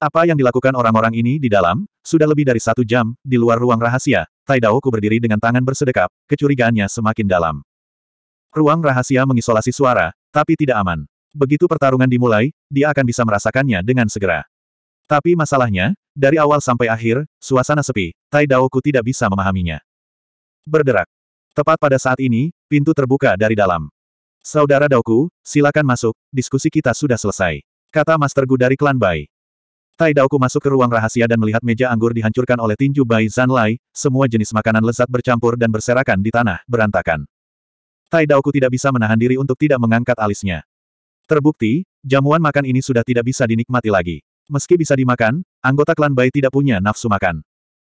Apa yang dilakukan orang-orang ini di dalam, sudah lebih dari satu jam, di luar ruang rahasia, Tai Daoku berdiri dengan tangan bersedekap, kecurigaannya semakin dalam. Ruang rahasia mengisolasi suara, tapi tidak aman. Begitu pertarungan dimulai, dia akan bisa merasakannya dengan segera. Tapi masalahnya, dari awal sampai akhir, suasana sepi, Tai Daoku tidak bisa memahaminya. Berderak. Tepat pada saat ini, pintu terbuka dari dalam. Saudara Daoku, silakan masuk, diskusi kita sudah selesai. Kata Master Gu dari klan Bai. Tai Daoku masuk ke ruang rahasia dan melihat meja anggur dihancurkan oleh tinju Bai Zanlai, semua jenis makanan lezat bercampur dan berserakan di tanah, berantakan. Tai Daoku tidak bisa menahan diri untuk tidak mengangkat alisnya. Terbukti, jamuan makan ini sudah tidak bisa dinikmati lagi. Meski bisa dimakan, anggota klan Bai tidak punya nafsu makan.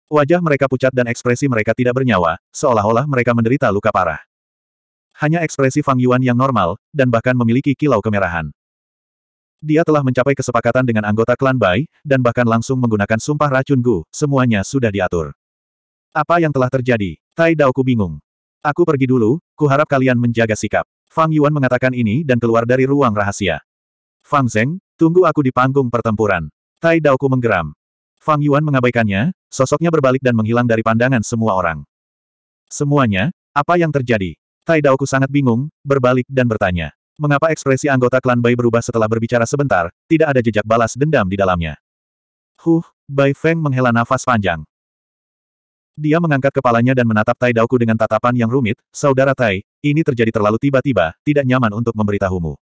Wajah mereka pucat dan ekspresi mereka tidak bernyawa, seolah-olah mereka menderita luka parah. Hanya ekspresi Fang Yuan yang normal, dan bahkan memiliki kilau kemerahan dia telah mencapai kesepakatan dengan anggota klan Bai, dan bahkan langsung menggunakan sumpah racun Gu, semuanya sudah diatur. Apa yang telah terjadi? Tai Daoku bingung. Aku pergi dulu, kuharap kalian menjaga sikap. Fang Yuan mengatakan ini dan keluar dari ruang rahasia. Fang Zeng, tunggu aku di panggung pertempuran. Tai Daoku menggeram. Fang Yuan mengabaikannya, sosoknya berbalik dan menghilang dari pandangan semua orang. Semuanya, apa yang terjadi? Tai Daoku sangat bingung, berbalik dan bertanya. Mengapa ekspresi anggota klan Bai berubah setelah berbicara sebentar, tidak ada jejak balas dendam di dalamnya. Huh, Bai Feng menghela nafas panjang. Dia mengangkat kepalanya dan menatap Tai Daoku dengan tatapan yang rumit, Saudara Tai, ini terjadi terlalu tiba-tiba, tidak nyaman untuk memberitahumu.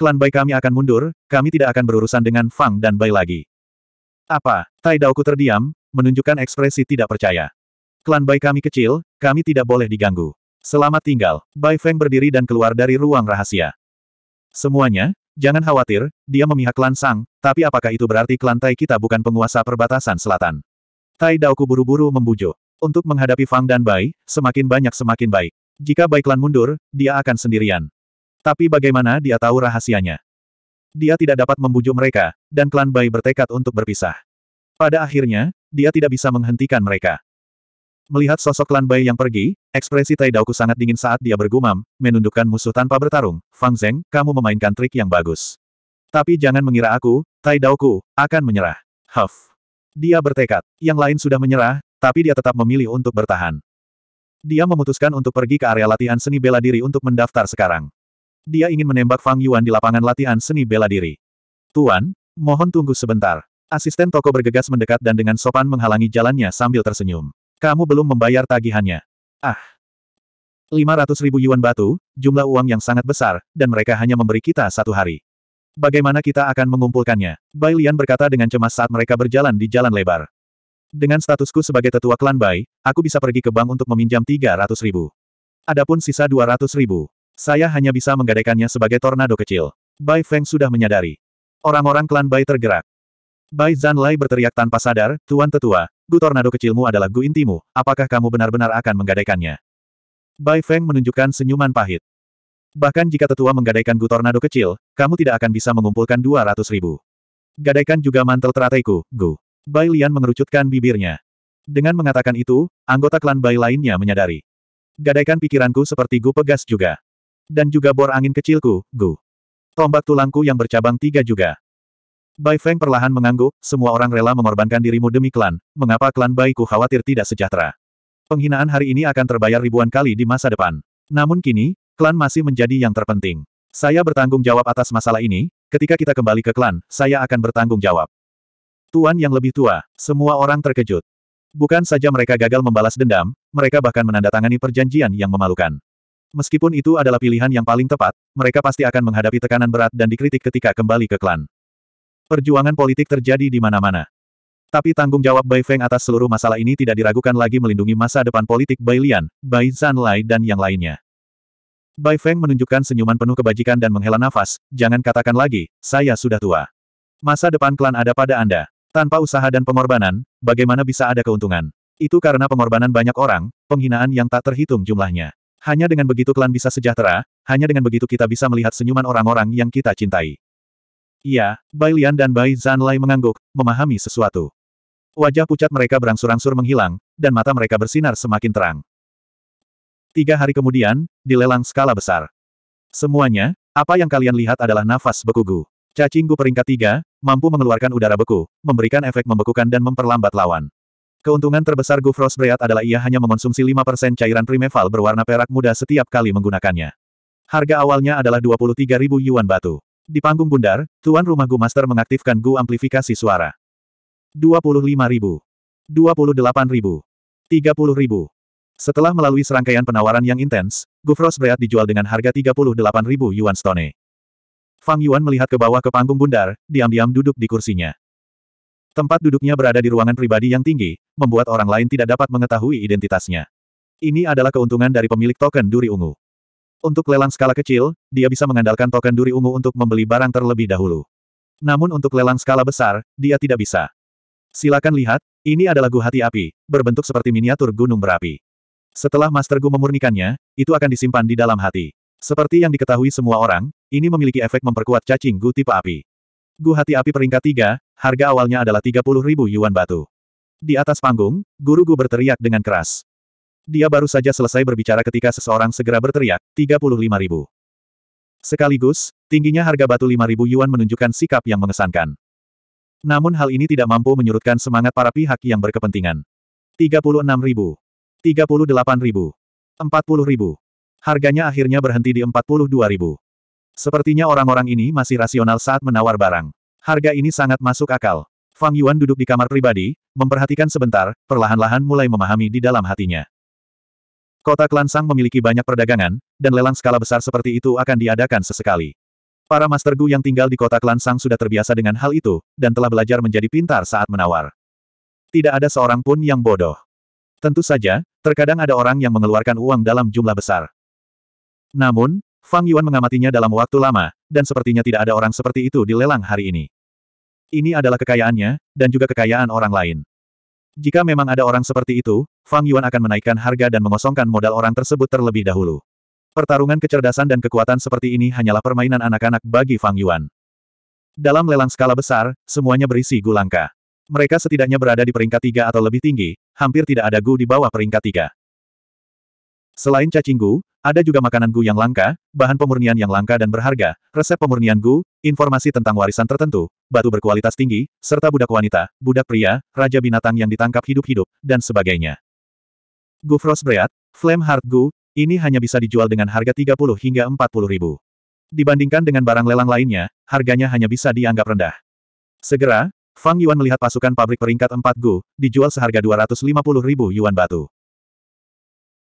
Klan Bai kami akan mundur, kami tidak akan berurusan dengan Fang dan Bai lagi. Apa? Tai Daoku terdiam, menunjukkan ekspresi tidak percaya. Klan Bai kami kecil, kami tidak boleh diganggu. Selamat tinggal. Bai Feng berdiri dan keluar dari ruang rahasia. Semuanya, jangan khawatir, dia memihak klan Sang, tapi apakah itu berarti klan Tai kita bukan penguasa perbatasan selatan? Tai Daoku buru-buru membujuk. Untuk menghadapi Fang dan Bai, semakin banyak semakin baik. Jika Bai klan mundur, dia akan sendirian. Tapi bagaimana dia tahu rahasianya? Dia tidak dapat membujuk mereka, dan klan Bai bertekad untuk berpisah. Pada akhirnya, dia tidak bisa menghentikan mereka. Melihat sosok Lan Bai yang pergi, ekspresi Tai Daoku sangat dingin saat dia bergumam, menundukkan musuh tanpa bertarung. Fang Zeng, kamu memainkan trik yang bagus. Tapi jangan mengira aku, Tai Daoku, akan menyerah. Huff. Dia bertekad. Yang lain sudah menyerah, tapi dia tetap memilih untuk bertahan. Dia memutuskan untuk pergi ke area latihan seni bela diri untuk mendaftar sekarang. Dia ingin menembak Fang Yuan di lapangan latihan seni bela diri. Tuan, mohon tunggu sebentar. Asisten toko bergegas mendekat dan dengan sopan menghalangi jalannya sambil tersenyum. Kamu belum membayar tagihannya. Ah. 500 ribu yuan batu, jumlah uang yang sangat besar, dan mereka hanya memberi kita satu hari. Bagaimana kita akan mengumpulkannya? Bai Lian berkata dengan cemas saat mereka berjalan di jalan lebar. Dengan statusku sebagai tetua klan Bai, aku bisa pergi ke bank untuk meminjam 300 ribu. Adapun sisa 200 ribu, saya hanya bisa menggadaikannya sebagai tornado kecil. Bai Feng sudah menyadari. Orang-orang klan Bai tergerak. Bai Zanlai berteriak tanpa sadar, Tuan Tetua, Gu tornado kecilmu adalah Gu intimu, apakah kamu benar-benar akan menggadaikannya? Bai Feng menunjukkan senyuman pahit. Bahkan jika tetua menggadaikan Gu tornado kecil, kamu tidak akan bisa mengumpulkan 200 ribu. Gadaikan juga mantel terateku, Gu. Bai Lian mengerucutkan bibirnya. Dengan mengatakan itu, anggota klan Bai lainnya menyadari. Gadaikan pikiranku seperti Gu Pegas juga. Dan juga bor angin kecilku, Gu. Tombak tulangku yang bercabang tiga juga. Bai Feng perlahan mengangguk, semua orang rela mengorbankan dirimu demi klan, mengapa klan Ku khawatir tidak sejahtera? Penghinaan hari ini akan terbayar ribuan kali di masa depan. Namun kini, klan masih menjadi yang terpenting. Saya bertanggung jawab atas masalah ini, ketika kita kembali ke klan, saya akan bertanggung jawab. Tuan yang lebih tua, semua orang terkejut. Bukan saja mereka gagal membalas dendam, mereka bahkan menandatangani perjanjian yang memalukan. Meskipun itu adalah pilihan yang paling tepat, mereka pasti akan menghadapi tekanan berat dan dikritik ketika kembali ke klan. Perjuangan politik terjadi di mana-mana. Tapi tanggung jawab Bai Feng atas seluruh masalah ini tidak diragukan lagi melindungi masa depan politik Bai Lian, Bai Zanlai dan yang lainnya. Bai Feng menunjukkan senyuman penuh kebajikan dan menghela nafas, jangan katakan lagi, saya sudah tua. Masa depan klan ada pada Anda. Tanpa usaha dan pengorbanan, bagaimana bisa ada keuntungan? Itu karena pengorbanan banyak orang, penghinaan yang tak terhitung jumlahnya. Hanya dengan begitu klan bisa sejahtera, hanya dengan begitu kita bisa melihat senyuman orang-orang yang kita cintai. Iya, Bai Lian dan Bai Zanlai mengangguk, memahami sesuatu. Wajah pucat mereka berangsur-angsur menghilang, dan mata mereka bersinar semakin terang. Tiga hari kemudian, dilelang skala besar. Semuanya, apa yang kalian lihat adalah nafas bekugu. Cacinggu peringkat tiga, mampu mengeluarkan udara beku, memberikan efek membekukan dan memperlambat lawan. Keuntungan terbesar Gu Frostbreath adalah ia hanya mengonsumsi 5% cairan primeval berwarna perak muda setiap kali menggunakannya. Harga awalnya adalah 23.000 yuan batu. Di panggung bundar, tuan rumah Gu Master mengaktifkan Gu amplifikasi suara. 25.000. 28.000. 30.000. Setelah melalui serangkaian penawaran yang intens, Gu Frost berat dijual dengan harga 38.000 Yuan Stone. Fang Yuan melihat ke bawah ke panggung bundar, diam-diam duduk di kursinya. Tempat duduknya berada di ruangan pribadi yang tinggi, membuat orang lain tidak dapat mengetahui identitasnya. Ini adalah keuntungan dari pemilik token Duri Ungu. Untuk lelang skala kecil, dia bisa mengandalkan token duri ungu untuk membeli barang terlebih dahulu. Namun untuk lelang skala besar, dia tidak bisa. Silakan lihat, ini adalah Gu Hati Api, berbentuk seperti miniatur gunung berapi. Setelah Master Gu memurnikannya, itu akan disimpan di dalam hati. Seperti yang diketahui semua orang, ini memiliki efek memperkuat cacing Gu tipe api. Gu Hati Api peringkat 3, harga awalnya adalah 30.000 yuan batu. Di atas panggung, guru Gu berteriak dengan keras. Dia baru saja selesai berbicara ketika seseorang segera berteriak, 35 ribu. Sekaligus, tingginya harga batu 5 ribu yuan menunjukkan sikap yang mengesankan. Namun hal ini tidak mampu menyurutkan semangat para pihak yang berkepentingan. 36 ribu. 38 ribu. 40 ribu. Harganya akhirnya berhenti di 42 ribu. Sepertinya orang-orang ini masih rasional saat menawar barang. Harga ini sangat masuk akal. Fang Yuan duduk di kamar pribadi, memperhatikan sebentar, perlahan-lahan mulai memahami di dalam hatinya. Kota Klansang memiliki banyak perdagangan, dan lelang skala besar seperti itu akan diadakan sesekali. Para Master Gu yang tinggal di kota Klansang sudah terbiasa dengan hal itu, dan telah belajar menjadi pintar saat menawar. Tidak ada seorang pun yang bodoh. Tentu saja, terkadang ada orang yang mengeluarkan uang dalam jumlah besar. Namun, Fang Yuan mengamatinya dalam waktu lama, dan sepertinya tidak ada orang seperti itu di lelang hari ini. Ini adalah kekayaannya, dan juga kekayaan orang lain. Jika memang ada orang seperti itu, Fang Yuan akan menaikkan harga dan mengosongkan modal orang tersebut terlebih dahulu. Pertarungan kecerdasan dan kekuatan seperti ini hanyalah permainan anak-anak bagi Fang Yuan. Dalam lelang skala besar, semuanya berisi gulangka. Mereka setidaknya berada di peringkat tiga atau lebih tinggi, hampir tidak ada gu di bawah peringkat tiga. Selain cacing gu, ada juga makanan gu yang langka, bahan pemurnian yang langka dan berharga, resep pemurnian gu, informasi tentang warisan tertentu, batu berkualitas tinggi, serta budak wanita, budak pria, raja binatang yang ditangkap hidup-hidup, dan sebagainya. Gu Frostbread, Flame Heart Gu, ini hanya bisa dijual dengan harga 30 hingga 40 ribu. Dibandingkan dengan barang lelang lainnya, harganya hanya bisa dianggap rendah. Segera, Fang Yuan melihat pasukan pabrik peringkat 4 Gu, dijual seharga 250 ribu yuan batu.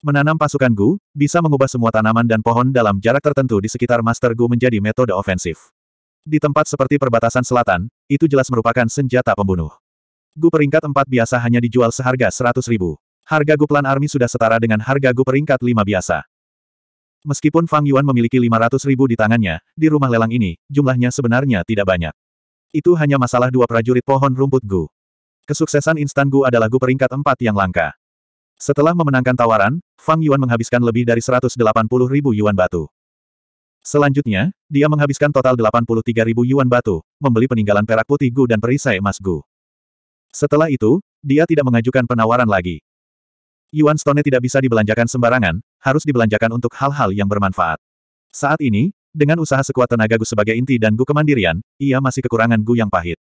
Menanam pasukan Gu, bisa mengubah semua tanaman dan pohon dalam jarak tertentu di sekitar Master Gu menjadi metode ofensif. Di tempat seperti perbatasan selatan, itu jelas merupakan senjata pembunuh. Gu peringkat 4 biasa hanya dijual seharga 100 ribu. Harga Gu Plan Army sudah setara dengan harga Gu peringkat 5 biasa. Meskipun Fang Yuan memiliki 500 ribu di tangannya, di rumah lelang ini, jumlahnya sebenarnya tidak banyak. Itu hanya masalah dua prajurit pohon rumput Gu. Kesuksesan instan Gu adalah Gu peringkat 4 yang langka. Setelah memenangkan tawaran, Fang Yuan menghabiskan lebih dari 180 ribu yuan batu. Selanjutnya, dia menghabiskan total 83 ribu yuan batu, membeli peninggalan perak putih Gu dan perisai emas Gu. Setelah itu, dia tidak mengajukan penawaran lagi. Yuan Stone tidak bisa dibelanjakan sembarangan, harus dibelanjakan untuk hal-hal yang bermanfaat. Saat ini, dengan usaha sekuat tenaga Gu sebagai inti dan Gu kemandirian, ia masih kekurangan Gu yang pahit.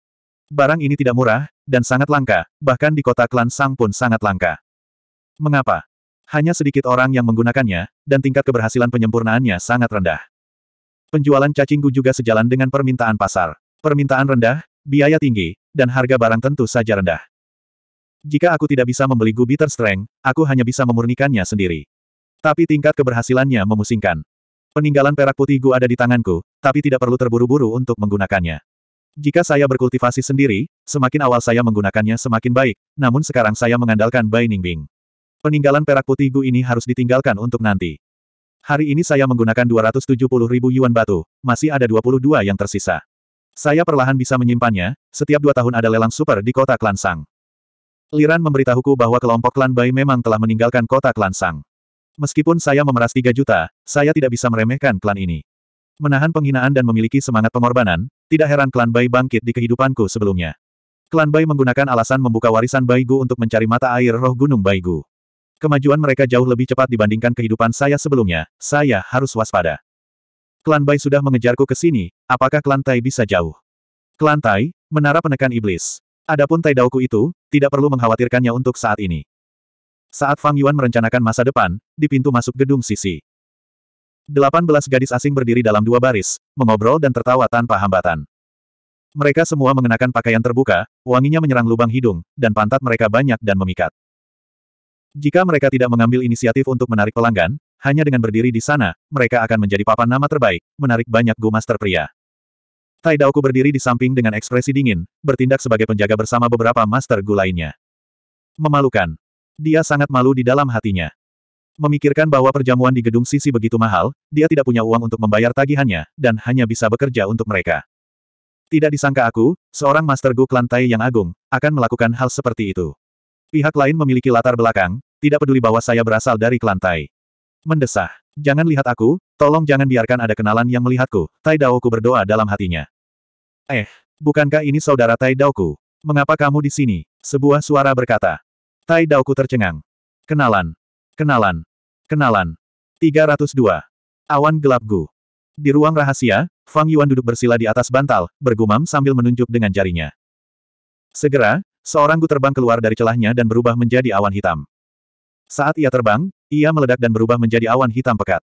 Barang ini tidak murah, dan sangat langka, bahkan di kota klan Sang pun sangat langka. Mengapa? Hanya sedikit orang yang menggunakannya, dan tingkat keberhasilan penyempurnaannya sangat rendah. Penjualan cacingku juga sejalan dengan permintaan pasar. Permintaan rendah, biaya tinggi, dan harga barang tentu saja rendah. Jika aku tidak bisa membeli Gu Bitter Strength, aku hanya bisa memurnikannya sendiri. Tapi tingkat keberhasilannya memusingkan. Peninggalan perak putih Gu ada di tanganku, tapi tidak perlu terburu-buru untuk menggunakannya. Jika saya berkultivasi sendiri, semakin awal saya menggunakannya semakin baik, namun sekarang saya mengandalkan Bai Ningbing. Peninggalan perak putih Gu ini harus ditinggalkan untuk nanti. Hari ini saya menggunakan 270 ribu yuan batu, masih ada 22 yang tersisa. Saya perlahan bisa menyimpannya, setiap dua tahun ada lelang super di kota Klan Liran memberitahuku bahwa kelompok Klan Bai memang telah meninggalkan kota Klan Meskipun saya memeras 3 juta, saya tidak bisa meremehkan klan ini. Menahan penghinaan dan memiliki semangat pengorbanan, tidak heran klan Bai bangkit di kehidupanku sebelumnya. Klan Bai menggunakan alasan membuka warisan Bai Gu untuk mencari mata air roh gunung Bai Gu. Kemajuan mereka jauh lebih cepat dibandingkan kehidupan saya sebelumnya, saya harus waspada. Klan Bai sudah mengejarku ke sini, apakah klan Tai bisa jauh? Klan Tai, menara penekan iblis. Adapun Tai Daoku itu, tidak perlu mengkhawatirkannya untuk saat ini. Saat Fang Yuan merencanakan masa depan, di pintu masuk gedung sisi. Delapan gadis asing berdiri dalam dua baris, mengobrol dan tertawa tanpa hambatan. Mereka semua mengenakan pakaian terbuka, wanginya menyerang lubang hidung, dan pantat mereka banyak dan memikat. Jika mereka tidak mengambil inisiatif untuk menarik pelanggan, hanya dengan berdiri di sana, mereka akan menjadi papan nama terbaik, menarik banyak master pria. Tai Daoku berdiri di samping dengan ekspresi dingin, bertindak sebagai penjaga bersama beberapa master gu lainnya. Memalukan. Dia sangat malu di dalam hatinya. Memikirkan bahwa perjamuan di gedung sisi begitu mahal, dia tidak punya uang untuk membayar tagihannya, dan hanya bisa bekerja untuk mereka. Tidak disangka aku, seorang master gu klan yang agung, akan melakukan hal seperti itu. Pihak lain memiliki latar belakang, tidak peduli bahwa saya berasal dari Kelantai. Mendesah. Jangan lihat aku, tolong jangan biarkan ada kenalan yang melihatku, Tai Daoku berdoa dalam hatinya. Eh, bukankah ini saudara Tai Daoku? Mengapa kamu di sini? Sebuah suara berkata. Tai Daoku tercengang. Kenalan. Kenalan. Kenalan. 302. Awan gelap gu. Di ruang rahasia, Fang Yuan duduk bersila di atas bantal, bergumam sambil menunjuk dengan jarinya. Segera, Seorang gu terbang keluar dari celahnya dan berubah menjadi awan hitam. Saat ia terbang, ia meledak dan berubah menjadi awan hitam pekat.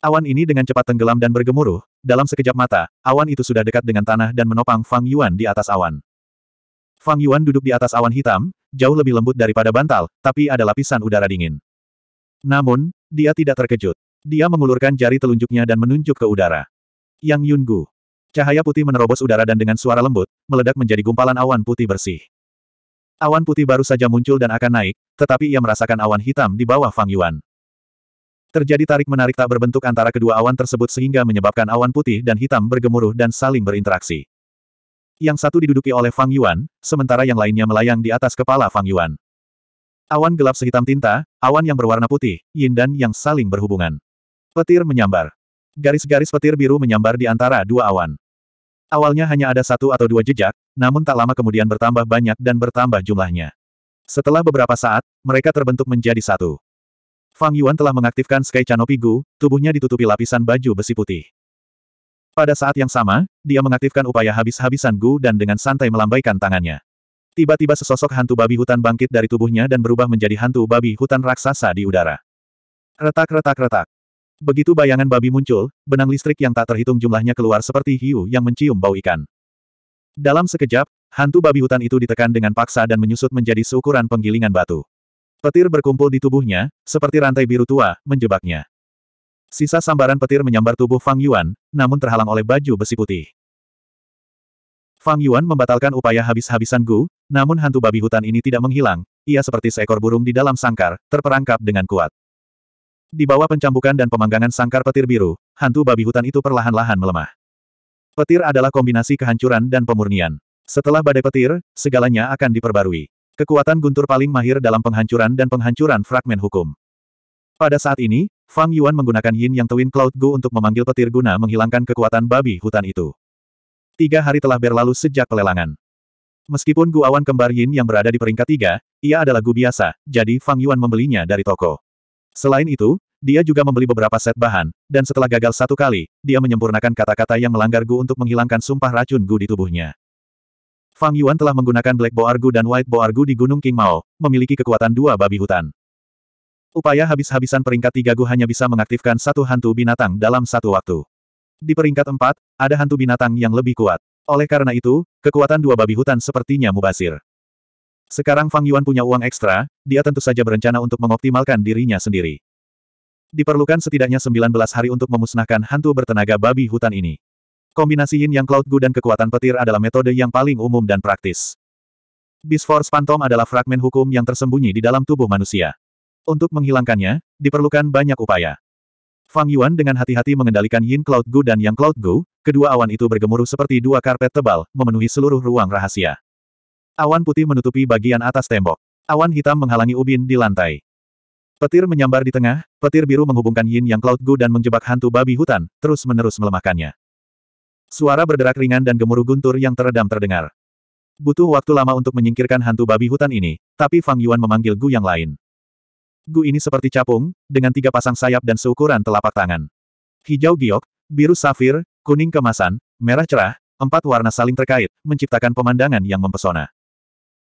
Awan ini dengan cepat tenggelam dan bergemuruh, dalam sekejap mata, awan itu sudah dekat dengan tanah dan menopang Fang Yuan di atas awan. Fang Yuan duduk di atas awan hitam, jauh lebih lembut daripada bantal, tapi ada lapisan udara dingin. Namun, dia tidak terkejut. Dia mengulurkan jari telunjuknya dan menunjuk ke udara. Yang Yun Gu. Cahaya putih menerobos udara dan dengan suara lembut, meledak menjadi gumpalan awan putih bersih. Awan putih baru saja muncul dan akan naik, tetapi ia merasakan awan hitam di bawah Fang Yuan. Terjadi tarik-menarik tak berbentuk antara kedua awan tersebut sehingga menyebabkan awan putih dan hitam bergemuruh dan saling berinteraksi. Yang satu diduduki oleh Fang Yuan, sementara yang lainnya melayang di atas kepala Fang Yuan. Awan gelap sehitam tinta, awan yang berwarna putih, yin dan yang saling berhubungan. Petir menyambar. Garis-garis petir biru menyambar di antara dua awan. Awalnya hanya ada satu atau dua jejak, namun tak lama kemudian bertambah banyak dan bertambah jumlahnya. Setelah beberapa saat, mereka terbentuk menjadi satu. Fang Yuan telah mengaktifkan Sky Canopy Gu, tubuhnya ditutupi lapisan baju besi putih. Pada saat yang sama, dia mengaktifkan upaya habis-habisan Gu dan dengan santai melambaikan tangannya. Tiba-tiba sesosok hantu babi hutan bangkit dari tubuhnya dan berubah menjadi hantu babi hutan raksasa di udara. Retak-retak-retak. Begitu bayangan babi muncul, benang listrik yang tak terhitung jumlahnya keluar seperti hiu yang mencium bau ikan. Dalam sekejap, hantu babi hutan itu ditekan dengan paksa dan menyusut menjadi seukuran penggilingan batu. Petir berkumpul di tubuhnya, seperti rantai biru tua, menjebaknya. Sisa sambaran petir menyambar tubuh Fang Yuan, namun terhalang oleh baju besi putih. Fang Yuan membatalkan upaya habis-habisan Gu, namun hantu babi hutan ini tidak menghilang, ia seperti seekor burung di dalam sangkar, terperangkap dengan kuat. Di bawah pencambukan dan pemanggangan sangkar petir biru, hantu babi hutan itu perlahan-lahan melemah. Petir adalah kombinasi kehancuran dan pemurnian. Setelah badai petir, segalanya akan diperbarui. Kekuatan guntur paling mahir dalam penghancuran dan penghancuran fragmen hukum. Pada saat ini, Fang Yuan menggunakan yin yang Twin Cloud Gu untuk memanggil petir guna menghilangkan kekuatan babi hutan itu. Tiga hari telah berlalu sejak pelelangan. Meskipun Gu Awan Kembar Yin yang berada di peringkat tiga, ia adalah Gu biasa, jadi Fang Yuan membelinya dari toko. Selain itu, dia juga membeli beberapa set bahan, dan setelah gagal satu kali, dia menyempurnakan kata-kata yang melanggar Gu untuk menghilangkan sumpah racun Gu di tubuhnya. Fang Yuan telah menggunakan Black Boar Gu dan White Boar Gu di Gunung King Mao, memiliki kekuatan dua babi hutan. Upaya habis-habisan peringkat tiga Gu hanya bisa mengaktifkan satu hantu binatang dalam satu waktu. Di peringkat empat, ada hantu binatang yang lebih kuat. Oleh karena itu, kekuatan dua babi hutan sepertinya mubasir. Sekarang Fang Yuan punya uang ekstra, dia tentu saja berencana untuk mengoptimalkan dirinya sendiri. Diperlukan setidaknya 19 hari untuk memusnahkan hantu bertenaga babi hutan ini. Kombinasi yin yang Cloud Gu dan kekuatan petir adalah metode yang paling umum dan praktis. Beast Force Phantom adalah fragmen hukum yang tersembunyi di dalam tubuh manusia. Untuk menghilangkannya, diperlukan banyak upaya. Fang Yuan dengan hati-hati mengendalikan Yin Cloud Gu dan Yang Cloud Gu, kedua awan itu bergemuruh seperti dua karpet tebal, memenuhi seluruh ruang rahasia. Awan putih menutupi bagian atas tembok. Awan hitam menghalangi ubin di lantai. Petir menyambar di tengah, petir biru menghubungkan yin yang Cloud Gu dan menjebak hantu babi hutan, terus-menerus melemahkannya. Suara berderak ringan dan gemuruh guntur yang teredam terdengar. Butuh waktu lama untuk menyingkirkan hantu babi hutan ini, tapi Fang Yuan memanggil Gu yang lain. Gu ini seperti capung, dengan tiga pasang sayap dan seukuran telapak tangan. Hijau giok, biru safir, kuning kemasan, merah cerah, empat warna saling terkait, menciptakan pemandangan yang mempesona.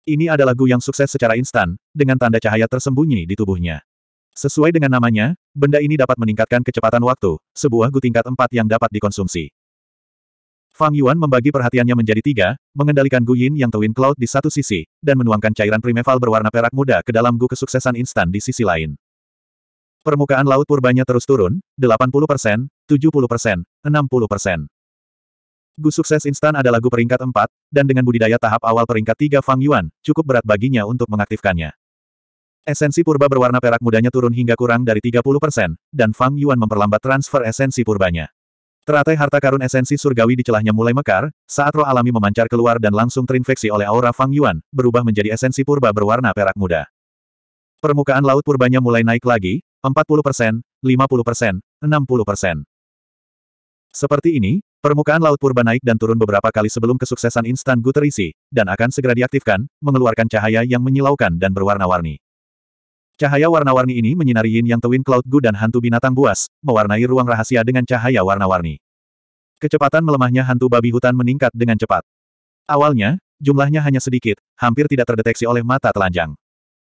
Ini adalah Gu yang sukses secara instan, dengan tanda cahaya tersembunyi di tubuhnya. Sesuai dengan namanya, benda ini dapat meningkatkan kecepatan waktu, sebuah Gu tingkat 4 yang dapat dikonsumsi. Fang Yuan membagi perhatiannya menjadi tiga, mengendalikan Gu Yin yang Twin Cloud di satu sisi, dan menuangkan cairan primeval berwarna perak muda ke dalam Gu kesuksesan instan di sisi lain. Permukaan laut purbanya terus turun, 80%, 70%, 60%. Gu Sukses Instan adalah Gu peringkat 4, dan dengan budidaya tahap awal peringkat 3 Fang Yuan, cukup berat baginya untuk mengaktifkannya. Esensi purba berwarna perak mudanya turun hingga kurang dari 30%, dan Fang Yuan memperlambat transfer esensi purbanya. Teratai harta karun esensi surgawi di celahnya mulai mekar, saat roh alami memancar keluar dan langsung terinfeksi oleh aura Fang Yuan, berubah menjadi esensi purba berwarna perak muda. Permukaan laut purbanya mulai naik lagi, 40%, 50%, 60%. Seperti ini, Permukaan laut purba naik dan turun beberapa kali sebelum kesuksesan instan Gu terisi, dan akan segera diaktifkan, mengeluarkan cahaya yang menyilaukan dan berwarna-warni. Cahaya warna-warni ini menyinari Yin Yang tewin Cloud Gu dan hantu binatang buas, mewarnai ruang rahasia dengan cahaya warna-warni. Kecepatan melemahnya hantu babi hutan meningkat dengan cepat. Awalnya, jumlahnya hanya sedikit, hampir tidak terdeteksi oleh mata telanjang.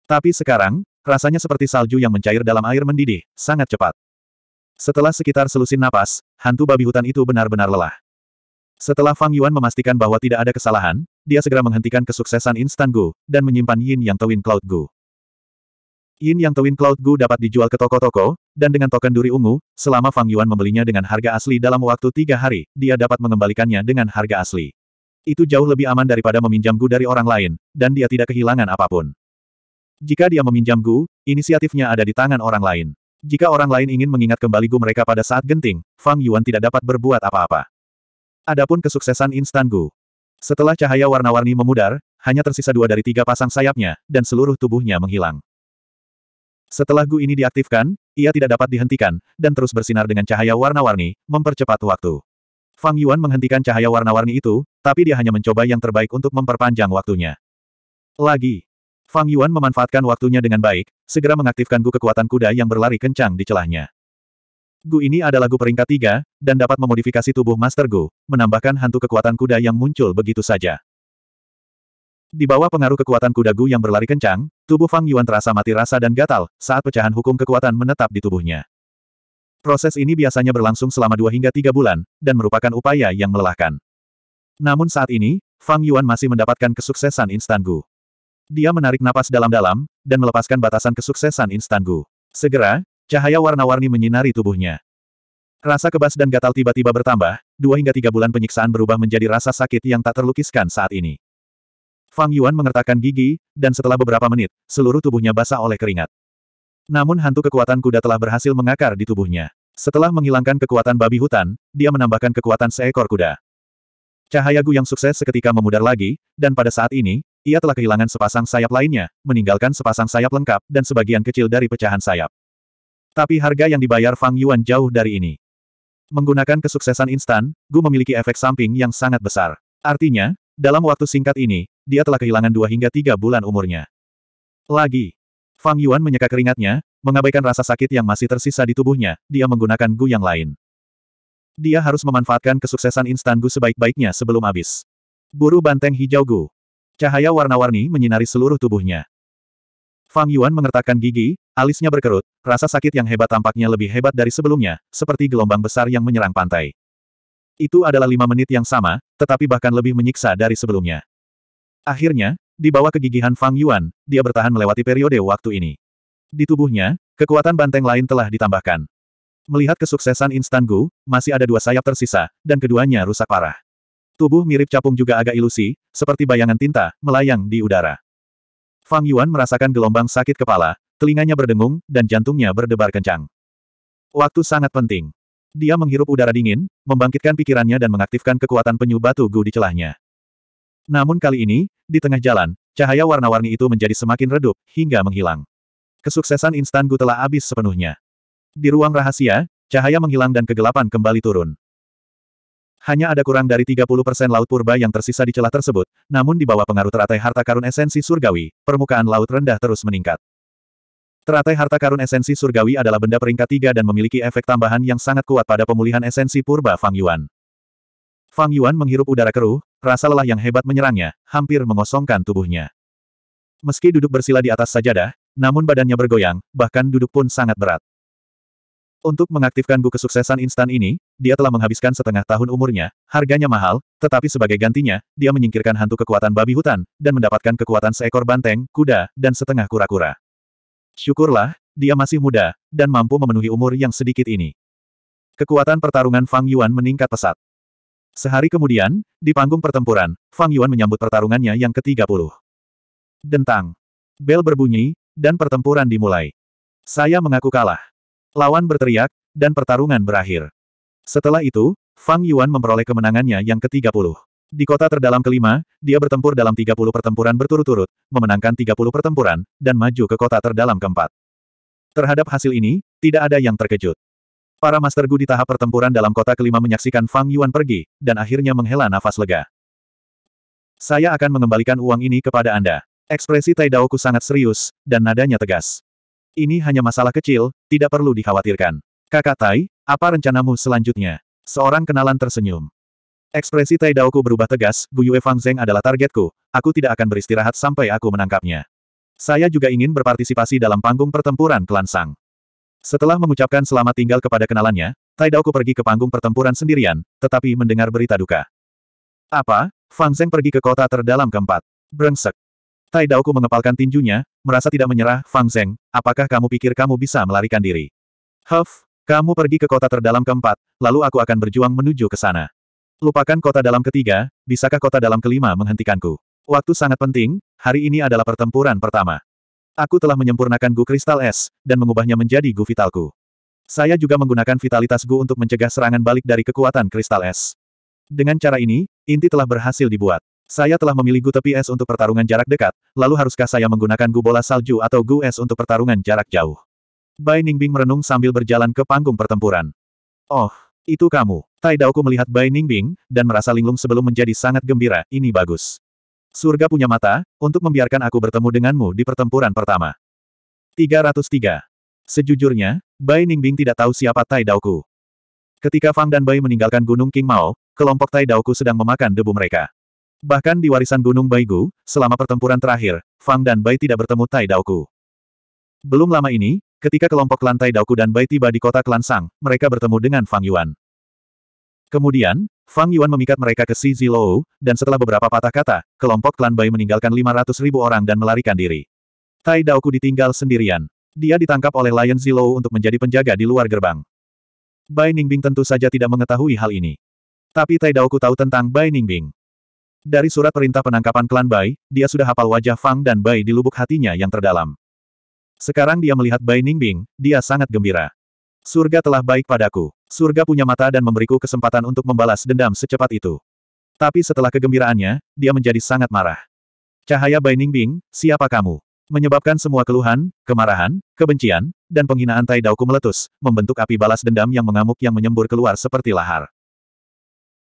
Tapi sekarang, rasanya seperti salju yang mencair dalam air mendidih, sangat cepat. Setelah sekitar selusin napas, hantu babi hutan itu benar-benar lelah. Setelah Fang Yuan memastikan bahwa tidak ada kesalahan, dia segera menghentikan kesuksesan instan Gu, dan menyimpan Yin Yang Twin Cloud Gu. Yin Yang Twin Cloud Gu dapat dijual ke toko-toko, dan dengan token duri ungu, selama Fang Yuan membelinya dengan harga asli dalam waktu tiga hari, dia dapat mengembalikannya dengan harga asli. Itu jauh lebih aman daripada meminjam Gu dari orang lain, dan dia tidak kehilangan apapun. Jika dia meminjam Gu, inisiatifnya ada di tangan orang lain. Jika orang lain ingin mengingat kembali Gu mereka pada saat genting, Fang Yuan tidak dapat berbuat apa-apa. Adapun kesuksesan instan Gu. Setelah cahaya warna-warni memudar, hanya tersisa dua dari tiga pasang sayapnya, dan seluruh tubuhnya menghilang. Setelah Gu ini diaktifkan, ia tidak dapat dihentikan, dan terus bersinar dengan cahaya warna-warni, mempercepat waktu. Fang Yuan menghentikan cahaya warna-warni itu, tapi dia hanya mencoba yang terbaik untuk memperpanjang waktunya. Lagi, Fang Yuan memanfaatkan waktunya dengan baik, segera mengaktifkan gu kekuatan kuda yang berlari kencang di celahnya. Gu ini adalah gu peringkat tiga, dan dapat memodifikasi tubuh Master Gu, menambahkan hantu kekuatan kuda yang muncul begitu saja. Di bawah pengaruh kekuatan kuda Gu yang berlari kencang, tubuh Fang Yuan terasa mati rasa dan gatal, saat pecahan hukum kekuatan menetap di tubuhnya. Proses ini biasanya berlangsung selama dua hingga tiga bulan, dan merupakan upaya yang melelahkan. Namun saat ini, Fang Yuan masih mendapatkan kesuksesan instan Gu. Dia menarik napas dalam-dalam, dan melepaskan batasan kesuksesan instan Gu. Segera, cahaya warna-warni menyinari tubuhnya. Rasa kebas dan gatal tiba-tiba bertambah, dua hingga tiga bulan penyiksaan berubah menjadi rasa sakit yang tak terlukiskan saat ini. Fang Yuan mengertakkan gigi, dan setelah beberapa menit, seluruh tubuhnya basah oleh keringat. Namun hantu kekuatan kuda telah berhasil mengakar di tubuhnya. Setelah menghilangkan kekuatan babi hutan, dia menambahkan kekuatan seekor kuda. Cahaya Gu yang sukses seketika memudar lagi, dan pada saat ini, ia telah kehilangan sepasang sayap lainnya, meninggalkan sepasang sayap lengkap, dan sebagian kecil dari pecahan sayap. Tapi harga yang dibayar Fang Yuan jauh dari ini. Menggunakan kesuksesan instan, Gu memiliki efek samping yang sangat besar. Artinya, dalam waktu singkat ini, dia telah kehilangan dua hingga tiga bulan umurnya. Lagi, Fang Yuan menyeka keringatnya, mengabaikan rasa sakit yang masih tersisa di tubuhnya, dia menggunakan Gu yang lain. Dia harus memanfaatkan kesuksesan instan Gu sebaik-baiknya sebelum habis. Buru banteng hijau Gu. Cahaya warna-warni menyinari seluruh tubuhnya. Fang Yuan mengertakkan gigi, alisnya berkerut, rasa sakit yang hebat tampaknya lebih hebat dari sebelumnya, seperti gelombang besar yang menyerang pantai. Itu adalah lima menit yang sama, tetapi bahkan lebih menyiksa dari sebelumnya. Akhirnya, di bawah kegigihan Fang Yuan, dia bertahan melewati periode waktu ini. Di tubuhnya, kekuatan banteng lain telah ditambahkan. Melihat kesuksesan instan Gu, masih ada dua sayap tersisa, dan keduanya rusak parah. Tubuh mirip capung juga agak ilusi, seperti bayangan tinta, melayang di udara. Fang Yuan merasakan gelombang sakit kepala, telinganya berdengung, dan jantungnya berdebar kencang. Waktu sangat penting. Dia menghirup udara dingin, membangkitkan pikirannya dan mengaktifkan kekuatan penyu batu gu di celahnya. Namun kali ini, di tengah jalan, cahaya warna-warni itu menjadi semakin redup, hingga menghilang. Kesuksesan instan Gu telah habis sepenuhnya. Di ruang rahasia, cahaya menghilang dan kegelapan kembali turun. Hanya ada kurang dari 30% laut purba yang tersisa di celah tersebut, namun di bawah pengaruh teratai harta karun esensi surgawi, permukaan laut rendah terus meningkat. Teratai harta karun esensi surgawi adalah benda peringkat tiga dan memiliki efek tambahan yang sangat kuat pada pemulihan esensi purba Fang Yuan. Fang Yuan menghirup udara keruh, rasa lelah yang hebat menyerangnya, hampir mengosongkan tubuhnya. Meski duduk bersila di atas sajadah, namun badannya bergoyang, bahkan duduk pun sangat berat. Untuk mengaktifkan buku kesuksesan instan ini, dia telah menghabiskan setengah tahun umurnya, harganya mahal, tetapi sebagai gantinya, dia menyingkirkan hantu kekuatan babi hutan, dan mendapatkan kekuatan seekor banteng, kuda, dan setengah kura-kura. Syukurlah, dia masih muda, dan mampu memenuhi umur yang sedikit ini. Kekuatan pertarungan Fang Yuan meningkat pesat. Sehari kemudian, di panggung pertempuran, Fang Yuan menyambut pertarungannya yang ke-30. Dentang. Bel berbunyi, dan pertempuran dimulai. Saya mengaku kalah. Lawan berteriak, dan pertarungan berakhir. Setelah itu, Fang Yuan memperoleh kemenangannya yang ke-30. Di kota terdalam kelima, dia bertempur dalam 30 pertempuran berturut-turut, memenangkan 30 pertempuran, dan maju ke kota terdalam keempat. Terhadap hasil ini, tidak ada yang terkejut. Para Master Gu di tahap pertempuran dalam kota kelima menyaksikan Fang Yuan pergi, dan akhirnya menghela nafas lega. Saya akan mengembalikan uang ini kepada Anda. Ekspresi Tai Daoku sangat serius, dan nadanya tegas. Ini hanya masalah kecil, tidak perlu dikhawatirkan. Kakak Tai, apa rencanamu selanjutnya? Seorang kenalan tersenyum. Ekspresi Tai Daoku berubah tegas, Bu Yue Fang Zeng adalah targetku, aku tidak akan beristirahat sampai aku menangkapnya. Saya juga ingin berpartisipasi dalam panggung pertempuran klan Sang. Setelah mengucapkan selamat tinggal kepada kenalannya, Tai Daoku pergi ke panggung pertempuran sendirian, tetapi mendengar berita duka. Apa? Fang Zeng pergi ke kota terdalam keempat. Brengsek. Tai Daoku mengepalkan tinjunya, merasa tidak menyerah, Fang Zeng, apakah kamu pikir kamu bisa melarikan diri? Huff, kamu pergi ke kota terdalam keempat, lalu aku akan berjuang menuju ke sana. Lupakan kota dalam ketiga, bisakah kota dalam kelima menghentikanku? Waktu sangat penting, hari ini adalah pertempuran pertama. Aku telah menyempurnakan Gu Kristal Es, dan mengubahnya menjadi Gu Vitalku. Saya juga menggunakan vitalitas Gu untuk mencegah serangan balik dari kekuatan Kristal Es. Dengan cara ini, inti telah berhasil dibuat. Saya telah memilih Gu Tepi Es untuk pertarungan jarak dekat, lalu haruskah saya menggunakan Gu Bola Salju atau Gu Es untuk pertarungan jarak jauh? Bai Ningbing merenung sambil berjalan ke panggung pertempuran. Oh, itu kamu. Tai Daoku melihat Bai Ningbing, dan merasa linglung sebelum menjadi sangat gembira, ini bagus. Surga punya mata, untuk membiarkan aku bertemu denganmu di pertempuran pertama. 303. Sejujurnya, Bai Ningbing tidak tahu siapa Tai Daoku. Ketika Fang dan Bai meninggalkan Gunung King Mao, kelompok Tai Daoku sedang memakan debu mereka. Bahkan di warisan Gunung Baigu, selama pertempuran terakhir, Fang dan Bai tidak bertemu Tai Daoku. Belum lama ini, ketika kelompok klan Tai Daoku dan Bai tiba di kota klan Sang, mereka bertemu dengan Fang Yuan. Kemudian, Fang Yuan memikat mereka ke Si Zilou, dan setelah beberapa patah kata, kelompok klan Bai meninggalkan 500 ribu orang dan melarikan diri. Tai Daoku ditinggal sendirian. Dia ditangkap oleh Lion Zilou untuk menjadi penjaga di luar gerbang. Bai Ningbing tentu saja tidak mengetahui hal ini. Tapi Tai Daoku tahu tentang Bai Ningbing. Dari surat perintah penangkapan klan Bai, dia sudah hafal wajah Fang dan Bai di lubuk hatinya yang terdalam. Sekarang dia melihat Bai Ningbing, dia sangat gembira. Surga telah baik padaku. Surga punya mata dan memberiku kesempatan untuk membalas dendam secepat itu. Tapi setelah kegembiraannya, dia menjadi sangat marah. Cahaya Bai Ningbing, siapa kamu? Menyebabkan semua keluhan, kemarahan, kebencian, dan penghinaan Tai Daoku meletus, membentuk api balas dendam yang mengamuk yang menyembur keluar seperti lahar.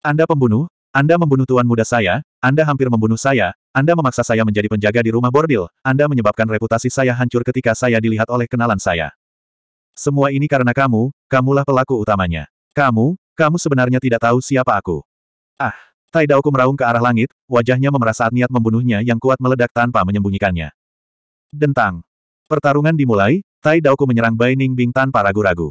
Anda pembunuh, anda membunuh tuan muda saya, Anda hampir membunuh saya, Anda memaksa saya menjadi penjaga di rumah bordil, Anda menyebabkan reputasi saya hancur ketika saya dilihat oleh kenalan saya. Semua ini karena kamu, kamulah pelaku utamanya. Kamu, kamu sebenarnya tidak tahu siapa aku. Ah, Tai Daoku meraung ke arah langit, wajahnya memerah saat niat membunuhnya yang kuat meledak tanpa menyembunyikannya. Dentang. Pertarungan dimulai, Tai Daoku menyerang Bai Ning Bing tanpa ragu-ragu.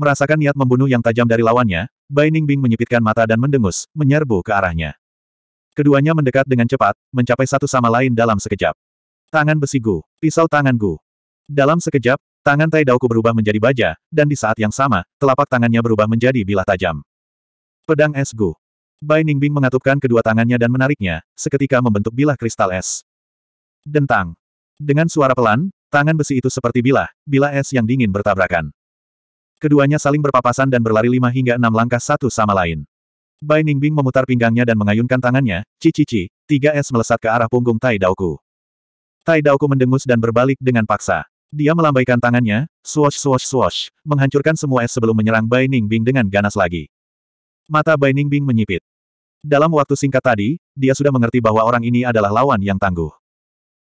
Merasakan niat membunuh yang tajam dari lawannya, Bai Ningbing menyipitkan mata dan mendengus, menyerbu ke arahnya. Keduanya mendekat dengan cepat, mencapai satu sama lain dalam sekejap. Tangan besi Gu, pisau tangan Gu. Dalam sekejap, tangan Tai Daoku berubah menjadi baja, dan di saat yang sama, telapak tangannya berubah menjadi bilah tajam. Pedang es Gu. Bai Ningbing mengatupkan kedua tangannya dan menariknya, seketika membentuk bilah kristal es. Dentang. Dengan suara pelan, tangan besi itu seperti bilah, bilah es yang dingin bertabrakan. Keduanya saling berpapasan dan berlari lima hingga enam langkah satu sama lain. Bai Ningbing memutar pinggangnya dan mengayunkan tangannya, cici-cici, tiga es melesat ke arah punggung Tai Daoku. Tai Daoku mendengus dan berbalik dengan paksa. Dia melambaikan tangannya, swash swash swash, menghancurkan semua es sebelum menyerang Bai Ningbing dengan ganas lagi. Mata Bai Ningbing menyipit. Dalam waktu singkat tadi, dia sudah mengerti bahwa orang ini adalah lawan yang tangguh.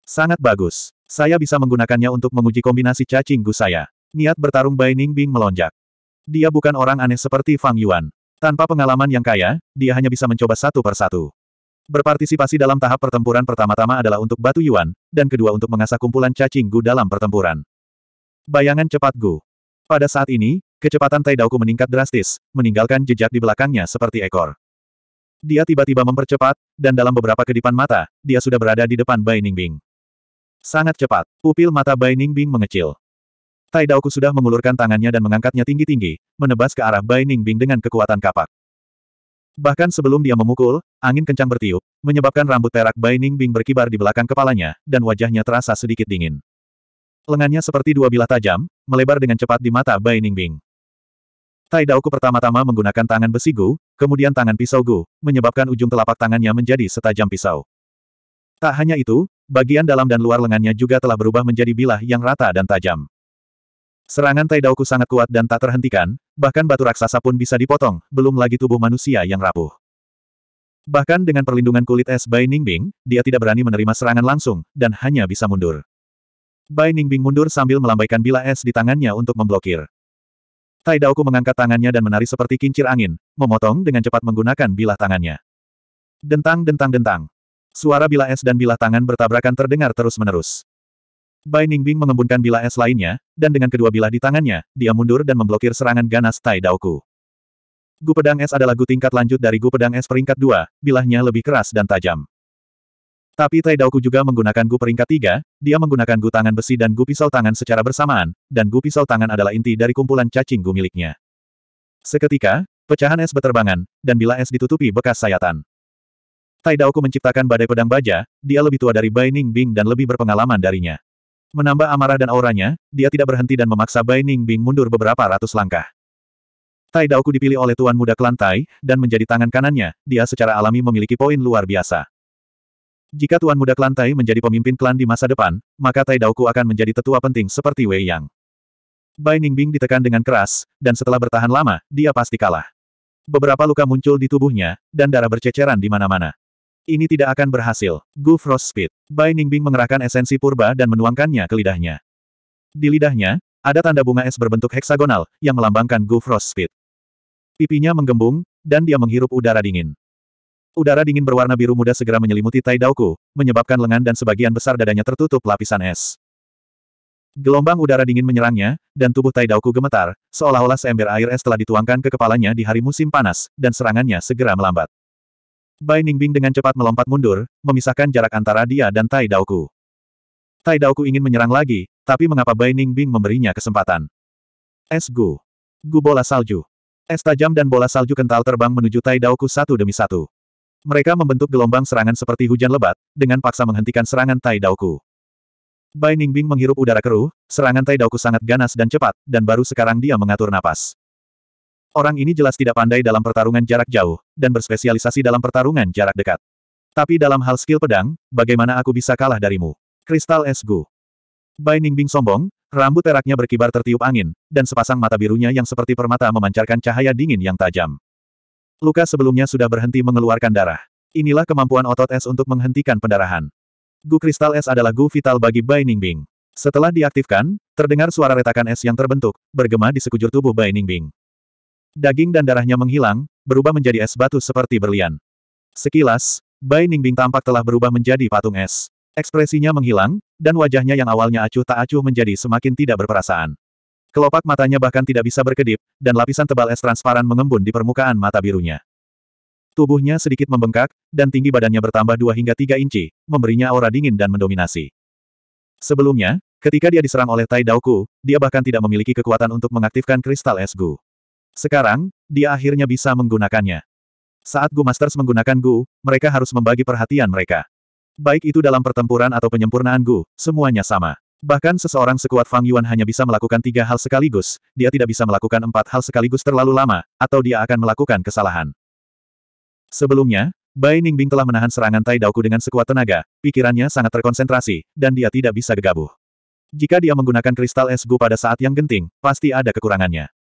Sangat bagus. Saya bisa menggunakannya untuk menguji kombinasi cacing gu saya. Niat bertarung Bai Ningbing melonjak. Dia bukan orang aneh seperti Fang Yuan. Tanpa pengalaman yang kaya, dia hanya bisa mencoba satu per satu. Berpartisipasi dalam tahap pertempuran pertama-tama adalah untuk batu Yuan, dan kedua untuk mengasah kumpulan cacing Gu dalam pertempuran. Bayangan cepat Gu. Pada saat ini, kecepatan Tai Daoku meningkat drastis, meninggalkan jejak di belakangnya seperti ekor. Dia tiba-tiba mempercepat, dan dalam beberapa kedipan mata, dia sudah berada di depan Bai Ningbing. Sangat cepat, pupil mata Bai Ningbing mengecil. Tai Daoku sudah mengulurkan tangannya dan mengangkatnya tinggi-tinggi, menebas ke arah Bai Ningbing dengan kekuatan kapak. Bahkan sebelum dia memukul, angin kencang bertiup, menyebabkan rambut perak Bai Ningbing berkibar di belakang kepalanya, dan wajahnya terasa sedikit dingin. Lengannya seperti dua bilah tajam, melebar dengan cepat di mata Bai Ningbing. Tai Daoku pertama-tama menggunakan tangan besi Gu, kemudian tangan pisau Gu, menyebabkan ujung telapak tangannya menjadi setajam pisau. Tak hanya itu, bagian dalam dan luar lengannya juga telah berubah menjadi bilah yang rata dan tajam. Serangan Taidaoku sangat kuat dan tak terhentikan, bahkan batu raksasa pun bisa dipotong, belum lagi tubuh manusia yang rapuh. Bahkan dengan perlindungan kulit es Bai Ningbing, dia tidak berani menerima serangan langsung, dan hanya bisa mundur. Bai Ningbing mundur sambil melambaikan bila es di tangannya untuk memblokir. Taidaoku mengangkat tangannya dan menari seperti kincir angin, memotong dengan cepat menggunakan bilah tangannya. Dentang-dentang-dentang. Suara bila es dan bilah tangan bertabrakan terdengar terus-menerus. Bai Ningbing mengembunkan bila es lainnya, dan dengan kedua bilah di tangannya, dia mundur dan memblokir serangan ganas Tai Daoku. Gu pedang es adalah gu tingkat lanjut dari gu pedang es peringkat 2, bilahnya lebih keras dan tajam. Tapi Tai Daoku juga menggunakan gu peringkat 3, dia menggunakan gu tangan besi dan gu pisau tangan secara bersamaan, dan gu pisau tangan adalah inti dari kumpulan cacing gu miliknya. Seketika, pecahan es beterbangan, dan bila es ditutupi bekas sayatan. Tai Daoku menciptakan badai pedang baja, dia lebih tua dari Bai Ningbing dan lebih berpengalaman darinya. Menambah amarah dan auranya, dia tidak berhenti dan memaksa Bai Ningbing mundur beberapa ratus langkah. Tai Daoku dipilih oleh Tuan Muda Klan Tai, dan menjadi tangan kanannya, dia secara alami memiliki poin luar biasa. Jika Tuan Muda Klan Tai menjadi pemimpin klan di masa depan, maka Tai Daoku akan menjadi tetua penting seperti Wei Yang. Bai Ningbing ditekan dengan keras, dan setelah bertahan lama, dia pasti kalah. Beberapa luka muncul di tubuhnya, dan darah berceceran di mana-mana. Ini tidak akan berhasil. Gu Frost Speed. Bai Ningbing mengerahkan esensi purba dan menuangkannya ke lidahnya. Di lidahnya, ada tanda bunga es berbentuk heksagonal, yang melambangkan Gu Frost Speed. Pipinya menggembung, dan dia menghirup udara dingin. Udara dingin berwarna biru muda segera menyelimuti Tai Daoku, menyebabkan lengan dan sebagian besar dadanya tertutup lapisan es. Gelombang udara dingin menyerangnya, dan tubuh Tai Daoku gemetar, seolah-olah seember air es telah dituangkan ke kepalanya di hari musim panas, dan serangannya segera melambat. Bai Ningbing dengan cepat melompat mundur, memisahkan jarak antara dia dan Tai Daoku. Tai Daoku ingin menyerang lagi, tapi mengapa Bai Ningbing memberinya kesempatan? Es Gu. Gu bola salju. Es tajam dan bola salju kental terbang menuju Tai Daoku satu demi satu. Mereka membentuk gelombang serangan seperti hujan lebat, dengan paksa menghentikan serangan Tai Daoku. Bai Ningbing menghirup udara keruh, serangan Tai Daoku sangat ganas dan cepat, dan baru sekarang dia mengatur napas. Orang ini jelas tidak pandai dalam pertarungan jarak jauh, dan berspesialisasi dalam pertarungan jarak dekat. Tapi dalam hal skill pedang, bagaimana aku bisa kalah darimu? Kristal es Gu. Bai Ningbing sombong, rambut peraknya berkibar tertiup angin, dan sepasang mata birunya yang seperti permata memancarkan cahaya dingin yang tajam. Luka sebelumnya sudah berhenti mengeluarkan darah. Inilah kemampuan otot es untuk menghentikan pendarahan. Gu kristal es adalah gu vital bagi Bai Ningbing. Setelah diaktifkan, terdengar suara retakan es yang terbentuk, bergema di sekujur tubuh Bai Ningbing. Daging dan darahnya menghilang, berubah menjadi es batu seperti berlian. Sekilas, Bai Ningbing tampak telah berubah menjadi patung es. Ekspresinya menghilang, dan wajahnya yang awalnya acuh tak acuh menjadi semakin tidak berperasaan. Kelopak matanya bahkan tidak bisa berkedip, dan lapisan tebal es transparan mengembun di permukaan mata birunya. Tubuhnya sedikit membengkak, dan tinggi badannya bertambah 2 hingga 3 inci, memberinya aura dingin dan mendominasi. Sebelumnya, ketika dia diserang oleh Tai Daoku, dia bahkan tidak memiliki kekuatan untuk mengaktifkan kristal es Gu. Sekarang, dia akhirnya bisa menggunakannya. Saat Gu Masters menggunakan Gu, mereka harus membagi perhatian mereka. Baik itu dalam pertempuran atau penyempurnaan Gu, semuanya sama. Bahkan seseorang sekuat Fang Yuan hanya bisa melakukan tiga hal sekaligus, dia tidak bisa melakukan empat hal sekaligus terlalu lama, atau dia akan melakukan kesalahan. Sebelumnya, Bai Ningbing telah menahan serangan Tai Daoku dengan sekuat tenaga, pikirannya sangat terkonsentrasi, dan dia tidak bisa gegabah. Jika dia menggunakan kristal es Gu pada saat yang genting, pasti ada kekurangannya.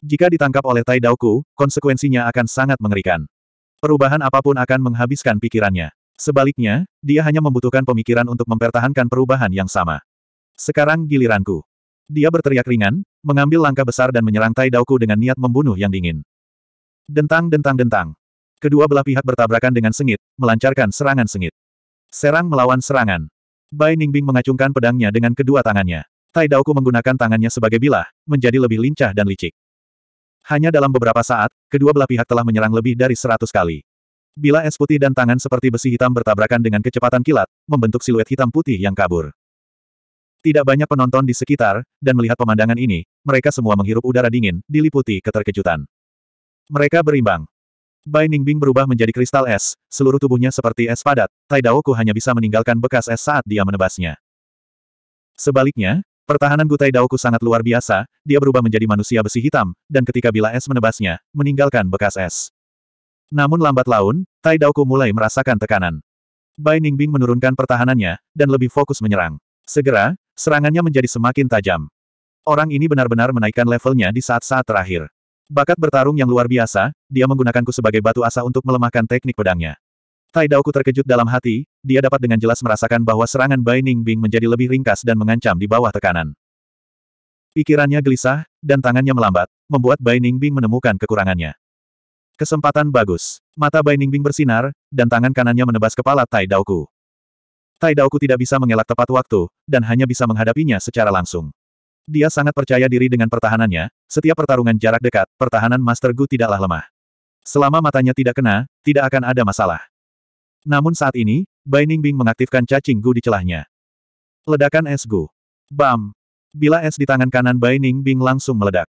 Jika ditangkap oleh Tai Daoku, konsekuensinya akan sangat mengerikan. Perubahan apapun akan menghabiskan pikirannya. Sebaliknya, dia hanya membutuhkan pemikiran untuk mempertahankan perubahan yang sama. Sekarang giliranku. Dia berteriak ringan, mengambil langkah besar dan menyerang Tai Daoku dengan niat membunuh yang dingin. Dentang dentang dentang. Kedua belah pihak bertabrakan dengan sengit, melancarkan serangan sengit. Serang melawan serangan. Bai Ningbing mengacungkan pedangnya dengan kedua tangannya. Tai Daoku menggunakan tangannya sebagai bilah, menjadi lebih lincah dan licik. Hanya dalam beberapa saat, kedua belah pihak telah menyerang lebih dari seratus kali. Bila es putih dan tangan seperti besi hitam bertabrakan dengan kecepatan kilat, membentuk siluet hitam putih yang kabur. Tidak banyak penonton di sekitar, dan melihat pemandangan ini, mereka semua menghirup udara dingin, diliputi keterkejutan. Mereka berimbang. Bai Ningbing berubah menjadi kristal es, seluruh tubuhnya seperti es padat, Tai Daoku hanya bisa meninggalkan bekas es saat dia menebasnya. Sebaliknya, Pertahanan Gutai Daoku sangat luar biasa, dia berubah menjadi manusia besi hitam, dan ketika bila es menebasnya, meninggalkan bekas es. Namun lambat laun, Tai Daoku mulai merasakan tekanan. Bai Ningbing menurunkan pertahanannya, dan lebih fokus menyerang. Segera, serangannya menjadi semakin tajam. Orang ini benar-benar menaikkan levelnya di saat-saat terakhir. Bakat bertarung yang luar biasa, dia menggunakanku sebagai batu asa untuk melemahkan teknik pedangnya. Tai Daoku terkejut dalam hati, dia dapat dengan jelas merasakan bahwa serangan Bai Ningbing menjadi lebih ringkas dan mengancam di bawah tekanan. Pikirannya gelisah, dan tangannya melambat, membuat Bai Ningbing menemukan kekurangannya. Kesempatan bagus. Mata Bai Ningbing bersinar, dan tangan kanannya menebas kepala Tai Daoku. Tai Daoku tidak bisa mengelak tepat waktu, dan hanya bisa menghadapinya secara langsung. Dia sangat percaya diri dengan pertahanannya, setiap pertarungan jarak dekat, pertahanan Master Gu tidaklah lemah. Selama matanya tidak kena, tidak akan ada masalah. Namun saat ini, Bai Ningbing mengaktifkan cacing gu di celahnya. Ledakan es gu. Bam! Bila es di tangan kanan Bai Ningbing langsung meledak.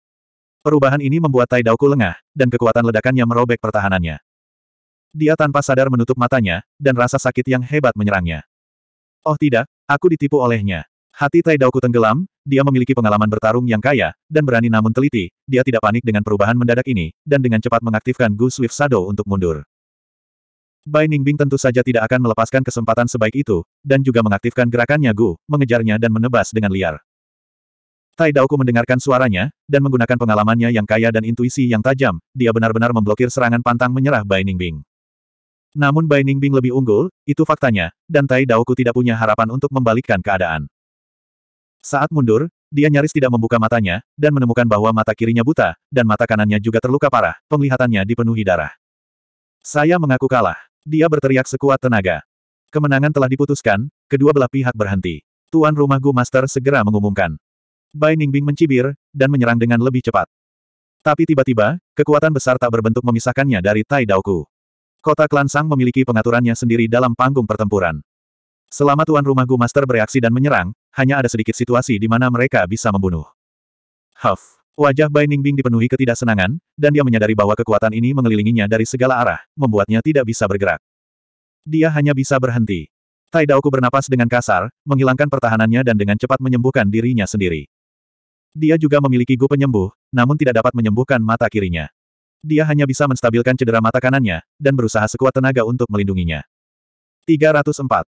Perubahan ini membuat Tai Daoku lengah, dan kekuatan ledakannya merobek pertahanannya. Dia tanpa sadar menutup matanya, dan rasa sakit yang hebat menyerangnya. Oh tidak, aku ditipu olehnya. Hati Tai Daoku tenggelam, dia memiliki pengalaman bertarung yang kaya, dan berani namun teliti, dia tidak panik dengan perubahan mendadak ini, dan dengan cepat mengaktifkan Gu Swift Shadow untuk mundur. Bai Ningbing tentu saja tidak akan melepaskan kesempatan sebaik itu, dan juga mengaktifkan gerakannya Gu, mengejarnya dan menebas dengan liar. Tai Daoku mendengarkan suaranya, dan menggunakan pengalamannya yang kaya dan intuisi yang tajam, dia benar-benar memblokir serangan pantang menyerah Bai Ningbing. Namun Bai Ningbing lebih unggul, itu faktanya, dan Tai Daoku tidak punya harapan untuk membalikkan keadaan. Saat mundur, dia nyaris tidak membuka matanya, dan menemukan bahwa mata kirinya buta, dan mata kanannya juga terluka parah, penglihatannya dipenuhi darah. Saya mengaku kalah. Dia berteriak sekuat tenaga. Kemenangan telah diputuskan, kedua belah pihak berhenti. Tuan rumah Gu Master segera mengumumkan. Bai Ningbing mencibir, dan menyerang dengan lebih cepat. Tapi tiba-tiba, kekuatan besar tak berbentuk memisahkannya dari Tai Daoku. Kota klan Sang memiliki pengaturannya sendiri dalam panggung pertempuran. Selama tuan rumah Gu Master bereaksi dan menyerang, hanya ada sedikit situasi di mana mereka bisa membunuh. Huff. Wajah Bai Ningbing dipenuhi ketidaksenangan, dan dia menyadari bahwa kekuatan ini mengelilinginya dari segala arah, membuatnya tidak bisa bergerak. Dia hanya bisa berhenti. Tai Daoku bernapas dengan kasar, menghilangkan pertahanannya dan dengan cepat menyembuhkan dirinya sendiri. Dia juga memiliki gu penyembuh, namun tidak dapat menyembuhkan mata kirinya. Dia hanya bisa menstabilkan cedera mata kanannya, dan berusaha sekuat tenaga untuk melindunginya. 304.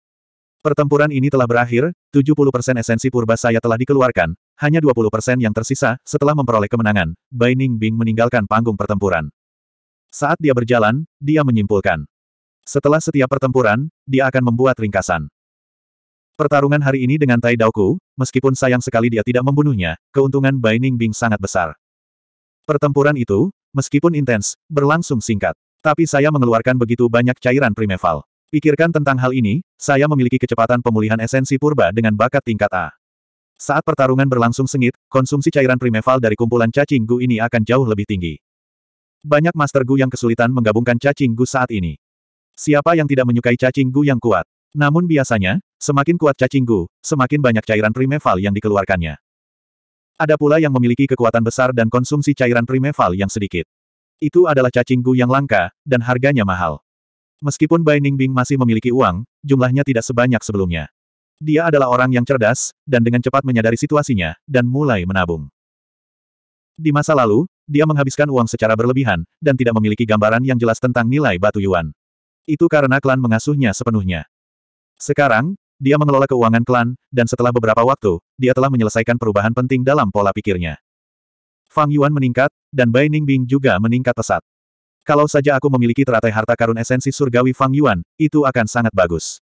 Pertempuran ini telah berakhir, 70% esensi purba saya telah dikeluarkan, hanya 20% yang tersisa, setelah memperoleh kemenangan, Bai Ningbing meninggalkan panggung pertempuran. Saat dia berjalan, dia menyimpulkan. Setelah setiap pertempuran, dia akan membuat ringkasan. Pertarungan hari ini dengan Tai Daoku, meskipun sayang sekali dia tidak membunuhnya, keuntungan Bai Ningbing sangat besar. Pertempuran itu, meskipun intens, berlangsung singkat. Tapi saya mengeluarkan begitu banyak cairan primeval. Pikirkan tentang hal ini, saya memiliki kecepatan pemulihan esensi purba dengan bakat tingkat A. Saat pertarungan berlangsung sengit, konsumsi cairan primeval dari kumpulan cacing gu ini akan jauh lebih tinggi. Banyak master gu yang kesulitan menggabungkan cacing gu saat ini. Siapa yang tidak menyukai cacing gu yang kuat? Namun biasanya, semakin kuat cacing gu, semakin banyak cairan primeval yang dikeluarkannya. Ada pula yang memiliki kekuatan besar dan konsumsi cairan primeval yang sedikit. Itu adalah cacing gu yang langka, dan harganya mahal. Meskipun Bai Ningbing masih memiliki uang, jumlahnya tidak sebanyak sebelumnya. Dia adalah orang yang cerdas, dan dengan cepat menyadari situasinya, dan mulai menabung. Di masa lalu, dia menghabiskan uang secara berlebihan, dan tidak memiliki gambaran yang jelas tentang nilai batu yuan. Itu karena klan mengasuhnya sepenuhnya. Sekarang, dia mengelola keuangan klan, dan setelah beberapa waktu, dia telah menyelesaikan perubahan penting dalam pola pikirnya. Fang Yuan meningkat, dan Bai Ningbing juga meningkat pesat. Kalau saja aku memiliki teratai harta karun esensi surgawi Fang Yuan, itu akan sangat bagus.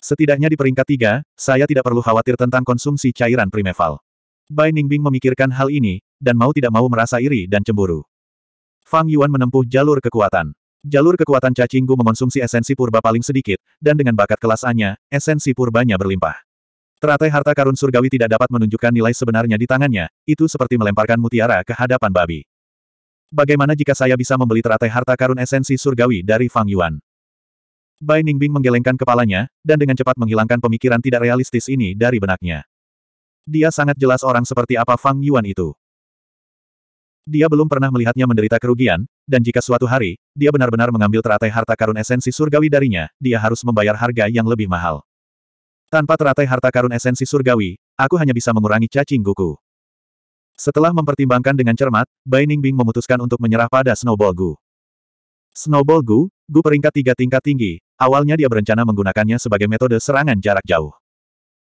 Setidaknya di peringkat tiga, saya tidak perlu khawatir tentang konsumsi cairan primeval. Bai Ningbing memikirkan hal ini, dan mau tidak mau merasa iri dan cemburu. Fang Yuan menempuh jalur kekuatan. Jalur kekuatan Cacinggu mengonsumsi esensi purba paling sedikit, dan dengan bakat kelas A-nya, esensi purbanya berlimpah. Teratai harta karun surgawi tidak dapat menunjukkan nilai sebenarnya di tangannya, itu seperti melemparkan mutiara ke hadapan babi. Bagaimana jika saya bisa membeli teratai harta karun esensi surgawi dari Fang Yuan? Bai Ningbing menggelengkan kepalanya, dan dengan cepat menghilangkan pemikiran tidak realistis ini dari benaknya. Dia sangat jelas orang seperti apa Fang Yuan itu. Dia belum pernah melihatnya menderita kerugian, dan jika suatu hari, dia benar-benar mengambil teratai harta karun esensi surgawi darinya, dia harus membayar harga yang lebih mahal. Tanpa teratai harta karun esensi surgawi, aku hanya bisa mengurangi cacing guku. Setelah mempertimbangkan dengan cermat, Bai Ningbing memutuskan untuk menyerah pada Snowball Gu. Snowball Gu, Gu peringkat tiga tingkat tinggi, awalnya dia berencana menggunakannya sebagai metode serangan jarak jauh.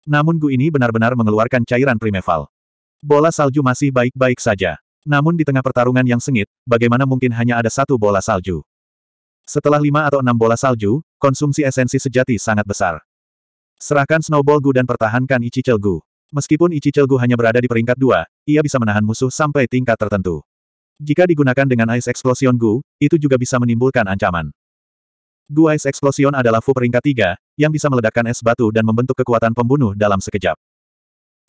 Namun Gu ini benar-benar mengeluarkan cairan primeval. Bola salju masih baik-baik saja. Namun di tengah pertarungan yang sengit, bagaimana mungkin hanya ada satu bola salju? Setelah lima atau enam bola salju, konsumsi esensi sejati sangat besar. Serahkan Snowball Gu dan pertahankan Ichichel Gu. Meskipun Ichichel Gu hanya berada di peringkat dua, ia bisa menahan musuh sampai tingkat tertentu. Jika digunakan dengan Ice Explosion Gu, itu juga bisa menimbulkan ancaman. Gu Ice Explosion adalah Fu peringkat tiga, yang bisa meledakkan es batu dan membentuk kekuatan pembunuh dalam sekejap.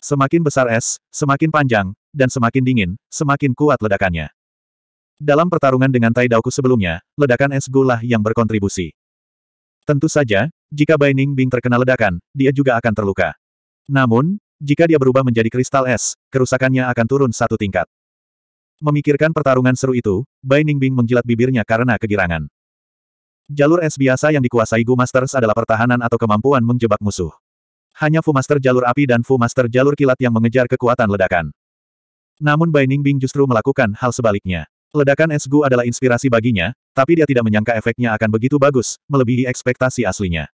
Semakin besar es, semakin panjang, dan semakin dingin, semakin kuat ledakannya. Dalam pertarungan dengan Tai Daoku sebelumnya, ledakan es Gu lah yang berkontribusi. Tentu saja, jika Bai Bing terkena ledakan, dia juga akan terluka. Namun, jika dia berubah menjadi kristal es, kerusakannya akan turun satu tingkat. Memikirkan pertarungan seru itu, Bai Ningbing menjilat bibirnya karena kegirangan. Jalur es biasa yang dikuasai Gu Masters adalah pertahanan atau kemampuan menjebak musuh. Hanya Fu Master jalur api dan Fu Master jalur kilat yang mengejar kekuatan ledakan. Namun Bai Ningbing justru melakukan hal sebaliknya. Ledakan es Gu adalah inspirasi baginya, tapi dia tidak menyangka efeknya akan begitu bagus, melebihi ekspektasi aslinya.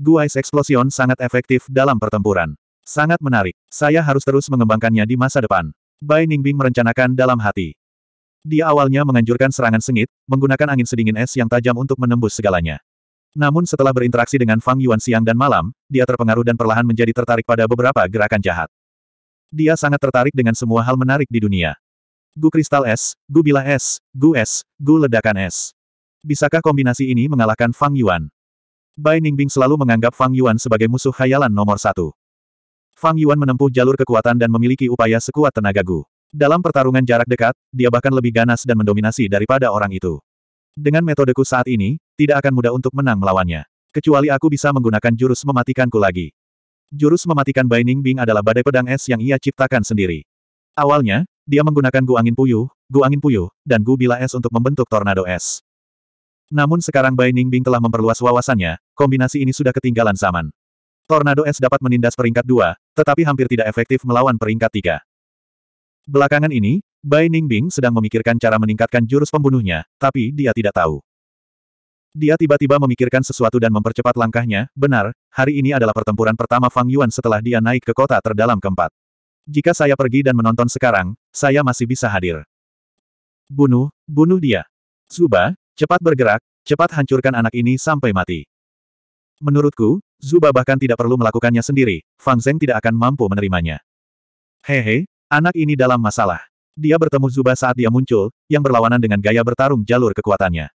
Gu Ice Explosion sangat efektif dalam pertempuran. Sangat menarik. Saya harus terus mengembangkannya di masa depan. Bai Ningbing merencanakan dalam hati. Dia awalnya menganjurkan serangan sengit, menggunakan angin sedingin es yang tajam untuk menembus segalanya. Namun setelah berinteraksi dengan Fang Yuan siang dan malam, dia terpengaruh dan perlahan menjadi tertarik pada beberapa gerakan jahat. Dia sangat tertarik dengan semua hal menarik di dunia. Gu kristal es, gu Bila es, gu es, gu ledakan es. Bisakah kombinasi ini mengalahkan Fang Yuan? Bai Ningbing selalu menganggap Fang Yuan sebagai musuh khayalan nomor satu. Fang Yuan menempuh jalur kekuatan dan memiliki upaya sekuat tenaga Gu. Dalam pertarungan jarak dekat, dia bahkan lebih ganas dan mendominasi daripada orang itu. Dengan metodeku saat ini, tidak akan mudah untuk menang melawannya. Kecuali aku bisa menggunakan jurus mematikanku lagi. Jurus mematikan Binding Bing adalah badai pedang es yang ia ciptakan sendiri. Awalnya, dia menggunakan Gu Angin Puyuh, Gu Angin Puyuh, dan Gu Bila Es untuk membentuk tornado es. Namun sekarang Bai Bing telah memperluas wawasannya, kombinasi ini sudah ketinggalan zaman. Tornado es dapat menindas peringkat dua, tetapi hampir tidak efektif melawan peringkat tiga. Belakangan ini, Bai Ningbing sedang memikirkan cara meningkatkan jurus pembunuhnya, tapi dia tidak tahu. Dia tiba-tiba memikirkan sesuatu dan mempercepat langkahnya, benar, hari ini adalah pertempuran pertama Fang Yuan setelah dia naik ke kota terdalam keempat. Jika saya pergi dan menonton sekarang, saya masih bisa hadir. Bunuh, bunuh dia. Zuba, cepat bergerak, cepat hancurkan anak ini sampai mati. Menurutku, Zuba bahkan tidak perlu melakukannya sendiri, Fang Zeng tidak akan mampu menerimanya. Hehe, anak ini dalam masalah. Dia bertemu Zuba saat dia muncul, yang berlawanan dengan gaya bertarung jalur kekuatannya.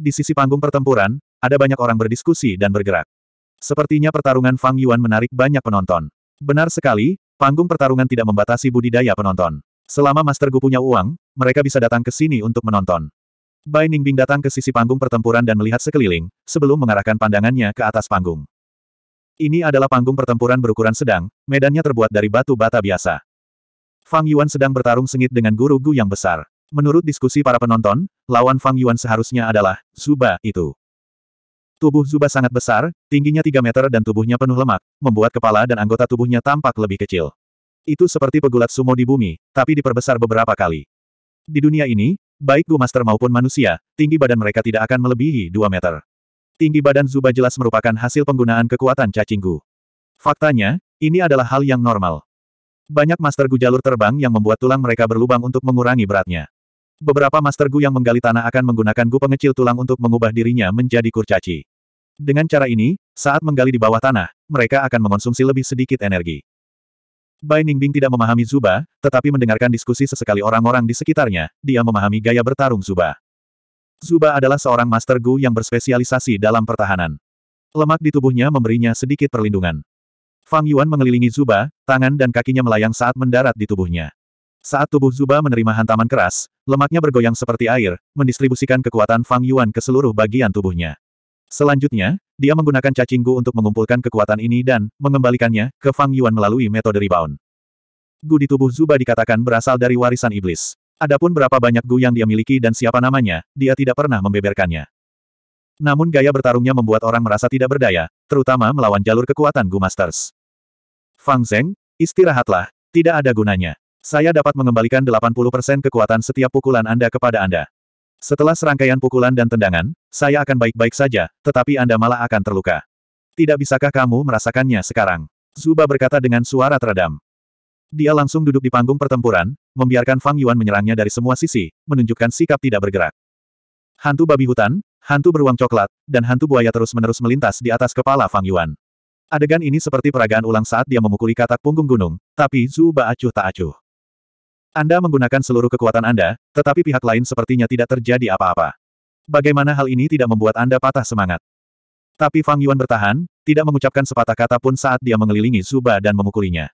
Di sisi panggung pertempuran, ada banyak orang berdiskusi dan bergerak. Sepertinya pertarungan Fang Yuan menarik banyak penonton. Benar sekali, panggung pertarungan tidak membatasi budidaya penonton. Selama Master Gu punya uang, mereka bisa datang ke sini untuk menonton. Bai Ningbing datang ke sisi panggung pertempuran dan melihat sekeliling, sebelum mengarahkan pandangannya ke atas panggung. Ini adalah panggung pertempuran berukuran sedang, medannya terbuat dari batu bata biasa. Fang Yuan sedang bertarung sengit dengan guru Gu yang besar. Menurut diskusi para penonton, lawan Fang Yuan seharusnya adalah Zuba itu. Tubuh Zuba sangat besar, tingginya 3 meter dan tubuhnya penuh lemak, membuat kepala dan anggota tubuhnya tampak lebih kecil. Itu seperti pegulat sumo di bumi, tapi diperbesar beberapa kali. Di dunia ini, Baik gu master maupun manusia, tinggi badan mereka tidak akan melebihi 2 meter. Tinggi badan Zuba jelas merupakan hasil penggunaan kekuatan cacing gu. Faktanya, ini adalah hal yang normal. Banyak Master Gu jalur terbang yang membuat tulang mereka berlubang untuk mengurangi beratnya. Beberapa Master Gu yang menggali tanah akan menggunakan Gu pengecil tulang untuk mengubah dirinya menjadi kurcaci. Dengan cara ini, saat menggali di bawah tanah, mereka akan mengonsumsi lebih sedikit energi. Bai Ningbing tidak memahami Zuba, tetapi mendengarkan diskusi sesekali orang-orang di sekitarnya, dia memahami gaya bertarung Zuba. Zuba adalah seorang Master Gu yang berspesialisasi dalam pertahanan. Lemak di tubuhnya memberinya sedikit perlindungan. Fang Yuan mengelilingi Zuba, tangan dan kakinya melayang saat mendarat di tubuhnya. Saat tubuh Zuba menerima hantaman keras, lemaknya bergoyang seperti air, mendistribusikan kekuatan Fang Yuan ke seluruh bagian tubuhnya. Selanjutnya, dia menggunakan cacinggu untuk mengumpulkan kekuatan ini dan mengembalikannya ke Fang Yuan melalui metode rebound. Gu di tubuh Zuba dikatakan berasal dari warisan iblis. Adapun berapa banyak gu yang dia miliki dan siapa namanya, dia tidak pernah membeberkannya. Namun gaya bertarungnya membuat orang merasa tidak berdaya, terutama melawan jalur kekuatan Gu Masters. Fang Zeng, istirahatlah, tidak ada gunanya. Saya dapat mengembalikan 80% kekuatan setiap pukulan Anda kepada Anda. Setelah serangkaian pukulan dan tendangan, saya akan baik-baik saja, tetapi Anda malah akan terluka. Tidak bisakah kamu merasakannya sekarang? Zuba berkata dengan suara teredam. Dia langsung duduk di panggung pertempuran, membiarkan Fang Yuan menyerangnya dari semua sisi, menunjukkan sikap tidak bergerak. Hantu babi hutan, hantu beruang coklat, dan hantu buaya terus-menerus melintas di atas kepala Fang Yuan. Adegan ini seperti peragaan ulang saat dia memukuli katak punggung gunung, tapi Zuba acuh tak acuh. Anda menggunakan seluruh kekuatan Anda, tetapi pihak lain sepertinya tidak terjadi apa-apa. Bagaimana hal ini tidak membuat Anda patah semangat? Tapi Fang Yuan bertahan, tidak mengucapkan sepatah kata pun saat dia mengelilingi Suba dan memukulinya.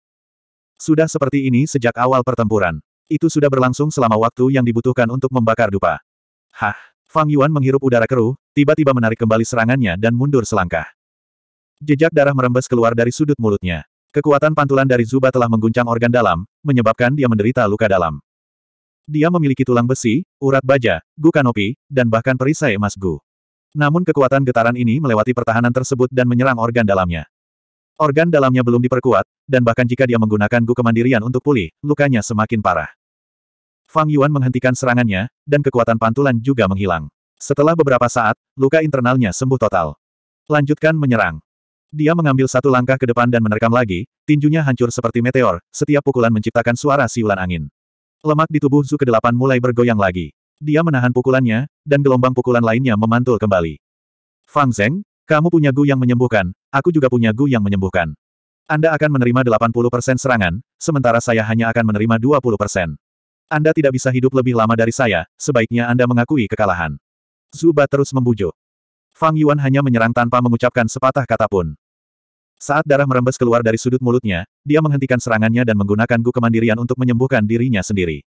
Sudah seperti ini sejak awal pertempuran. Itu sudah berlangsung selama waktu yang dibutuhkan untuk membakar dupa. Hah! Fang Yuan menghirup udara keruh, tiba-tiba menarik kembali serangannya dan mundur selangkah. Jejak darah merembes keluar dari sudut mulutnya. Kekuatan pantulan dari Zuba telah mengguncang organ dalam, menyebabkan dia menderita luka dalam. Dia memiliki tulang besi, urat baja, gu kanopi, dan bahkan perisai emas gu. Namun kekuatan getaran ini melewati pertahanan tersebut dan menyerang organ dalamnya. Organ dalamnya belum diperkuat, dan bahkan jika dia menggunakan gu kemandirian untuk pulih, lukanya semakin parah. Fang Yuan menghentikan serangannya, dan kekuatan pantulan juga menghilang. Setelah beberapa saat, luka internalnya sembuh total. Lanjutkan menyerang. Dia mengambil satu langkah ke depan dan menerkam lagi, tinjunya hancur seperti meteor, setiap pukulan menciptakan suara siulan angin. Lemak di tubuh Zu ke-8 mulai bergoyang lagi. Dia menahan pukulannya, dan gelombang pukulan lainnya memantul kembali. Fang Zeng, kamu punya Gu yang menyembuhkan, aku juga punya Gu yang menyembuhkan. Anda akan menerima 80% serangan, sementara saya hanya akan menerima 20%. Anda tidak bisa hidup lebih lama dari saya, sebaiknya Anda mengakui kekalahan. Zuba terus membujuk. Fang Yuan hanya menyerang tanpa mengucapkan sepatah kata pun. Saat darah merembes keluar dari sudut mulutnya, dia menghentikan serangannya dan menggunakan gu kemandirian untuk menyembuhkan dirinya sendiri.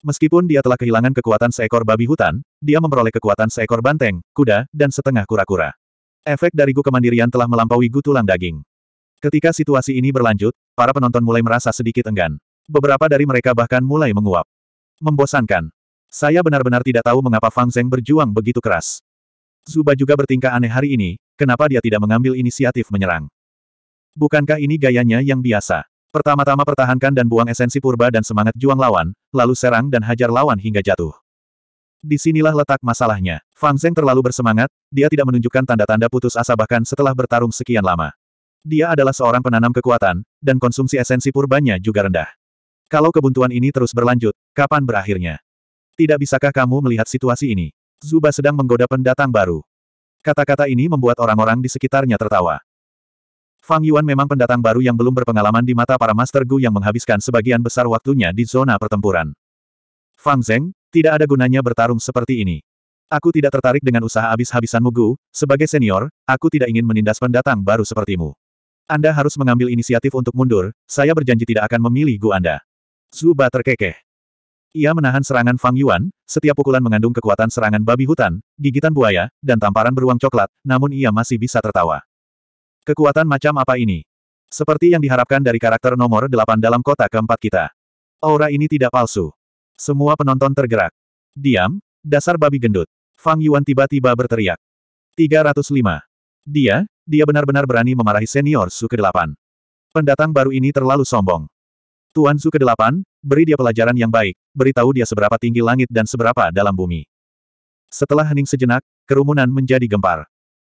Meskipun dia telah kehilangan kekuatan seekor babi hutan, dia memperoleh kekuatan seekor banteng, kuda, dan setengah kura-kura. Efek dari gu kemandirian telah melampaui gu tulang daging. Ketika situasi ini berlanjut, para penonton mulai merasa sedikit enggan. Beberapa dari mereka bahkan mulai menguap. Membosankan. Saya benar-benar tidak tahu mengapa Fang Zeng berjuang begitu keras. Zuba juga bertingkah aneh hari ini, kenapa dia tidak mengambil inisiatif menyerang? Bukankah ini gayanya yang biasa? Pertama-tama pertahankan dan buang esensi purba dan semangat juang lawan, lalu serang dan hajar lawan hingga jatuh. Disinilah letak masalahnya. Fang Zeng terlalu bersemangat, dia tidak menunjukkan tanda-tanda putus asa bahkan setelah bertarung sekian lama. Dia adalah seorang penanam kekuatan, dan konsumsi esensi purbanya juga rendah. Kalau kebuntuan ini terus berlanjut, kapan berakhirnya? Tidak bisakah kamu melihat situasi ini? Zuba sedang menggoda pendatang baru. Kata-kata ini membuat orang-orang di sekitarnya tertawa. Fang Yuan memang pendatang baru yang belum berpengalaman di mata para Master Gu yang menghabiskan sebagian besar waktunya di zona pertempuran. Fang Zeng, tidak ada gunanya bertarung seperti ini. Aku tidak tertarik dengan usaha habis-habisanmu Gu, sebagai senior, aku tidak ingin menindas pendatang baru sepertimu. Anda harus mengambil inisiatif untuk mundur, saya berjanji tidak akan memilih Gu Anda. Zuba terkekeh. Ia menahan serangan Fang Yuan, setiap pukulan mengandung kekuatan serangan babi hutan, gigitan buaya, dan tamparan beruang coklat, namun ia masih bisa tertawa. Kekuatan macam apa ini? Seperti yang diharapkan dari karakter nomor 8 dalam kota keempat kita. Aura ini tidak palsu. Semua penonton tergerak. Diam, dasar babi gendut. Fang Yuan tiba-tiba berteriak. 305. Dia, dia benar-benar berani memarahi senior Su ke-8. Pendatang baru ini terlalu sombong. Tuan Su ke-8, Beri dia pelajaran yang baik, beritahu dia seberapa tinggi langit dan seberapa dalam bumi. Setelah hening sejenak, kerumunan menjadi gempar.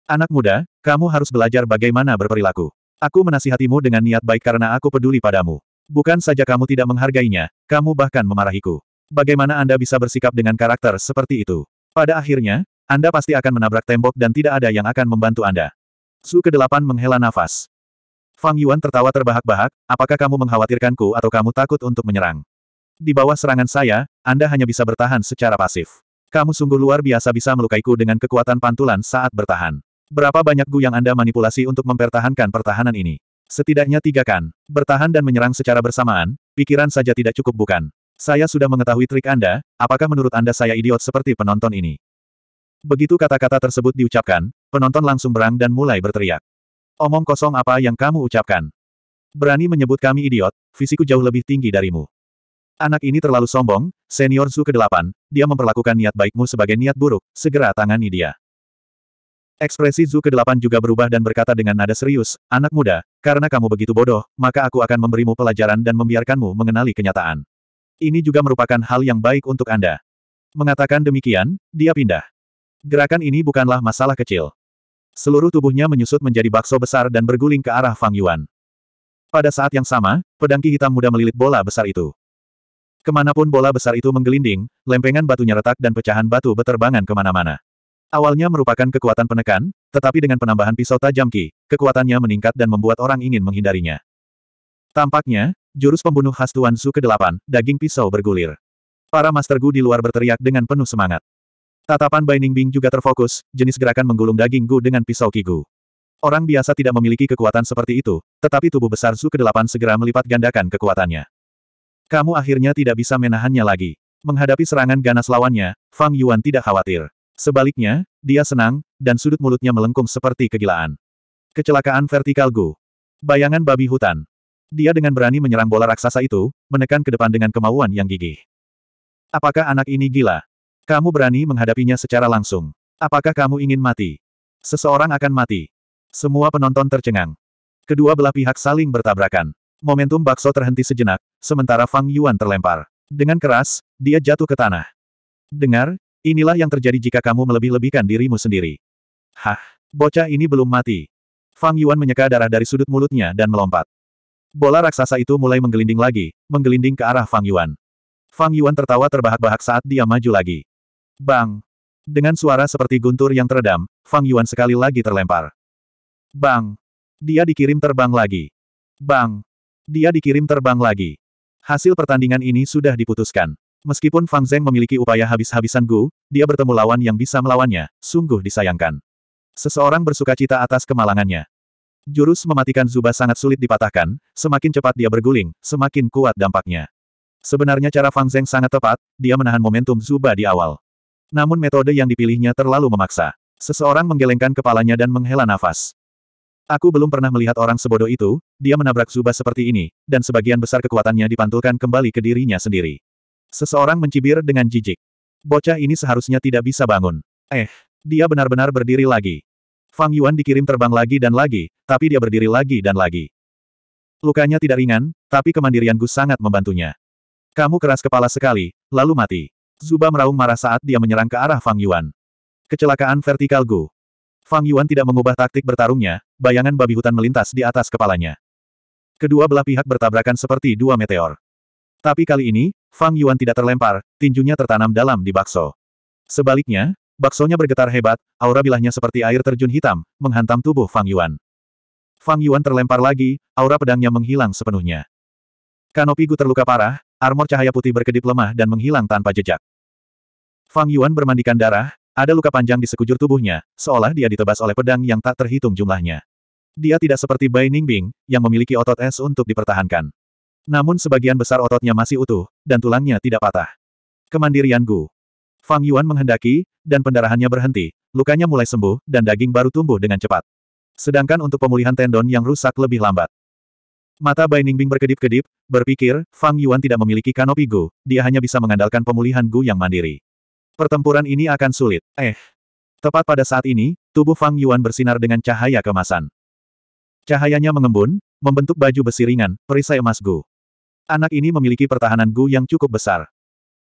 Anak muda, kamu harus belajar bagaimana berperilaku. Aku menasihatimu dengan niat baik karena aku peduli padamu. Bukan saja kamu tidak menghargainya, kamu bahkan memarahiku. Bagaimana Anda bisa bersikap dengan karakter seperti itu? Pada akhirnya, Anda pasti akan menabrak tembok dan tidak ada yang akan membantu Anda. Su ke-8 menghela nafas. Fang Yuan tertawa terbahak-bahak, apakah kamu mengkhawatirkanku atau kamu takut untuk menyerang? Di bawah serangan saya, Anda hanya bisa bertahan secara pasif. Kamu sungguh luar biasa bisa melukaiku dengan kekuatan pantulan saat bertahan. Berapa banyak Gu yang Anda manipulasi untuk mempertahankan pertahanan ini? Setidaknya tiga kan. Bertahan dan menyerang secara bersamaan, pikiran saja tidak cukup bukan? Saya sudah mengetahui trik Anda, apakah menurut Anda saya idiot seperti penonton ini? Begitu kata-kata tersebut diucapkan, penonton langsung berang dan mulai berteriak. Omong kosong apa yang kamu ucapkan. Berani menyebut kami idiot, fisiku jauh lebih tinggi darimu. Anak ini terlalu sombong, senior Su ke-8, dia memperlakukan niat baikmu sebagai niat buruk, segera tangani dia. Ekspresi Zu ke-8 juga berubah dan berkata dengan nada serius, anak muda, karena kamu begitu bodoh, maka aku akan memberimu pelajaran dan membiarkanmu mengenali kenyataan. Ini juga merupakan hal yang baik untuk Anda. Mengatakan demikian, dia pindah. Gerakan ini bukanlah masalah kecil. Seluruh tubuhnya menyusut menjadi bakso besar dan berguling ke arah Fang Yuan. Pada saat yang sama, pedang ki hitam muda melilit bola besar itu. Kemanapun bola besar itu menggelinding, lempengan batunya retak dan pecahan batu beterbangan kemana-mana. Awalnya merupakan kekuatan penekan, tetapi dengan penambahan pisau tajam Ki, kekuatannya meningkat dan membuat orang ingin menghindarinya. Tampaknya, jurus pembunuh khas Tuan Su ke-8, daging pisau bergulir. Para Master Gu di luar berteriak dengan penuh semangat. Tatapan Bai Ningbing juga terfokus, jenis gerakan menggulung daging Gu dengan pisau Kigu. Orang biasa tidak memiliki kekuatan seperti itu, tetapi tubuh besar Zu kedelapan segera melipat gandakan kekuatannya. Kamu akhirnya tidak bisa menahannya lagi. Menghadapi serangan ganas lawannya, Fang Yuan tidak khawatir. Sebaliknya, dia senang, dan sudut mulutnya melengkung seperti kegilaan. Kecelakaan vertikal Gu. Bayangan babi hutan. Dia dengan berani menyerang bola raksasa itu, menekan ke depan dengan kemauan yang gigih. Apakah anak ini gila? Kamu berani menghadapinya secara langsung. Apakah kamu ingin mati? Seseorang akan mati. Semua penonton tercengang. Kedua belah pihak saling bertabrakan. Momentum bakso terhenti sejenak, sementara Fang Yuan terlempar. Dengan keras, dia jatuh ke tanah. Dengar, inilah yang terjadi jika kamu melebih-lebihkan dirimu sendiri. Hah, bocah ini belum mati. Fang Yuan menyeka darah dari sudut mulutnya dan melompat. Bola raksasa itu mulai menggelinding lagi, menggelinding ke arah Fang Yuan. Fang Yuan tertawa terbahak-bahak saat dia maju lagi. Bang! Dengan suara seperti guntur yang teredam, Fang Yuan sekali lagi terlempar. Bang! Dia dikirim terbang lagi. Bang! Dia dikirim terbang lagi. Hasil pertandingan ini sudah diputuskan. Meskipun Fang Zeng memiliki upaya habis-habisan Gu, dia bertemu lawan yang bisa melawannya, sungguh disayangkan. Seseorang bersuka cita atas kemalangannya. Jurus mematikan Zuba sangat sulit dipatahkan, semakin cepat dia berguling, semakin kuat dampaknya. Sebenarnya cara Fang Zeng sangat tepat, dia menahan momentum Zuba di awal. Namun metode yang dipilihnya terlalu memaksa. Seseorang menggelengkan kepalanya dan menghela nafas. Aku belum pernah melihat orang sebodoh itu, dia menabrak Zuba seperti ini, dan sebagian besar kekuatannya dipantulkan kembali ke dirinya sendiri. Seseorang mencibir dengan jijik. Bocah ini seharusnya tidak bisa bangun. Eh, dia benar-benar berdiri lagi. Fang Yuan dikirim terbang lagi dan lagi, tapi dia berdiri lagi dan lagi. Lukanya tidak ringan, tapi kemandirian Gus sangat membantunya. Kamu keras kepala sekali, lalu mati. Zuba meraung marah saat dia menyerang ke arah Fang Yuan. Kecelakaan vertikal Gu. Fang Yuan tidak mengubah taktik bertarungnya, bayangan babi hutan melintas di atas kepalanya. Kedua belah pihak bertabrakan seperti dua meteor. Tapi kali ini, Fang Yuan tidak terlempar, tinjunya tertanam dalam di bakso. Sebaliknya, baksonya bergetar hebat, aura bilahnya seperti air terjun hitam, menghantam tubuh Fang Yuan. Fang Yuan terlempar lagi, aura pedangnya menghilang sepenuhnya. Kanopi Gu terluka parah, armor cahaya putih berkedip lemah dan menghilang tanpa jejak. Fang Yuan bermandikan darah, ada luka panjang di sekujur tubuhnya, seolah dia ditebas oleh pedang yang tak terhitung jumlahnya. Dia tidak seperti Bai Ningbing, yang memiliki otot es untuk dipertahankan. Namun sebagian besar ototnya masih utuh, dan tulangnya tidak patah. Kemandirian Gu. Fang Yuan menghendaki, dan pendarahannya berhenti, lukanya mulai sembuh, dan daging baru tumbuh dengan cepat. Sedangkan untuk pemulihan tendon yang rusak lebih lambat. Mata Bai Ningbing berkedip-kedip, berpikir, Fang Yuan tidak memiliki kanopi Gu, dia hanya bisa mengandalkan pemulihan Gu yang mandiri. Pertempuran ini akan sulit. Eh. Tepat pada saat ini, tubuh Fang Yuan bersinar dengan cahaya kemasan. Cahayanya mengembun, membentuk baju besi ringan, perisai emas Gu. Anak ini memiliki pertahanan Gu yang cukup besar.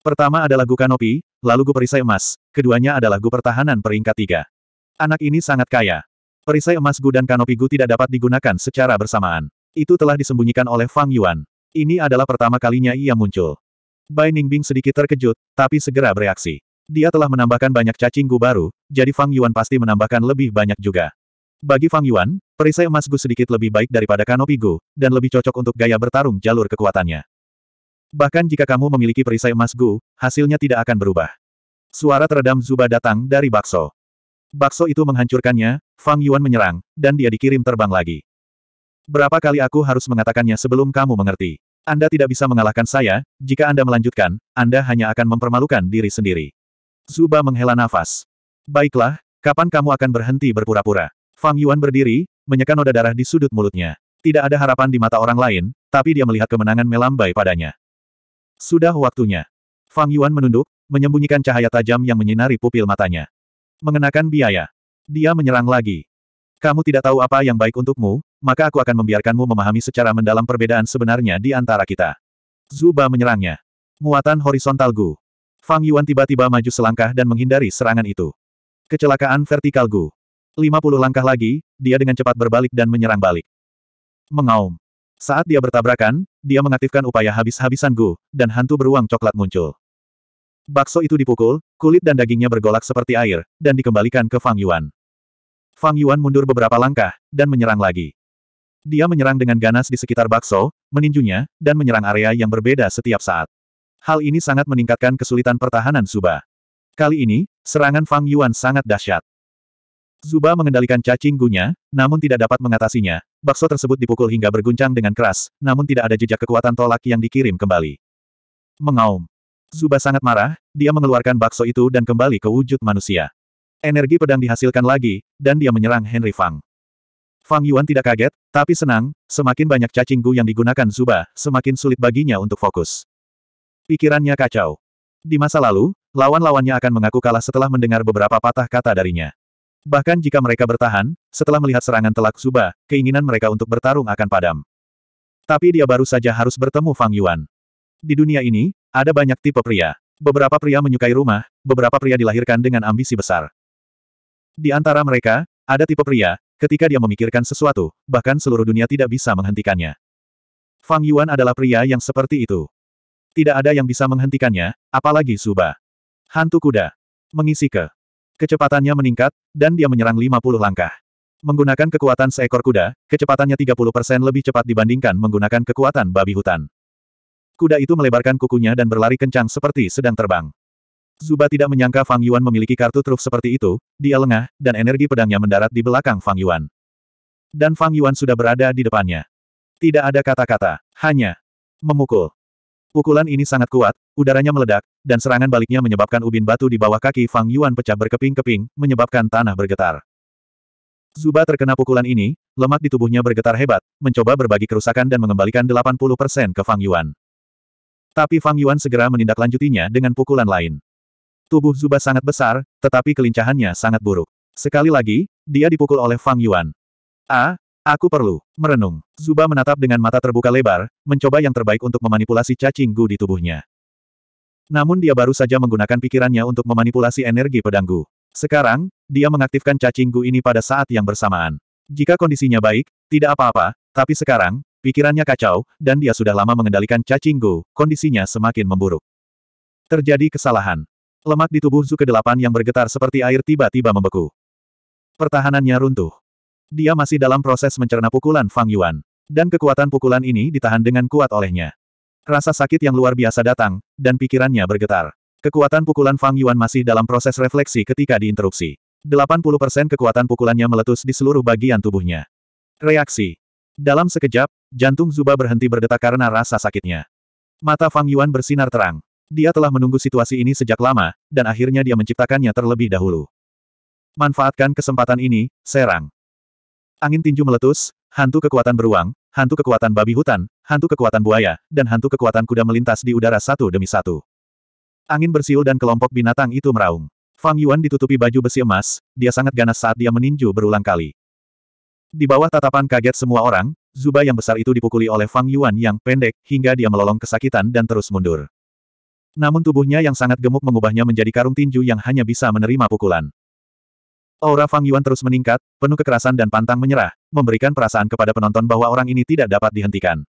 Pertama adalah Gu Kanopi, lalu Gu Perisai Emas, keduanya adalah Gu Pertahanan peringkat tiga. Anak ini sangat kaya. Perisai Emas Gu dan Kanopi Gu tidak dapat digunakan secara bersamaan. Itu telah disembunyikan oleh Fang Yuan. Ini adalah pertama kalinya ia muncul. Bai Ningbing sedikit terkejut, tapi segera bereaksi. Dia telah menambahkan banyak cacing gu baru, jadi Fang Yuan pasti menambahkan lebih banyak juga. Bagi Fang Yuan, perisai emas gu sedikit lebih baik daripada kanopi gu, dan lebih cocok untuk gaya bertarung jalur kekuatannya. Bahkan jika kamu memiliki perisai emas gu, hasilnya tidak akan berubah. Suara teredam Zuba datang dari bakso. Bakso itu menghancurkannya, Fang Yuan menyerang, dan dia dikirim terbang lagi. Berapa kali aku harus mengatakannya sebelum kamu mengerti? Anda tidak bisa mengalahkan saya, jika Anda melanjutkan, Anda hanya akan mempermalukan diri sendiri. Zuba menghela nafas. Baiklah, kapan kamu akan berhenti berpura-pura? Fang Yuan berdiri, menyeka noda darah di sudut mulutnya. Tidak ada harapan di mata orang lain, tapi dia melihat kemenangan melambai padanya. Sudah waktunya. Fang Yuan menunduk, menyembunyikan cahaya tajam yang menyinari pupil matanya. Mengenakan biaya. Dia menyerang lagi. Kamu tidak tahu apa yang baik untukmu, maka aku akan membiarkanmu memahami secara mendalam perbedaan sebenarnya di antara kita. Zuba menyerangnya. Muatan horizontal Gu. Fang Yuan tiba-tiba maju selangkah dan menghindari serangan itu. Kecelakaan vertikal Gu. 50 langkah lagi, dia dengan cepat berbalik dan menyerang balik. Mengaum. Saat dia bertabrakan, dia mengaktifkan upaya habis-habisan Gu, dan hantu beruang coklat muncul. Bakso itu dipukul, kulit dan dagingnya bergolak seperti air, dan dikembalikan ke Fang Yuan. Fang Yuan mundur beberapa langkah, dan menyerang lagi. Dia menyerang dengan ganas di sekitar bakso, meninjunya, dan menyerang area yang berbeda setiap saat. Hal ini sangat meningkatkan kesulitan pertahanan Zuba. Kali ini, serangan Fang Yuan sangat dahsyat. Zuba mengendalikan cacing gunya, namun tidak dapat mengatasinya. Bakso tersebut dipukul hingga berguncang dengan keras, namun tidak ada jejak kekuatan tolak yang dikirim kembali. Mengaum. Zuba sangat marah, dia mengeluarkan bakso itu dan kembali ke wujud manusia. Energi pedang dihasilkan lagi, dan dia menyerang Henry Fang. Fang Yuan tidak kaget, tapi senang, semakin banyak cacing gu yang digunakan Zuba, semakin sulit baginya untuk fokus. Pikirannya kacau. Di masa lalu, lawan-lawannya akan mengaku kalah setelah mendengar beberapa patah kata darinya. Bahkan jika mereka bertahan, setelah melihat serangan telak Suba, keinginan mereka untuk bertarung akan padam. Tapi dia baru saja harus bertemu Fang Yuan. Di dunia ini, ada banyak tipe pria. Beberapa pria menyukai rumah, beberapa pria dilahirkan dengan ambisi besar. Di antara mereka, ada tipe pria, ketika dia memikirkan sesuatu, bahkan seluruh dunia tidak bisa menghentikannya. Fang Yuan adalah pria yang seperti itu. Tidak ada yang bisa menghentikannya, apalagi Suba. Hantu kuda. Mengisi ke. Kecepatannya meningkat, dan dia menyerang 50 langkah. Menggunakan kekuatan seekor kuda, kecepatannya 30% lebih cepat dibandingkan menggunakan kekuatan babi hutan. Kuda itu melebarkan kukunya dan berlari kencang seperti sedang terbang. Zuba tidak menyangka Fang Yuan memiliki kartu truf seperti itu, dia lengah, dan energi pedangnya mendarat di belakang Fang Yuan. Dan Fang Yuan sudah berada di depannya. Tidak ada kata-kata, hanya memukul. Pukulan ini sangat kuat, udaranya meledak, dan serangan baliknya menyebabkan ubin batu di bawah kaki Fang Yuan pecah berkeping-keping, menyebabkan tanah bergetar. Zuba terkena pukulan ini, lemak di tubuhnya bergetar hebat, mencoba berbagi kerusakan dan mengembalikan 80% ke Fang Yuan. Tapi Fang Yuan segera menindaklanjutinya dengan pukulan lain. Tubuh Zuba sangat besar, tetapi kelincahannya sangat buruk. Sekali lagi, dia dipukul oleh Fang Yuan. A, ah, Aku perlu merenung. Zuba menatap dengan mata terbuka lebar, mencoba yang terbaik untuk memanipulasi cacing gu di tubuhnya. Namun dia baru saja menggunakan pikirannya untuk memanipulasi energi pedang gu. Sekarang, dia mengaktifkan cacing gu ini pada saat yang bersamaan. Jika kondisinya baik, tidak apa-apa, tapi sekarang, pikirannya kacau, dan dia sudah lama mengendalikan cacing gu, kondisinya semakin memburuk. Terjadi kesalahan. Lemak di tubuh Zu ke-8 yang bergetar seperti air tiba-tiba membeku. Pertahanannya runtuh. Dia masih dalam proses mencerna pukulan Fang Yuan. Dan kekuatan pukulan ini ditahan dengan kuat olehnya. Rasa sakit yang luar biasa datang, dan pikirannya bergetar. Kekuatan pukulan Fang Yuan masih dalam proses refleksi ketika diinterupsi. 80% kekuatan pukulannya meletus di seluruh bagian tubuhnya. Reaksi. Dalam sekejap, jantung Zuba berhenti berdetak karena rasa sakitnya. Mata Fang Yuan bersinar terang. Dia telah menunggu situasi ini sejak lama, dan akhirnya dia menciptakannya terlebih dahulu. Manfaatkan kesempatan ini, serang. Angin tinju meletus, hantu kekuatan beruang, hantu kekuatan babi hutan, hantu kekuatan buaya, dan hantu kekuatan kuda melintas di udara satu demi satu. Angin bersiul dan kelompok binatang itu meraung. Fang Yuan ditutupi baju besi emas, dia sangat ganas saat dia meninju berulang kali. Di bawah tatapan kaget semua orang, Zuba yang besar itu dipukuli oleh Fang Yuan yang pendek, hingga dia melolong kesakitan dan terus mundur. Namun tubuhnya yang sangat gemuk mengubahnya menjadi karung tinju yang hanya bisa menerima pukulan. Aura Fang Yuan terus meningkat, penuh kekerasan dan pantang menyerah, memberikan perasaan kepada penonton bahwa orang ini tidak dapat dihentikan.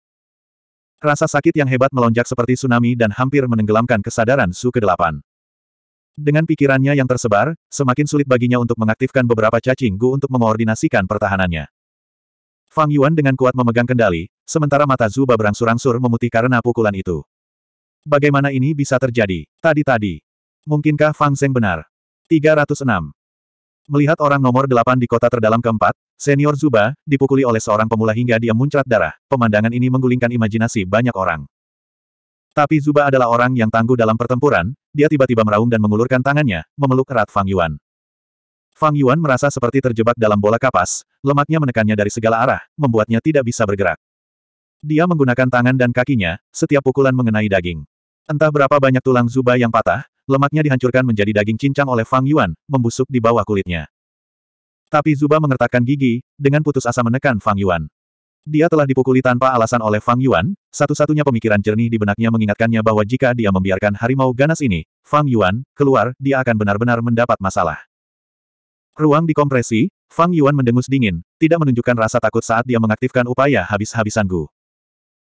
Rasa sakit yang hebat melonjak seperti tsunami dan hampir menenggelamkan kesadaran Su ke-8. Dengan pikirannya yang tersebar, semakin sulit baginya untuk mengaktifkan beberapa cacing gu untuk mengoordinasikan pertahanannya. Fang Yuan dengan kuat memegang kendali, sementara mata Zu berangsur-angsur memutih karena pukulan itu. Bagaimana ini bisa terjadi? Tadi-tadi. Mungkinkah Fang Zeng benar? 306. Melihat orang nomor delapan di kota terdalam keempat, senior Zuba, dipukuli oleh seorang pemula hingga dia muncrat darah, pemandangan ini menggulingkan imajinasi banyak orang. Tapi Zuba adalah orang yang tangguh dalam pertempuran, dia tiba-tiba meraung dan mengulurkan tangannya, memeluk erat Fang Yuan. Fang Yuan merasa seperti terjebak dalam bola kapas, lemaknya menekannya dari segala arah, membuatnya tidak bisa bergerak. Dia menggunakan tangan dan kakinya, setiap pukulan mengenai daging. Entah berapa banyak tulang Zuba yang patah, lemaknya dihancurkan menjadi daging cincang oleh Fang Yuan, membusuk di bawah kulitnya. Tapi Zuba mengertakkan gigi, dengan putus asa menekan Fang Yuan. Dia telah dipukuli tanpa alasan oleh Fang Yuan, satu-satunya pemikiran jernih di benaknya mengingatkannya bahwa jika dia membiarkan harimau ganas ini, Fang Yuan, keluar, dia akan benar-benar mendapat masalah. Ruang dikompresi, Fang Yuan mendengus dingin, tidak menunjukkan rasa takut saat dia mengaktifkan upaya habis-habisan Gu.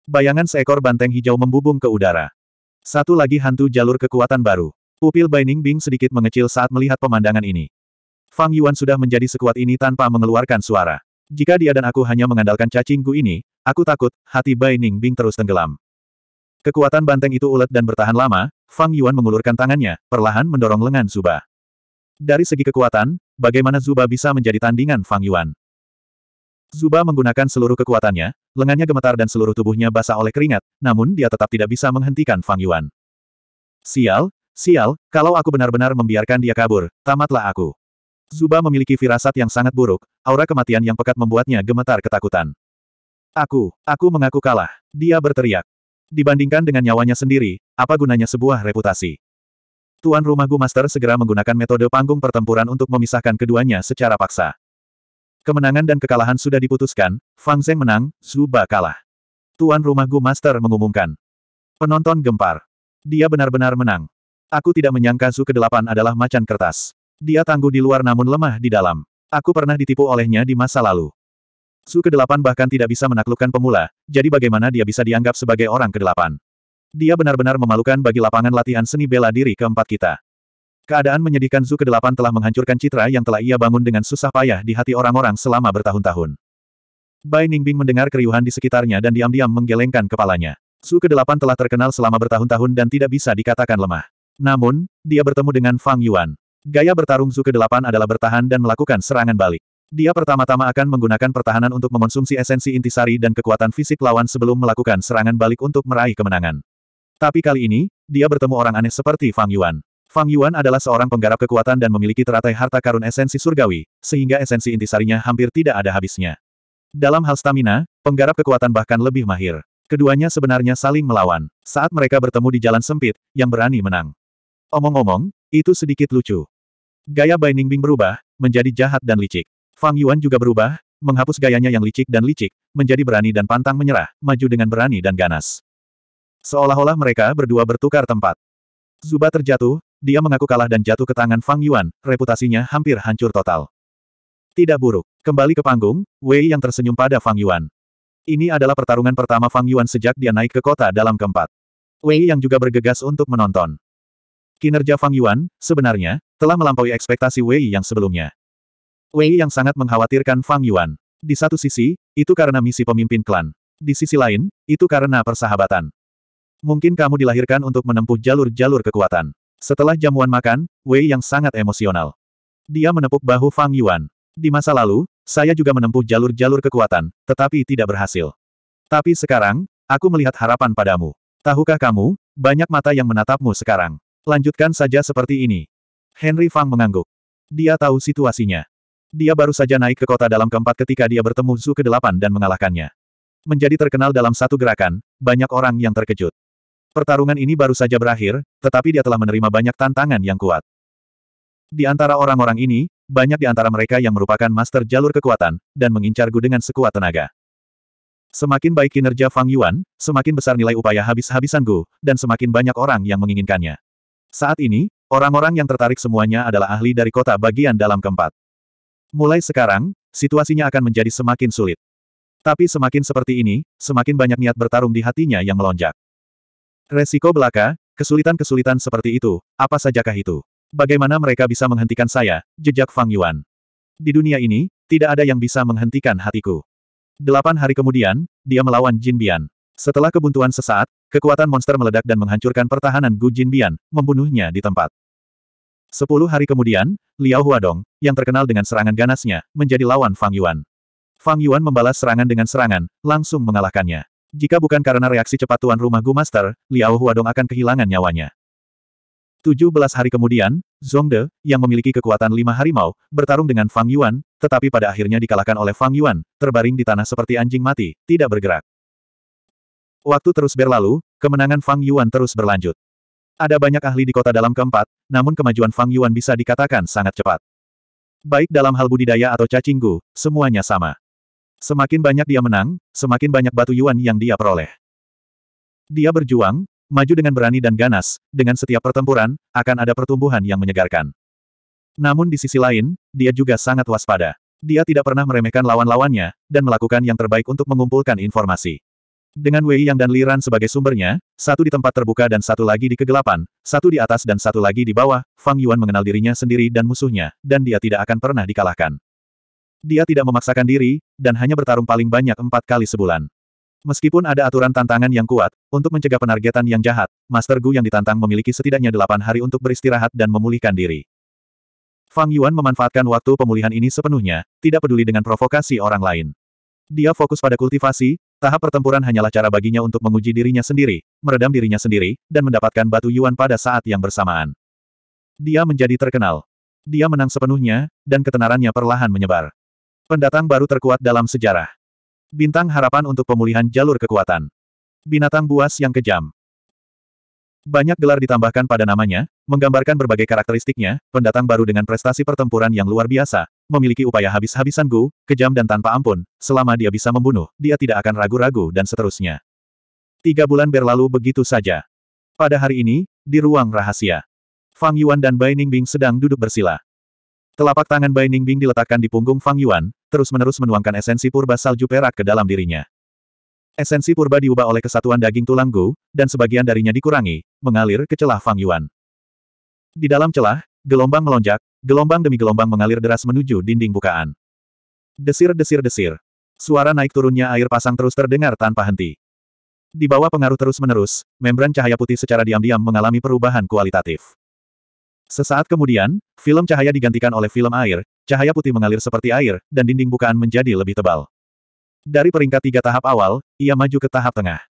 Bayangan seekor banteng hijau membubung ke udara. Satu lagi hantu jalur kekuatan baru. Pupil Bai Ningbing sedikit mengecil saat melihat pemandangan ini. Fang Yuan sudah menjadi sekuat ini tanpa mengeluarkan suara. Jika dia dan aku hanya mengandalkan cacingku ini, aku takut, hati Bai Ningbing terus tenggelam. Kekuatan banteng itu ulet dan bertahan lama, Fang Yuan mengulurkan tangannya, perlahan mendorong lengan Zuba. Dari segi kekuatan, bagaimana Zuba bisa menjadi tandingan Fang Yuan? Zuba menggunakan seluruh kekuatannya, lengannya gemetar dan seluruh tubuhnya basah oleh keringat, namun dia tetap tidak bisa menghentikan Fang Yuan. Sial, Sial, kalau aku benar-benar membiarkan dia kabur, tamatlah aku. Zuba memiliki firasat yang sangat buruk, aura kematian yang pekat membuatnya gemetar ketakutan. Aku, aku mengaku kalah. Dia berteriak. Dibandingkan dengan nyawanya sendiri, apa gunanya sebuah reputasi? Tuan rumah Gumaster Master segera menggunakan metode panggung pertempuran untuk memisahkan keduanya secara paksa. Kemenangan dan kekalahan sudah diputuskan, Fang Zeng menang, Zuba kalah. Tuan rumah Gumaster Master mengumumkan. Penonton gempar. Dia benar-benar menang. Aku tidak menyangka Su ke-8 adalah macan kertas. Dia tangguh di luar namun lemah di dalam. Aku pernah ditipu olehnya di masa lalu. Su ke-8 bahkan tidak bisa menaklukkan pemula, jadi bagaimana dia bisa dianggap sebagai orang ke-8? Dia benar-benar memalukan bagi lapangan latihan seni bela diri keempat kita. Keadaan menyedihkan Su ke-8 telah menghancurkan citra yang telah ia bangun dengan susah payah di hati orang-orang selama bertahun-tahun. Bai Ningbing mendengar keriuhan di sekitarnya dan diam-diam menggelengkan kepalanya. Su ke-8 telah terkenal selama bertahun-tahun dan tidak bisa dikatakan lemah. Namun, dia bertemu dengan Fang Yuan. Gaya bertarung Zu ke-8 adalah bertahan dan melakukan serangan balik. Dia pertama-tama akan menggunakan pertahanan untuk mengonsumsi esensi intisari dan kekuatan fisik lawan sebelum melakukan serangan balik untuk meraih kemenangan. Tapi kali ini, dia bertemu orang aneh seperti Fang Yuan. Fang Yuan adalah seorang penggarap kekuatan dan memiliki teratai harta karun esensi surgawi, sehingga esensi intisarinya hampir tidak ada habisnya. Dalam hal stamina, penggarap kekuatan bahkan lebih mahir. Keduanya sebenarnya saling melawan. Saat mereka bertemu di jalan sempit, yang berani menang. Omong-omong, itu sedikit lucu. Gaya Bai Ningbing berubah, menjadi jahat dan licik. Fang Yuan juga berubah, menghapus gayanya yang licik dan licik, menjadi berani dan pantang menyerah, maju dengan berani dan ganas. Seolah-olah mereka berdua bertukar tempat. Zuba terjatuh, dia mengaku kalah dan jatuh ke tangan Fang Yuan, reputasinya hampir hancur total. Tidak buruk. Kembali ke panggung, Wei yang tersenyum pada Fang Yuan. Ini adalah pertarungan pertama Fang Yuan sejak dia naik ke kota dalam keempat. Wei yang juga bergegas untuk menonton. Kinerja Fang Yuan, sebenarnya, telah melampaui ekspektasi Wei yang sebelumnya. Wei yang sangat mengkhawatirkan Fang Yuan. Di satu sisi, itu karena misi pemimpin klan. Di sisi lain, itu karena persahabatan. Mungkin kamu dilahirkan untuk menempuh jalur-jalur kekuatan. Setelah jamuan makan, Wei yang sangat emosional. Dia menepuk bahu Fang Yuan. Di masa lalu, saya juga menempuh jalur-jalur kekuatan, tetapi tidak berhasil. Tapi sekarang, aku melihat harapan padamu. Tahukah kamu, banyak mata yang menatapmu sekarang. Lanjutkan saja seperti ini. Henry Fang mengangguk. Dia tahu situasinya. Dia baru saja naik ke kota dalam keempat ketika dia bertemu Zu ke-8 dan mengalahkannya. Menjadi terkenal dalam satu gerakan, banyak orang yang terkejut. Pertarungan ini baru saja berakhir, tetapi dia telah menerima banyak tantangan yang kuat. Di antara orang-orang ini, banyak di antara mereka yang merupakan master jalur kekuatan, dan mengincar Gu dengan sekuat tenaga. Semakin baik kinerja Fang Yuan, semakin besar nilai upaya habis-habisan Gu, dan semakin banyak orang yang menginginkannya. Saat ini, orang-orang yang tertarik semuanya adalah ahli dari kota bagian dalam keempat. Mulai sekarang, situasinya akan menjadi semakin sulit. Tapi semakin seperti ini, semakin banyak niat bertarung di hatinya yang melonjak. Resiko belaka, kesulitan-kesulitan seperti itu, apa sajakah itu? Bagaimana mereka bisa menghentikan saya, jejak Fang Yuan? Di dunia ini, tidak ada yang bisa menghentikan hatiku. Delapan hari kemudian, dia melawan Jin Bian. Setelah kebuntuan sesaat, kekuatan monster meledak dan menghancurkan pertahanan Gu Jinbian, membunuhnya di tempat. Sepuluh hari kemudian, Liao Huadong, yang terkenal dengan serangan ganasnya, menjadi lawan Fang Yuan. Fang Yuan membalas serangan dengan serangan, langsung mengalahkannya. Jika bukan karena reaksi cepat tuan rumah Gu Master, Liao Huadong akan kehilangan nyawanya. 17 hari kemudian, Zhongde, yang memiliki kekuatan lima harimau, bertarung dengan Fang Yuan, tetapi pada akhirnya dikalahkan oleh Fang Yuan, terbaring di tanah seperti anjing mati, tidak bergerak. Waktu terus berlalu, kemenangan Fang Yuan terus berlanjut. Ada banyak ahli di kota dalam keempat, namun kemajuan Fang Yuan bisa dikatakan sangat cepat. Baik dalam hal budidaya atau cacinggu, semuanya sama. Semakin banyak dia menang, semakin banyak batu Yuan yang dia peroleh. Dia berjuang, maju dengan berani dan ganas, dengan setiap pertempuran, akan ada pertumbuhan yang menyegarkan. Namun di sisi lain, dia juga sangat waspada. Dia tidak pernah meremehkan lawan-lawannya, dan melakukan yang terbaik untuk mengumpulkan informasi. Dengan Wei Yang dan Liran sebagai sumbernya, satu di tempat terbuka dan satu lagi di kegelapan, satu di atas dan satu lagi di bawah, Fang Yuan mengenal dirinya sendiri dan musuhnya, dan dia tidak akan pernah dikalahkan. Dia tidak memaksakan diri, dan hanya bertarung paling banyak empat kali sebulan. Meskipun ada aturan tantangan yang kuat, untuk mencegah penargetan yang jahat, Master Gu yang ditantang memiliki setidaknya delapan hari untuk beristirahat dan memulihkan diri. Fang Yuan memanfaatkan waktu pemulihan ini sepenuhnya, tidak peduli dengan provokasi orang lain. Dia fokus pada kultivasi, Tahap pertempuran hanyalah cara baginya untuk menguji dirinya sendiri, meredam dirinya sendiri, dan mendapatkan batu Yuan pada saat yang bersamaan. Dia menjadi terkenal. Dia menang sepenuhnya, dan ketenarannya perlahan menyebar. Pendatang baru terkuat dalam sejarah. Bintang harapan untuk pemulihan jalur kekuatan. Binatang buas yang kejam. Banyak gelar ditambahkan pada namanya, menggambarkan berbagai karakteristiknya, pendatang baru dengan prestasi pertempuran yang luar biasa, memiliki upaya habis-habisan Gu, kejam dan tanpa ampun, selama dia bisa membunuh, dia tidak akan ragu-ragu dan seterusnya. Tiga bulan berlalu begitu saja. Pada hari ini, di ruang rahasia, Fang Yuan dan Bai Ningbing sedang duduk bersila. Telapak tangan Bai Ningbing diletakkan di punggung Fang Yuan, terus-menerus menuangkan esensi purba salju perak ke dalam dirinya. Esensi purba diubah oleh kesatuan daging tulang Gu, dan sebagian darinya dikurangi, mengalir ke celah Fang Yuan. Di dalam celah, Gelombang melonjak, gelombang demi gelombang mengalir deras menuju dinding bukaan. Desir-desir-desir. Suara naik turunnya air pasang terus terdengar tanpa henti. Di bawah pengaruh terus-menerus, membran cahaya putih secara diam-diam mengalami perubahan kualitatif. Sesaat kemudian, film cahaya digantikan oleh film air, cahaya putih mengalir seperti air, dan dinding bukaan menjadi lebih tebal. Dari peringkat tiga tahap awal, ia maju ke tahap tengah.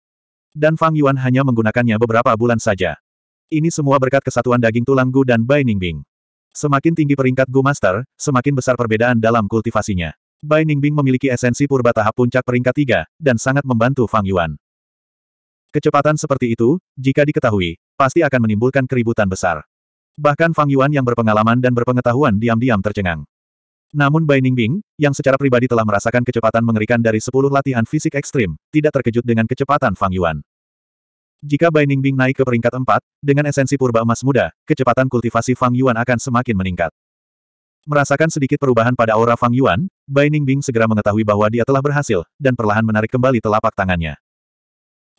Dan Fang Yuan hanya menggunakannya beberapa bulan saja. Ini semua berkat kesatuan daging tulang Gu dan Bai Ningbing. Semakin tinggi peringkat Gu Master, semakin besar perbedaan dalam kultivasinya. Bai Ningbing memiliki esensi purba tahap puncak peringkat tiga, dan sangat membantu Fang Yuan. Kecepatan seperti itu, jika diketahui, pasti akan menimbulkan keributan besar. Bahkan Fang Yuan yang berpengalaman dan berpengetahuan diam-diam tercengang. Namun Bai Ningbing, yang secara pribadi telah merasakan kecepatan mengerikan dari 10 latihan fisik ekstrim, tidak terkejut dengan kecepatan Fang Yuan. Jika Bai Ningbing naik ke peringkat 4, dengan esensi purba emas muda, kecepatan kultivasi Fang Yuan akan semakin meningkat. Merasakan sedikit perubahan pada aura Fang Yuan, Bai Ningbing segera mengetahui bahwa dia telah berhasil, dan perlahan menarik kembali telapak tangannya.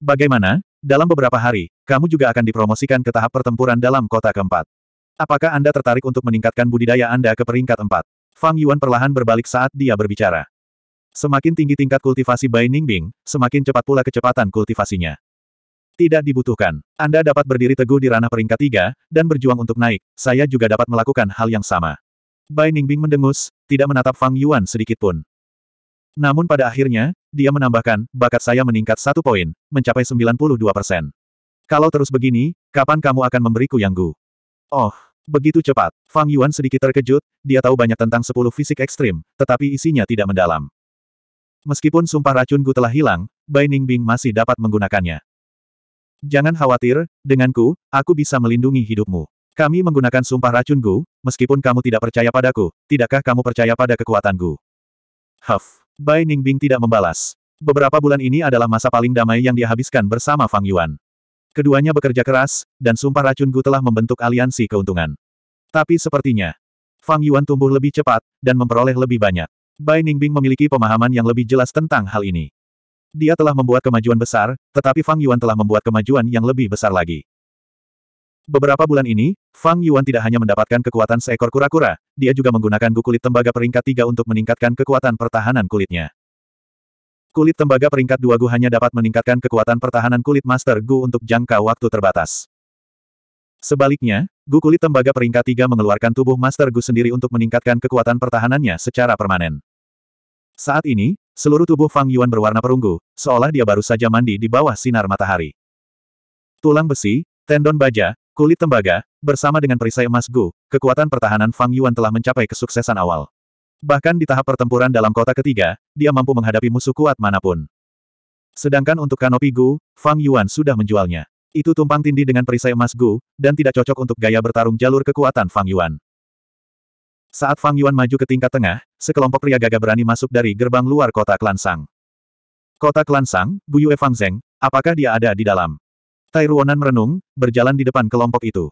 Bagaimana? Dalam beberapa hari, kamu juga akan dipromosikan ke tahap pertempuran dalam kota keempat. Apakah Anda tertarik untuk meningkatkan budidaya Anda ke peringkat empat? Fang Yuan perlahan berbalik saat dia berbicara. Semakin tinggi tingkat kultivasi Bai Ningbing, semakin cepat pula kecepatan kultivasinya. Tidak dibutuhkan. Anda dapat berdiri teguh di ranah peringkat tiga, dan berjuang untuk naik. Saya juga dapat melakukan hal yang sama. Bai Ningbing mendengus, tidak menatap Fang Yuan sedikitpun. Namun pada akhirnya, dia menambahkan, bakat saya meningkat satu poin, mencapai 92 persen. Kalau terus begini, kapan kamu akan memberiku Yang Gu? Oh, begitu cepat. Fang Yuan sedikit terkejut, dia tahu banyak tentang 10 fisik ekstrim, tetapi isinya tidak mendalam. Meskipun sumpah racun Gu telah hilang, Bai Ningbing masih dapat menggunakannya. Jangan khawatir, denganku, aku bisa melindungi hidupmu. Kami menggunakan sumpah racunku, meskipun kamu tidak percaya padaku, tidakkah kamu percaya pada kekuatanku? Huff. Bai Ningbing tidak membalas. Beberapa bulan ini adalah masa paling damai yang dihabiskan bersama Fang Yuan. Keduanya bekerja keras, dan sumpah racunku telah membentuk aliansi keuntungan. Tapi sepertinya, Fang Yuan tumbuh lebih cepat, dan memperoleh lebih banyak. Bai Ningbing memiliki pemahaman yang lebih jelas tentang hal ini. Dia telah membuat kemajuan besar, tetapi Fang Yuan telah membuat kemajuan yang lebih besar lagi. Beberapa bulan ini, Fang Yuan tidak hanya mendapatkan kekuatan seekor kura-kura, dia juga menggunakan gu kulit tembaga peringkat tiga untuk meningkatkan kekuatan pertahanan kulitnya. Kulit tembaga peringkat dua gu hanya dapat meningkatkan kekuatan pertahanan kulit master gu untuk jangka waktu terbatas. Sebaliknya, gu kulit tembaga peringkat tiga mengeluarkan tubuh master gu sendiri untuk meningkatkan kekuatan pertahanannya secara permanen. Saat ini, Seluruh tubuh Fang Yuan berwarna perunggu, seolah dia baru saja mandi di bawah sinar matahari. Tulang besi, tendon baja, kulit tembaga, bersama dengan perisai emas Gu, kekuatan pertahanan Fang Yuan telah mencapai kesuksesan awal. Bahkan di tahap pertempuran dalam kota ketiga, dia mampu menghadapi musuh kuat manapun. Sedangkan untuk kanopi Gu, Fang Yuan sudah menjualnya. Itu tumpang tindih dengan perisai emas Gu, dan tidak cocok untuk gaya bertarung jalur kekuatan Fang Yuan. Saat Fang Yuan maju ke tingkat tengah, sekelompok pria gagah berani masuk dari gerbang luar kota Klansang. Kota Klansang, Bu Yue Zeng, apakah dia ada di dalam? Tai Ruonan merenung, berjalan di depan kelompok itu.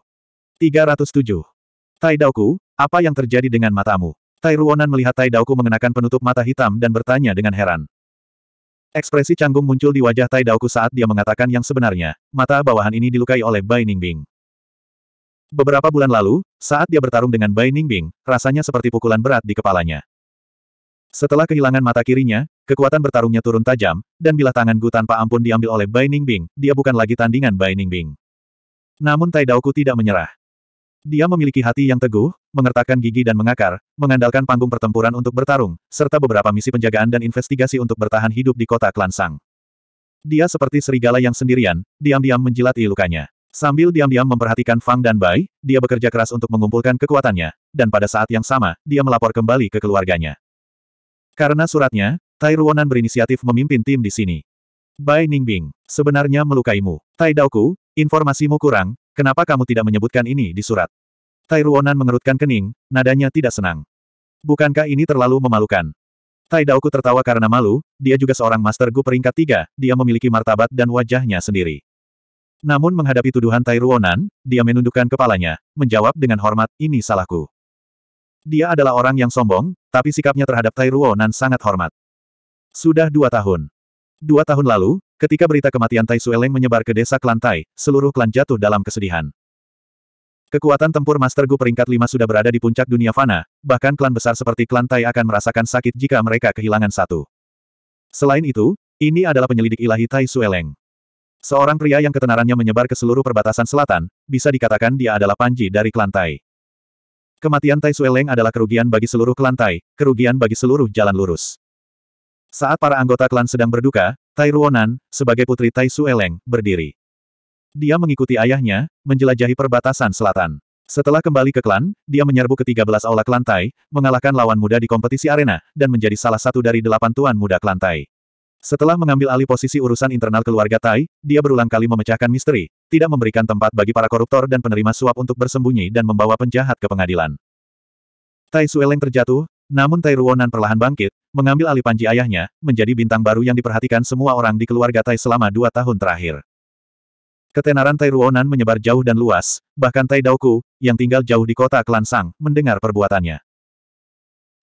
307. Tai Daoku, apa yang terjadi dengan matamu? Tai Ruonan melihat Tai Daoku mengenakan penutup mata hitam dan bertanya dengan heran. Ekspresi canggung muncul di wajah Tai Daoku saat dia mengatakan yang sebenarnya, mata bawahan ini dilukai oleh Bai Ningbing. Beberapa bulan lalu, saat dia bertarung dengan Bai Ningbing, rasanya seperti pukulan berat di kepalanya. Setelah kehilangan mata kirinya, kekuatan bertarungnya turun tajam, dan bila tangan Gu tanpa ampun diambil oleh Bai Ningbing, dia bukan lagi tandingan Bai Ningbing. Namun Tai Daoku tidak menyerah. Dia memiliki hati yang teguh, mengertakkan gigi dan mengakar, mengandalkan panggung pertempuran untuk bertarung, serta beberapa misi penjagaan dan investigasi untuk bertahan hidup di kota Klansang. Dia seperti serigala yang sendirian, diam-diam menjilati lukanya. Sambil diam-diam memperhatikan Fang dan Bai, dia bekerja keras untuk mengumpulkan kekuatannya, dan pada saat yang sama, dia melapor kembali ke keluarganya. Karena suratnya, Tai Ruonan berinisiatif memimpin tim di sini. Bai Ningbing, sebenarnya melukaimu. Tai Daoku, informasimu kurang, kenapa kamu tidak menyebutkan ini di surat? Tai Ruonan mengerutkan kening, nadanya tidak senang. Bukankah ini terlalu memalukan? Tai Daoku tertawa karena malu, dia juga seorang Master Gu peringkat tiga, dia memiliki martabat dan wajahnya sendiri. Namun menghadapi tuduhan Tai Ruonan, dia menundukkan kepalanya, menjawab dengan hormat, ini salahku. Dia adalah orang yang sombong, tapi sikapnya terhadap Tai Ruonan sangat hormat. Sudah dua tahun. Dua tahun lalu, ketika berita kematian Tai Sueleng menyebar ke desa Kelantai, seluruh klan jatuh dalam kesedihan. Kekuatan tempur Master Gu peringkat 5 sudah berada di puncak dunia fana, bahkan klan besar seperti Kelantai akan merasakan sakit jika mereka kehilangan satu. Selain itu, ini adalah penyelidik ilahi Tai Sueleng. Seorang pria yang ketenarannya menyebar ke seluruh perbatasan selatan, bisa dikatakan dia adalah Panji dari Kelantai. Kematian Tai Sueleng adalah kerugian bagi seluruh klan Tai, kerugian bagi seluruh jalan lurus. Saat para anggota klan sedang berduka, Tai Ruonan, sebagai putri Tai Sueleng, berdiri. Dia mengikuti ayahnya, menjelajahi perbatasan selatan. Setelah kembali ke klan, dia menyerbu ke-13 aula klan Tai, mengalahkan lawan muda di kompetisi arena, dan menjadi salah satu dari delapan tuan muda klan Tai. Setelah mengambil alih posisi urusan internal keluarga Tai, dia berulang kali memecahkan misteri, tidak memberikan tempat bagi para koruptor dan penerima suap untuk bersembunyi dan membawa penjahat ke pengadilan. Tai Sueleng terjatuh, namun Tai Ruonan perlahan bangkit, mengambil alih panji ayahnya, menjadi bintang baru yang diperhatikan semua orang di keluarga Tai selama dua tahun terakhir. Ketenaran Tai Ruonan menyebar jauh dan luas, bahkan Tai Daoku, yang tinggal jauh di kota Klan mendengar perbuatannya.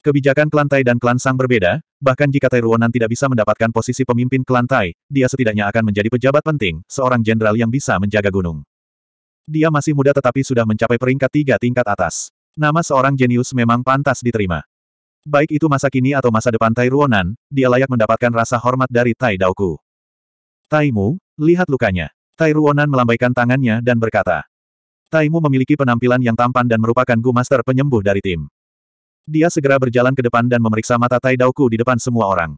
Kebijakan klan Tai dan klan Sang berbeda, bahkan jika Tai Ruonan tidak bisa mendapatkan posisi pemimpin klan Tai, dia setidaknya akan menjadi pejabat penting, seorang jenderal yang bisa menjaga gunung. Dia masih muda tetapi sudah mencapai peringkat tiga tingkat atas. Nama seorang jenius memang pantas diterima. Baik itu masa kini atau masa depan Tai Ruonan, dia layak mendapatkan rasa hormat dari Tai Daoku. Tai Mu, lihat lukanya. Tai Ruonan melambaikan tangannya dan berkata. Tai Mu memiliki penampilan yang tampan dan merupakan Gu Master penyembuh dari tim. Dia segera berjalan ke depan dan memeriksa mata Tai Daoku di depan semua orang.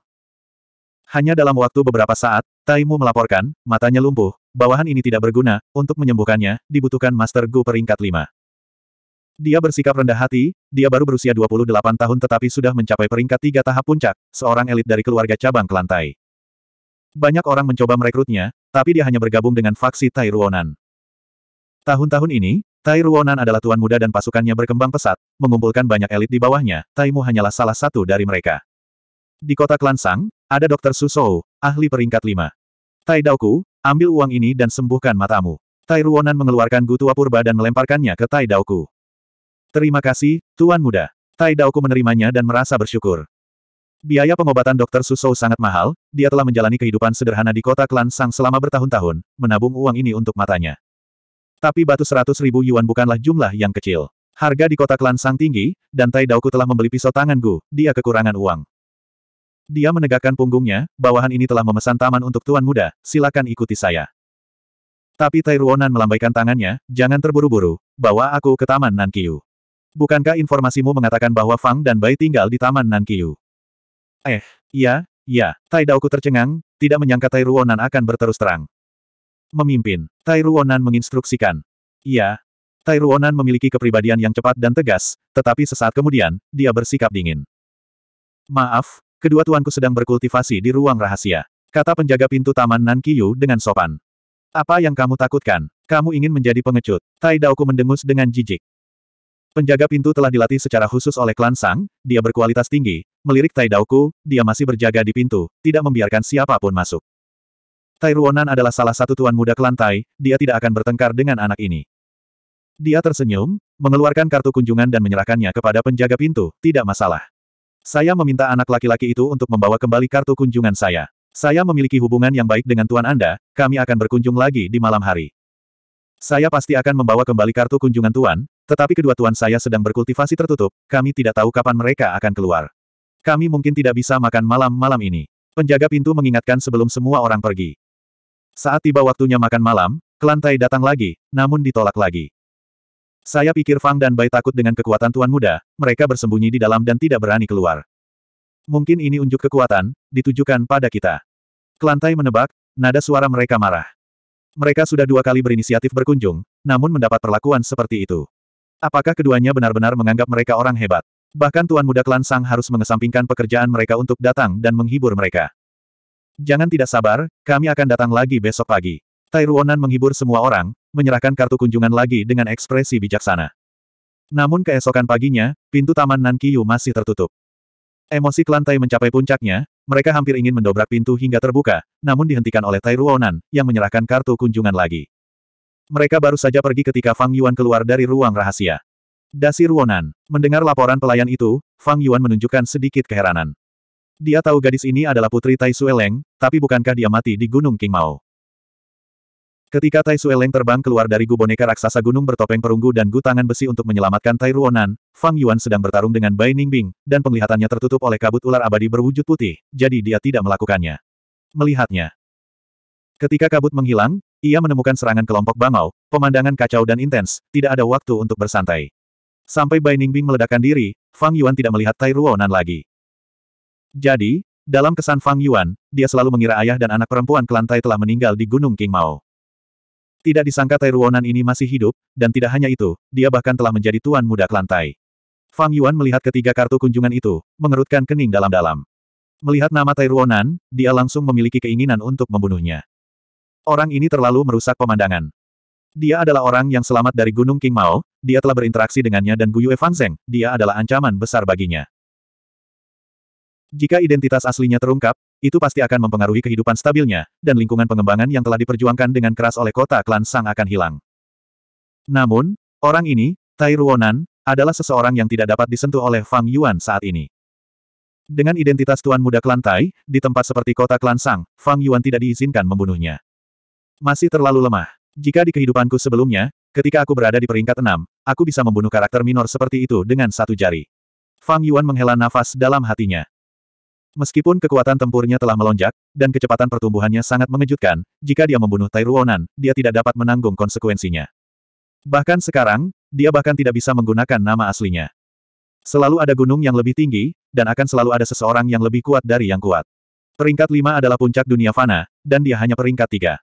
Hanya dalam waktu beberapa saat, Taimu melaporkan, matanya lumpuh, bawahan ini tidak berguna, untuk menyembuhkannya, dibutuhkan Master Gu peringkat 5. Dia bersikap rendah hati, dia baru berusia 28 tahun tetapi sudah mencapai peringkat tiga tahap puncak, seorang elit dari keluarga cabang kelantai. Banyak orang mencoba merekrutnya, tapi dia hanya bergabung dengan faksi Tai Ruonan. Tahun-tahun ini, Tai Ruonan adalah tuan muda dan pasukannya berkembang pesat, mengumpulkan banyak elit di bawahnya, Tai Mu hanyalah salah satu dari mereka. Di kota Klansang, ada Dr. Susou, ahli peringkat lima. Tai Daoku, ambil uang ini dan sembuhkan matamu. Tai Ruonan mengeluarkan Gutua Purba dan melemparkannya ke Tai Daoku. Terima kasih, Tuan Muda. Tai Daoku menerimanya dan merasa bersyukur. Biaya pengobatan Dr. Susou sangat mahal, dia telah menjalani kehidupan sederhana di kota Klansang selama bertahun-tahun, menabung uang ini untuk matanya. Tapi batu seratus ribu yuan bukanlah jumlah yang kecil. Harga di kota klan sang tinggi, dan Tai Daoku telah membeli pisau tangan Gu, dia kekurangan uang. Dia menegakkan punggungnya, bawahan ini telah memesan taman untuk tuan muda, silakan ikuti saya. Tapi Tai Ruonan melambaikan tangannya, jangan terburu-buru, bawa aku ke taman Nankiu. Bukankah informasimu mengatakan bahwa Fang dan Bai tinggal di taman Nankiu? Eh, ya, ya. Tai Daoku tercengang, tidak menyangka Tai Ruonan akan berterus terang. Memimpin. Tai Ruonan menginstruksikan. Iya. Tai Ruonan memiliki kepribadian yang cepat dan tegas, tetapi sesaat kemudian, dia bersikap dingin. Maaf, kedua tuanku sedang berkultivasi di ruang rahasia. Kata penjaga pintu taman Nan Kiyu dengan sopan. Apa yang kamu takutkan? Kamu ingin menjadi pengecut. Tai Daoku mendengus dengan jijik. Penjaga pintu telah dilatih secara khusus oleh klan Sang, dia berkualitas tinggi, melirik Tai Daoku, dia masih berjaga di pintu, tidak membiarkan siapapun masuk. Tai Ruonan adalah salah satu tuan muda kelantai, dia tidak akan bertengkar dengan anak ini. Dia tersenyum, mengeluarkan kartu kunjungan dan menyerahkannya kepada penjaga pintu, tidak masalah. Saya meminta anak laki-laki itu untuk membawa kembali kartu kunjungan saya. Saya memiliki hubungan yang baik dengan Tuan Anda, kami akan berkunjung lagi di malam hari. Saya pasti akan membawa kembali kartu kunjungan Tuan, tetapi kedua Tuan saya sedang berkultivasi tertutup, kami tidak tahu kapan mereka akan keluar. Kami mungkin tidak bisa makan malam malam ini. Penjaga pintu mengingatkan sebelum semua orang pergi. Saat tiba waktunya makan malam, Kelantai datang lagi, namun ditolak lagi. Saya pikir Fang dan Bai takut dengan kekuatan Tuan Muda, mereka bersembunyi di dalam dan tidak berani keluar. Mungkin ini unjuk kekuatan, ditujukan pada kita. Kelantai menebak, nada suara mereka marah. Mereka sudah dua kali berinisiatif berkunjung, namun mendapat perlakuan seperti itu. Apakah keduanya benar-benar menganggap mereka orang hebat? Bahkan Tuan Muda Klan Sang harus mengesampingkan pekerjaan mereka untuk datang dan menghibur mereka. Jangan tidak sabar, kami akan datang lagi besok pagi. Tai Ruonan menghibur semua orang, menyerahkan kartu kunjungan lagi dengan ekspresi bijaksana. Namun keesokan paginya, pintu taman Nankiyu masih tertutup. Emosi klan Tai mencapai puncaknya, mereka hampir ingin mendobrak pintu hingga terbuka, namun dihentikan oleh Tai Ruonan, yang menyerahkan kartu kunjungan lagi. Mereka baru saja pergi ketika Fang Yuan keluar dari ruang rahasia. Dasi Ruonan, mendengar laporan pelayan itu, Fang Yuan menunjukkan sedikit keheranan. Dia tahu gadis ini adalah putri Tai Sueleng, tapi bukankah dia mati di Gunung King Mao? Ketika Tai Sueleng terbang keluar dari gu boneka raksasa gunung bertopeng perunggu dan gu tangan besi untuk menyelamatkan Tai Ruonan, Fang Yuan sedang bertarung dengan Bai Ningbing, dan penglihatannya tertutup oleh kabut ular abadi berwujud putih, jadi dia tidak melakukannya. Melihatnya. Ketika kabut menghilang, ia menemukan serangan kelompok Bangau, pemandangan kacau dan intens, tidak ada waktu untuk bersantai. Sampai Bai Ningbing meledakkan diri, Fang Yuan tidak melihat Tai Ruonan lagi. Jadi, dalam kesan Fang Yuan, dia selalu mengira ayah dan anak perempuan kelantai telah meninggal di Gunung King Mao. Tidak disangka Tai Ruonan ini masih hidup, dan tidak hanya itu, dia bahkan telah menjadi tuan muda kelantai. Fang Yuan melihat ketiga kartu kunjungan itu, mengerutkan kening dalam-dalam. Melihat nama Tai Ruonan, dia langsung memiliki keinginan untuk membunuhnya. Orang ini terlalu merusak pemandangan. Dia adalah orang yang selamat dari Gunung King Mao, dia telah berinteraksi dengannya dan Yue Fang Zeng, dia adalah ancaman besar baginya. Jika identitas aslinya terungkap, itu pasti akan mempengaruhi kehidupan stabilnya, dan lingkungan pengembangan yang telah diperjuangkan dengan keras oleh kota klan Sang akan hilang. Namun, orang ini, Tai Ruonan, adalah seseorang yang tidak dapat disentuh oleh Fang Yuan saat ini. Dengan identitas tuan muda klan Tai, di tempat seperti kota klan Sang, Fang Yuan tidak diizinkan membunuhnya. Masih terlalu lemah. Jika di kehidupanku sebelumnya, ketika aku berada di peringkat enam, aku bisa membunuh karakter minor seperti itu dengan satu jari. Fang Yuan menghela nafas dalam hatinya. Meskipun kekuatan tempurnya telah melonjak, dan kecepatan pertumbuhannya sangat mengejutkan, jika dia membunuh Tai Ruonan, dia tidak dapat menanggung konsekuensinya. Bahkan sekarang, dia bahkan tidak bisa menggunakan nama aslinya. Selalu ada gunung yang lebih tinggi, dan akan selalu ada seseorang yang lebih kuat dari yang kuat. Peringkat lima adalah puncak dunia fana, dan dia hanya peringkat tiga.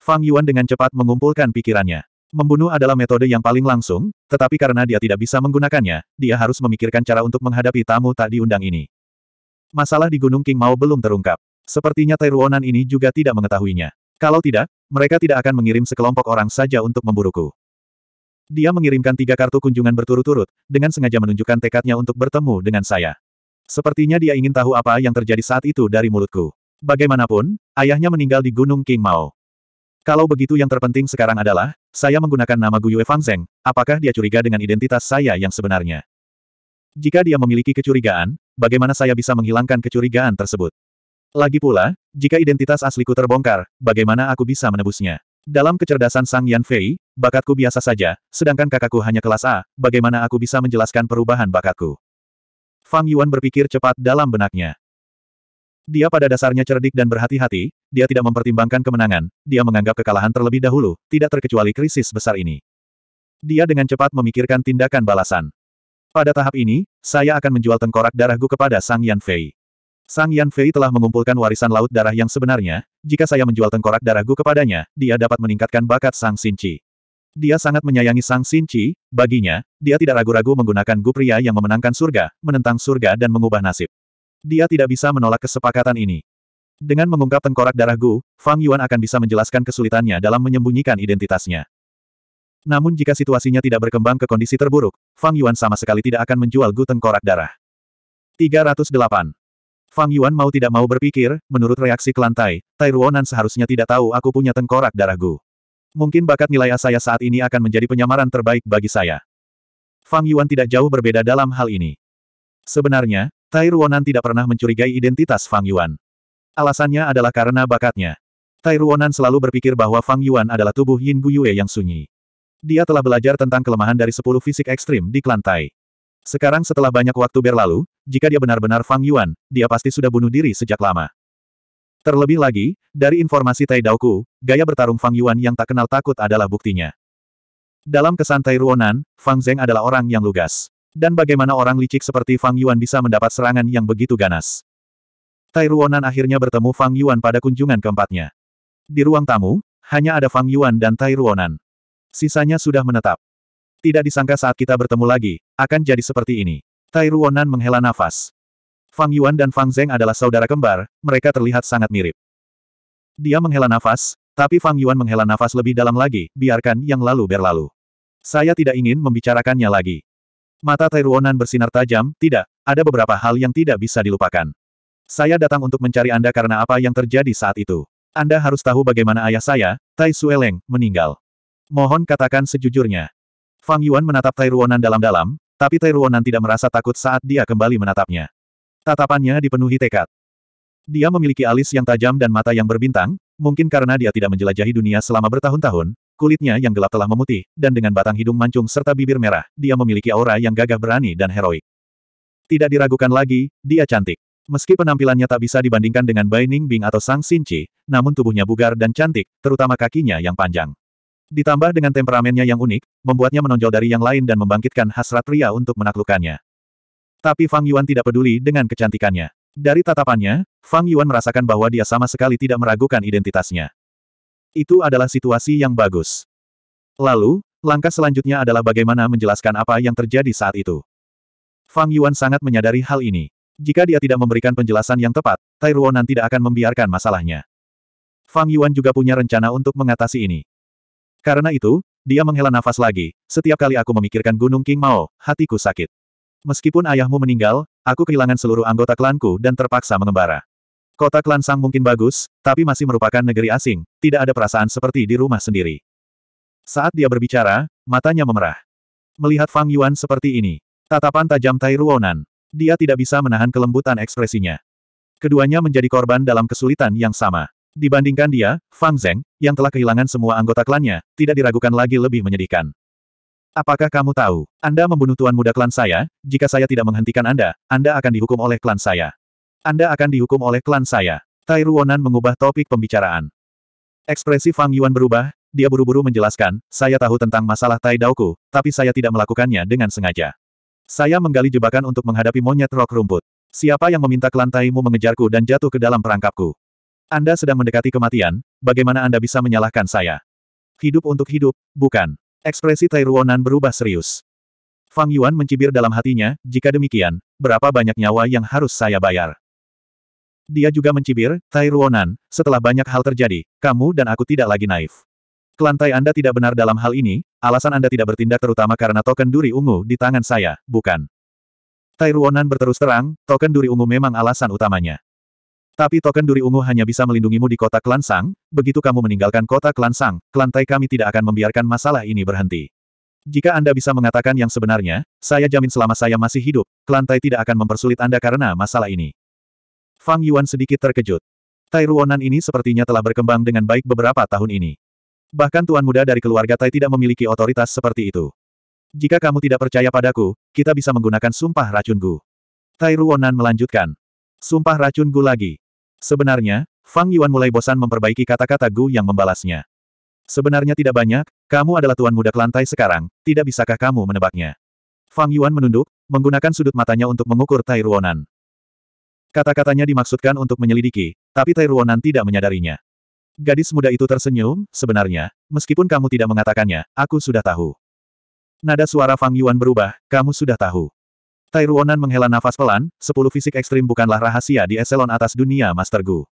Fang Yuan dengan cepat mengumpulkan pikirannya. Membunuh adalah metode yang paling langsung, tetapi karena dia tidak bisa menggunakannya, dia harus memikirkan cara untuk menghadapi tamu tak diundang ini. Masalah di Gunung King Mao belum terungkap. Sepertinya Teruonan ini juga tidak mengetahuinya. Kalau tidak, mereka tidak akan mengirim sekelompok orang saja untuk memburuku. Dia mengirimkan tiga kartu kunjungan berturut-turut, dengan sengaja menunjukkan tekadnya untuk bertemu dengan saya. Sepertinya dia ingin tahu apa yang terjadi saat itu dari mulutku. Bagaimanapun, ayahnya meninggal di Gunung King Mao. Kalau begitu yang terpenting sekarang adalah, saya menggunakan nama Fang Fangzeng, apakah dia curiga dengan identitas saya yang sebenarnya? Jika dia memiliki kecurigaan, bagaimana saya bisa menghilangkan kecurigaan tersebut? Lagi pula, jika identitas asliku terbongkar, bagaimana aku bisa menebusnya? Dalam kecerdasan Sang Yan Fei, bakatku biasa saja, sedangkan kakakku hanya kelas A, bagaimana aku bisa menjelaskan perubahan bakatku? Fang Yuan berpikir cepat dalam benaknya. Dia pada dasarnya cerdik dan berhati-hati, dia tidak mempertimbangkan kemenangan, dia menganggap kekalahan terlebih dahulu, tidak terkecuali krisis besar ini. Dia dengan cepat memikirkan tindakan balasan. Pada tahap ini, saya akan menjual tengkorak darahku kepada Sang Yan Fei. Sang Yan Fei telah mengumpulkan warisan laut darah yang sebenarnya, jika saya menjual tengkorak darahku kepadanya, dia dapat meningkatkan bakat Sang Sinci. Dia sangat menyayangi Sang Sinci, baginya, dia tidak ragu-ragu menggunakan gu pria yang memenangkan surga, menentang surga dan mengubah nasib. Dia tidak bisa menolak kesepakatan ini. Dengan mengungkap tengkorak darah Gu, Fang Yuan akan bisa menjelaskan kesulitannya dalam menyembunyikan identitasnya. Namun jika situasinya tidak berkembang ke kondisi terburuk, Fang Yuan sama sekali tidak akan menjual guteng korak darah. 308. Fang Yuan mau tidak mau berpikir, menurut reaksi kelantai, Tai Ruonan seharusnya tidak tahu aku punya tengkorak darah gu. Mungkin bakat nilai A saya saat ini akan menjadi penyamaran terbaik bagi saya. Fang Yuan tidak jauh berbeda dalam hal ini. Sebenarnya, Tai Ruonan tidak pernah mencurigai identitas Fang Yuan. Alasannya adalah karena bakatnya. Tai Ruonan selalu berpikir bahwa Fang Yuan adalah tubuh Yin Bu Yue yang sunyi. Dia telah belajar tentang kelemahan dari sepuluh fisik ekstrim di klan Sekarang setelah banyak waktu berlalu, jika dia benar-benar Fang Yuan, dia pasti sudah bunuh diri sejak lama. Terlebih lagi, dari informasi Tai Daoku, gaya bertarung Fang Yuan yang tak kenal takut adalah buktinya. Dalam kesan Tai Ruonan, Fang Zeng adalah orang yang lugas. Dan bagaimana orang licik seperti Fang Yuan bisa mendapat serangan yang begitu ganas. Tai Ruonan akhirnya bertemu Fang Yuan pada kunjungan keempatnya. Di ruang tamu, hanya ada Fang Yuan dan Tai Ruonan. Sisanya sudah menetap. Tidak disangka saat kita bertemu lagi, akan jadi seperti ini. Tai Ruonan menghela nafas. Fang Yuan dan Fang Zeng adalah saudara kembar, mereka terlihat sangat mirip. Dia menghela nafas, tapi Fang Yuan menghela nafas lebih dalam lagi, biarkan yang lalu berlalu. Saya tidak ingin membicarakannya lagi. Mata Tai Ruonan bersinar tajam, tidak, ada beberapa hal yang tidak bisa dilupakan. Saya datang untuk mencari Anda karena apa yang terjadi saat itu. Anda harus tahu bagaimana ayah saya, Tai Sueleng, meninggal. Mohon katakan sejujurnya. Fang Yuan menatap Tai Ruonan dalam-dalam, tapi Tai Ruonan tidak merasa takut saat dia kembali menatapnya. Tatapannya dipenuhi tekad. Dia memiliki alis yang tajam dan mata yang berbintang, mungkin karena dia tidak menjelajahi dunia selama bertahun-tahun, kulitnya yang gelap telah memutih, dan dengan batang hidung mancung serta bibir merah, dia memiliki aura yang gagah berani dan heroik. Tidak diragukan lagi, dia cantik. Meski penampilannya tak bisa dibandingkan dengan Bai Ningbing atau Sang Sinci, namun tubuhnya bugar dan cantik, terutama kakinya yang panjang. Ditambah dengan temperamennya yang unik, membuatnya menonjol dari yang lain dan membangkitkan hasrat pria untuk menaklukkannya. Tapi Fang Yuan tidak peduli dengan kecantikannya. Dari tatapannya, Fang Yuan merasakan bahwa dia sama sekali tidak meragukan identitasnya. Itu adalah situasi yang bagus. Lalu, langkah selanjutnya adalah bagaimana menjelaskan apa yang terjadi saat itu. Fang Yuan sangat menyadari hal ini. Jika dia tidak memberikan penjelasan yang tepat, Tai Ruonan tidak akan membiarkan masalahnya. Fang Yuan juga punya rencana untuk mengatasi ini. Karena itu, dia menghela nafas lagi. Setiap kali aku memikirkan Gunung King Mao, hatiku sakit. Meskipun ayahmu meninggal, aku kehilangan seluruh anggota klanku dan terpaksa mengembara. Kota klan Sang mungkin bagus, tapi masih merupakan negeri asing, tidak ada perasaan seperti di rumah sendiri. Saat dia berbicara, matanya memerah. Melihat Fang Yuan seperti ini, tatapan tajam Tai Ruonan, dia tidak bisa menahan kelembutan ekspresinya. Keduanya menjadi korban dalam kesulitan yang sama. Dibandingkan dia, Fang Zeng, yang telah kehilangan semua anggota klannya, tidak diragukan lagi lebih menyedihkan. Apakah kamu tahu, Anda membunuh tuan muda klan saya, jika saya tidak menghentikan Anda, Anda akan dihukum oleh klan saya. Anda akan dihukum oleh klan saya. Tai Ruonan mengubah topik pembicaraan. Ekspresi Fang Yuan berubah, dia buru-buru menjelaskan, saya tahu tentang masalah Tai Daoku, tapi saya tidak melakukannya dengan sengaja. Saya menggali jebakan untuk menghadapi monyet rok rumput. Siapa yang meminta klan Taimu mengejarku dan jatuh ke dalam perangkapku? Anda sedang mendekati kematian, bagaimana Anda bisa menyalahkan saya? Hidup untuk hidup, bukan. Ekspresi Tai Ruonan berubah serius. Fang Yuan mencibir dalam hatinya, jika demikian, berapa banyak nyawa yang harus saya bayar? Dia juga mencibir, Tai Ruonan, setelah banyak hal terjadi, kamu dan aku tidak lagi naif. Kelantai Anda tidak benar dalam hal ini, alasan Anda tidak bertindak terutama karena token duri ungu di tangan saya, bukan. Tai Ruonan berterus terang, token duri ungu memang alasan utamanya. Tapi token duri ungu hanya bisa melindungimu di kota klan begitu kamu meninggalkan kota klan Sang, kami tidak akan membiarkan masalah ini berhenti. Jika Anda bisa mengatakan yang sebenarnya, saya jamin selama saya masih hidup, klantai tidak akan mempersulit Anda karena masalah ini. Fang Yuan sedikit terkejut. Tai Ruonan ini sepertinya telah berkembang dengan baik beberapa tahun ini. Bahkan tuan muda dari keluarga Tai tidak memiliki otoritas seperti itu. Jika kamu tidak percaya padaku, kita bisa menggunakan sumpah racun Gu. Tai Ruonan melanjutkan. Sumpah racun Gu lagi. Sebenarnya, Fang Yuan mulai bosan memperbaiki kata-kata Gu yang membalasnya. Sebenarnya tidak banyak, kamu adalah tuan muda lantai sekarang, tidak bisakah kamu menebaknya? Fang Yuan menunduk, menggunakan sudut matanya untuk mengukur Tai Ruonan. Kata-katanya dimaksudkan untuk menyelidiki, tapi Tai Ruonan tidak menyadarinya. Gadis muda itu tersenyum, sebenarnya, meskipun kamu tidak mengatakannya, aku sudah tahu. Nada suara Fang Yuan berubah, kamu sudah tahu. Tai Ruonan menghela nafas pelan, sepuluh fisik ekstrim bukanlah rahasia di eselon atas dunia Master Gu.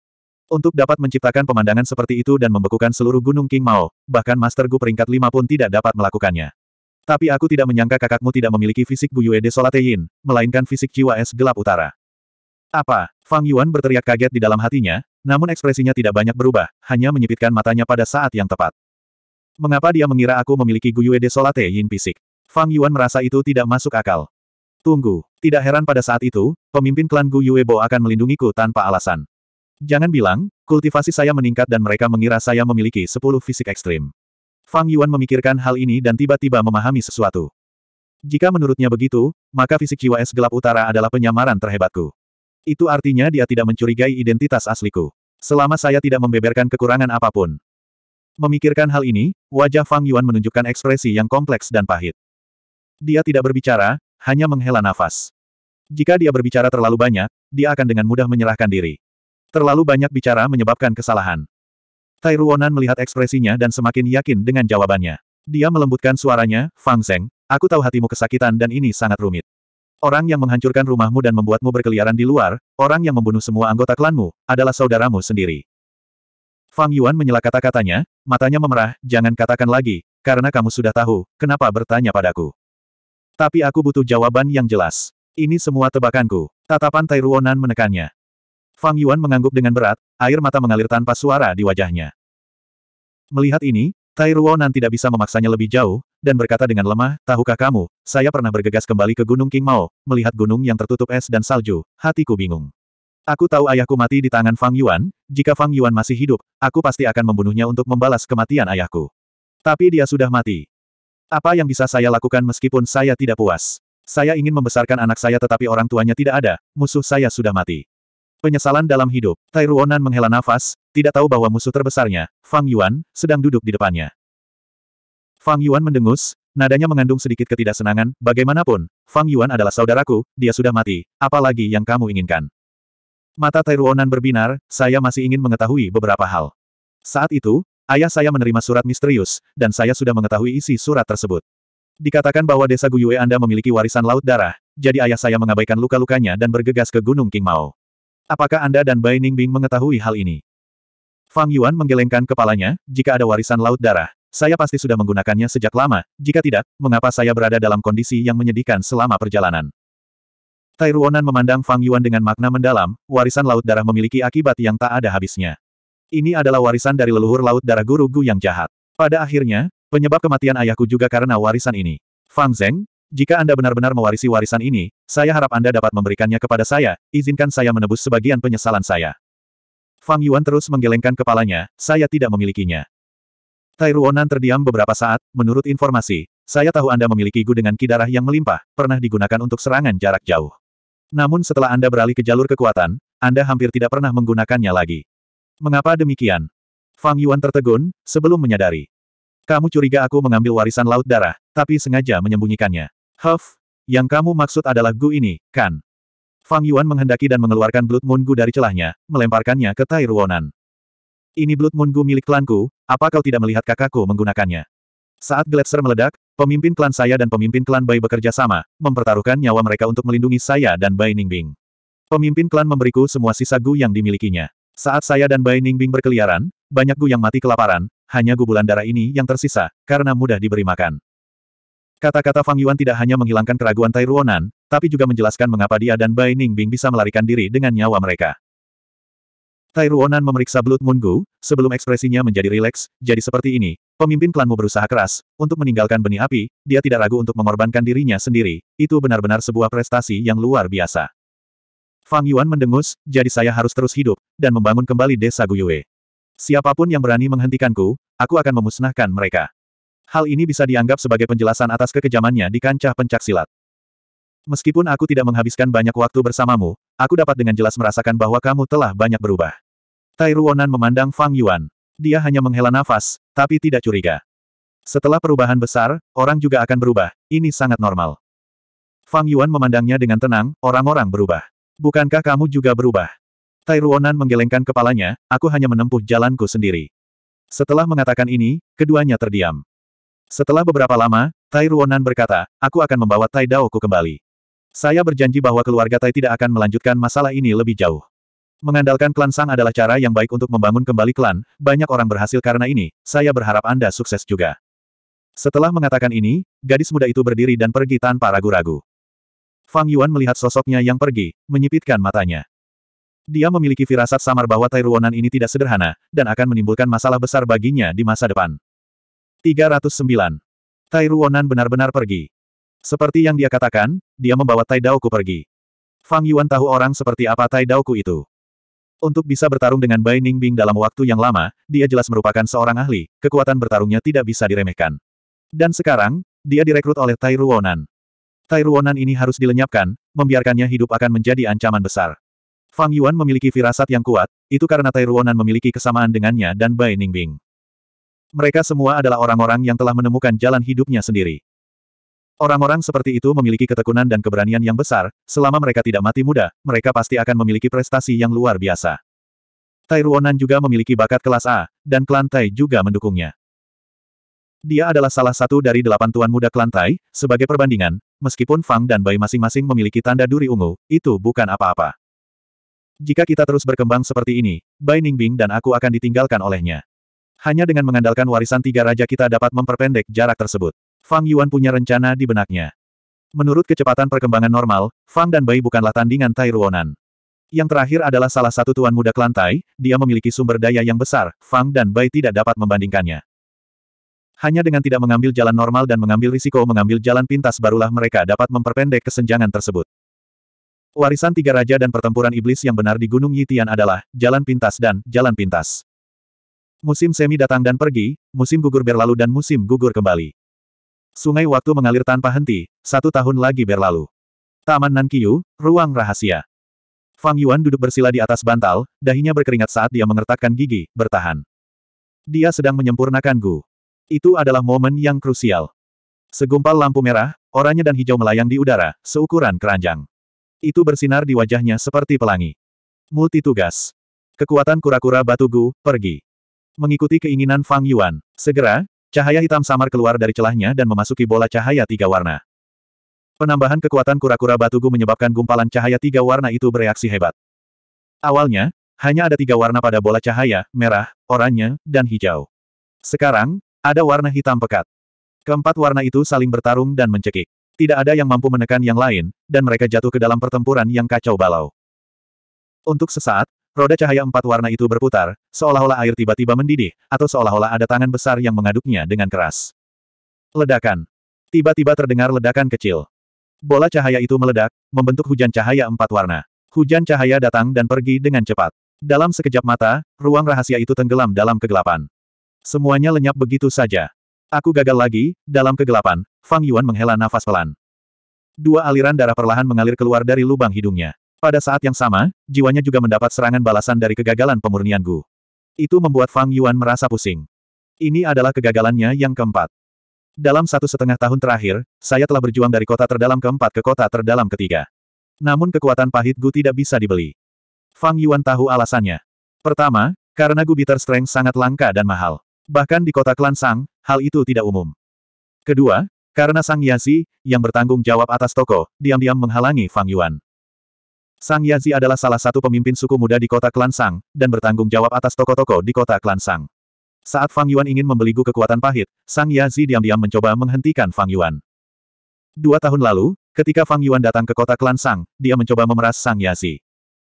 Untuk dapat menciptakan pemandangan seperti itu dan membekukan seluruh Gunung King Mao, bahkan Master Gu peringkat lima pun tidak dapat melakukannya. Tapi aku tidak menyangka kakakmu tidak memiliki fisik Yue Desolate Yin, melainkan fisik jiwa es gelap utara. Apa? Fang Yuan berteriak kaget di dalam hatinya, namun ekspresinya tidak banyak berubah, hanya menyipitkan matanya pada saat yang tepat. Mengapa dia mengira aku memiliki Yue Desolate Yin fisik? Fang Yuan merasa itu tidak masuk akal. Tunggu, tidak heran pada saat itu, pemimpin klan Gu Yuebo akan melindungiku tanpa alasan. Jangan bilang, kultivasi saya meningkat dan mereka mengira saya memiliki sepuluh fisik ekstrim. Fang Yuan memikirkan hal ini dan tiba-tiba memahami sesuatu. Jika menurutnya begitu, maka fisik jiwa es gelap utara adalah penyamaran terhebatku. Itu artinya dia tidak mencurigai identitas asliku. Selama saya tidak membeberkan kekurangan apapun. Memikirkan hal ini, wajah Fang Yuan menunjukkan ekspresi yang kompleks dan pahit. Dia tidak berbicara, hanya menghela nafas. Jika dia berbicara terlalu banyak, dia akan dengan mudah menyerahkan diri. Terlalu banyak bicara menyebabkan kesalahan. Tai Ruonan melihat ekspresinya dan semakin yakin dengan jawabannya. Dia melembutkan suaranya, Fang Zeng, aku tahu hatimu kesakitan dan ini sangat rumit. Orang yang menghancurkan rumahmu dan membuatmu berkeliaran di luar, orang yang membunuh semua anggota klanmu, adalah saudaramu sendiri. Fang Yuan menyela kata-katanya, matanya memerah, jangan katakan lagi, karena kamu sudah tahu, kenapa bertanya padaku. Tapi aku butuh jawaban yang jelas. Ini semua tebakanku. Tatapan Tai Ruonan menekannya. Fang Yuan mengangguk dengan berat, air mata mengalir tanpa suara di wajahnya. Melihat ini, Tai Ruonan tidak bisa memaksanya lebih jauh, dan berkata dengan lemah, Tahukah kamu, saya pernah bergegas kembali ke Gunung King Mao, melihat gunung yang tertutup es dan salju, hatiku bingung. Aku tahu ayahku mati di tangan Fang Yuan, jika Fang Yuan masih hidup, aku pasti akan membunuhnya untuk membalas kematian ayahku. Tapi dia sudah mati. Apa yang bisa saya lakukan meskipun saya tidak puas? Saya ingin membesarkan anak saya tetapi orang tuanya tidak ada, musuh saya sudah mati. Penyesalan dalam hidup, Tai Ruonan menghela nafas, tidak tahu bahwa musuh terbesarnya, Fang Yuan, sedang duduk di depannya. Fang Yuan mendengus, nadanya mengandung sedikit ketidaksenangan, bagaimanapun, Fang Yuan adalah saudaraku, dia sudah mati, apalagi yang kamu inginkan. Mata Tai Ruonan berbinar, saya masih ingin mengetahui beberapa hal. Saat itu, Ayah saya menerima surat misterius, dan saya sudah mengetahui isi surat tersebut. Dikatakan bahwa desa Guyue Anda memiliki warisan laut darah, jadi ayah saya mengabaikan luka-lukanya dan bergegas ke Gunung King Mao. Apakah Anda dan Bai Ningbing mengetahui hal ini? Fang Yuan menggelengkan kepalanya, jika ada warisan laut darah, saya pasti sudah menggunakannya sejak lama, jika tidak, mengapa saya berada dalam kondisi yang menyedihkan selama perjalanan? Tai Ruonan memandang Fang Yuan dengan makna mendalam, warisan laut darah memiliki akibat yang tak ada habisnya. Ini adalah warisan dari leluhur laut darah guru Gu yang jahat. Pada akhirnya, penyebab kematian ayahku juga karena warisan ini. Fang Zeng, jika Anda benar-benar mewarisi warisan ini, saya harap Anda dapat memberikannya kepada saya, izinkan saya menebus sebagian penyesalan saya. Fang Yuan terus menggelengkan kepalanya, saya tidak memilikinya. Tai Ruonan terdiam beberapa saat, menurut informasi, saya tahu Anda memiliki gu dengan kidarah yang melimpah, pernah digunakan untuk serangan jarak jauh. Namun setelah Anda beralih ke jalur kekuatan, Anda hampir tidak pernah menggunakannya lagi. Mengapa demikian? Fang Yuan tertegun, sebelum menyadari. Kamu curiga aku mengambil warisan Laut Darah, tapi sengaja menyembunyikannya. Huff, yang kamu maksud adalah Gu ini, kan? Fang Yuan menghendaki dan mengeluarkan Blood Moon Gu dari celahnya, melemparkannya ke Tai Ruonan. Ini Blood Moon Gu milik klanku, apa kau tidak melihat kakakku menggunakannya? Saat Gletser meledak, pemimpin klan saya dan pemimpin klan Bai bekerja sama, mempertaruhkan nyawa mereka untuk melindungi saya dan Bai Ningbing. Pemimpin klan memberiku semua sisa Gu yang dimilikinya. Saat saya dan Bai Ningbing berkeliaran, banyak Gu yang mati kelaparan, hanya gu bulan darah ini yang tersisa, karena mudah diberi makan. Kata-kata Fang Yuan tidak hanya menghilangkan keraguan Tai Ruonan, tapi juga menjelaskan mengapa dia dan Bai Ningbing bisa melarikan diri dengan nyawa mereka. Tai Ruonan memeriksa Blood Moon Gu, sebelum ekspresinya menjadi rileks, jadi seperti ini, pemimpin klanmu berusaha keras, untuk meninggalkan benih api, dia tidak ragu untuk mengorbankan dirinya sendiri, itu benar-benar sebuah prestasi yang luar biasa. Fang Yuan mendengus, jadi saya harus terus hidup, dan membangun kembali desa Guyue. Siapapun yang berani menghentikanku, aku akan memusnahkan mereka. Hal ini bisa dianggap sebagai penjelasan atas kekejamannya di kancah pencak silat. Meskipun aku tidak menghabiskan banyak waktu bersamamu, aku dapat dengan jelas merasakan bahwa kamu telah banyak berubah. Tai Ruonan memandang Fang Yuan. Dia hanya menghela nafas, tapi tidak curiga. Setelah perubahan besar, orang juga akan berubah, ini sangat normal. Fang Yuan memandangnya dengan tenang, orang-orang berubah. Bukankah kamu juga berubah? Tai Ruonan menggelengkan kepalanya, aku hanya menempuh jalanku sendiri. Setelah mengatakan ini, keduanya terdiam. Setelah beberapa lama, Tai Ruonan berkata, aku akan membawa Tai Dao ku kembali. Saya berjanji bahwa keluarga Tai tidak akan melanjutkan masalah ini lebih jauh. Mengandalkan klan Sang adalah cara yang baik untuk membangun kembali klan, banyak orang berhasil karena ini, saya berharap Anda sukses juga. Setelah mengatakan ini, gadis muda itu berdiri dan pergi tanpa ragu-ragu. Fang Yuan melihat sosoknya yang pergi, menyipitkan matanya. Dia memiliki firasat samar bahwa Tairuonan ini tidak sederhana, dan akan menimbulkan masalah besar baginya di masa depan. 309. Tairuonan benar-benar pergi. Seperti yang dia katakan, dia membawa Tai Daoku pergi. Fang Yuan tahu orang seperti apa Tai Daoku itu. Untuk bisa bertarung dengan Bai Ningbing dalam waktu yang lama, dia jelas merupakan seorang ahli, kekuatan bertarungnya tidak bisa diremehkan. Dan sekarang, dia direkrut oleh Tai Ruonan. Tai Ruonan ini harus dilenyapkan, membiarkannya hidup akan menjadi ancaman besar. Fang Yuan memiliki firasat yang kuat, itu karena Tai Ruonan memiliki kesamaan dengannya dan Bai Ningbing. Mereka semua adalah orang-orang yang telah menemukan jalan hidupnya sendiri. Orang-orang seperti itu memiliki ketekunan dan keberanian yang besar, selama mereka tidak mati muda, mereka pasti akan memiliki prestasi yang luar biasa. Tai Ruonan juga memiliki bakat kelas A, dan klan Tai juga mendukungnya. Dia adalah salah satu dari delapan tuan muda kelantai, sebagai perbandingan, meskipun Fang dan Bai masing-masing memiliki tanda duri ungu, itu bukan apa-apa. Jika kita terus berkembang seperti ini, Bai Ningbing dan aku akan ditinggalkan olehnya. Hanya dengan mengandalkan warisan tiga raja kita dapat memperpendek jarak tersebut. Fang Yuan punya rencana di benaknya. Menurut kecepatan perkembangan normal, Fang dan Bai bukanlah tandingan Tai Ruonan. Yang terakhir adalah salah satu tuan muda kelantai, dia memiliki sumber daya yang besar, Fang dan Bai tidak dapat membandingkannya. Hanya dengan tidak mengambil jalan normal dan mengambil risiko mengambil jalan pintas barulah mereka dapat memperpendek kesenjangan tersebut. Warisan tiga raja dan pertempuran iblis yang benar di Gunung Yitian adalah jalan pintas dan jalan pintas. Musim semi datang dan pergi, musim gugur berlalu dan musim gugur kembali. Sungai waktu mengalir tanpa henti, satu tahun lagi berlalu. Taman Nankiyu, ruang rahasia. Fang Yuan duduk bersila di atas bantal, dahinya berkeringat saat dia mengertakkan gigi, bertahan. Dia sedang menyempurnakan Gu. Itu adalah momen yang krusial. Segumpal lampu merah, oranye dan hijau melayang di udara, seukuran keranjang. Itu bersinar di wajahnya seperti pelangi. Multitugas. Kekuatan kura-kura batu gu, pergi. Mengikuti keinginan Fang Yuan. Segera, cahaya hitam samar keluar dari celahnya dan memasuki bola cahaya tiga warna. Penambahan kekuatan kura-kura batu gu menyebabkan gumpalan cahaya tiga warna itu bereaksi hebat. Awalnya, hanya ada tiga warna pada bola cahaya, merah, oranye, dan hijau. Sekarang, ada warna hitam pekat. Keempat warna itu saling bertarung dan mencekik. Tidak ada yang mampu menekan yang lain, dan mereka jatuh ke dalam pertempuran yang kacau balau. Untuk sesaat, roda cahaya empat warna itu berputar, seolah-olah air tiba-tiba mendidih, atau seolah-olah ada tangan besar yang mengaduknya dengan keras. Ledakan. Tiba-tiba terdengar ledakan kecil. Bola cahaya itu meledak, membentuk hujan cahaya empat warna. Hujan cahaya datang dan pergi dengan cepat. Dalam sekejap mata, ruang rahasia itu tenggelam dalam kegelapan. Semuanya lenyap begitu saja. Aku gagal lagi, dalam kegelapan, Fang Yuan menghela nafas pelan. Dua aliran darah perlahan mengalir keluar dari lubang hidungnya. Pada saat yang sama, jiwanya juga mendapat serangan balasan dari kegagalan pemurnian Gu. Itu membuat Fang Yuan merasa pusing. Ini adalah kegagalannya yang keempat. Dalam satu setengah tahun terakhir, saya telah berjuang dari kota terdalam keempat ke kota terdalam ketiga. Namun kekuatan pahit Gu tidak bisa dibeli. Fang Yuan tahu alasannya. Pertama, karena Gu Bitter Strength sangat langka dan mahal. Bahkan di kota klan Sang, hal itu tidak umum. Kedua, karena Sang Yazi, yang bertanggung jawab atas toko, diam-diam menghalangi Fang Yuan. Sang Yazi adalah salah satu pemimpin suku muda di kota klan Sang, dan bertanggung jawab atas toko-toko di kota klan Sang. Saat Fang Yuan ingin membeligu kekuatan pahit, Sang Yazi diam-diam mencoba menghentikan Fang Yuan. Dua tahun lalu, ketika Fang Yuan datang ke kota klan Sang, dia mencoba memeras Sang Yazi.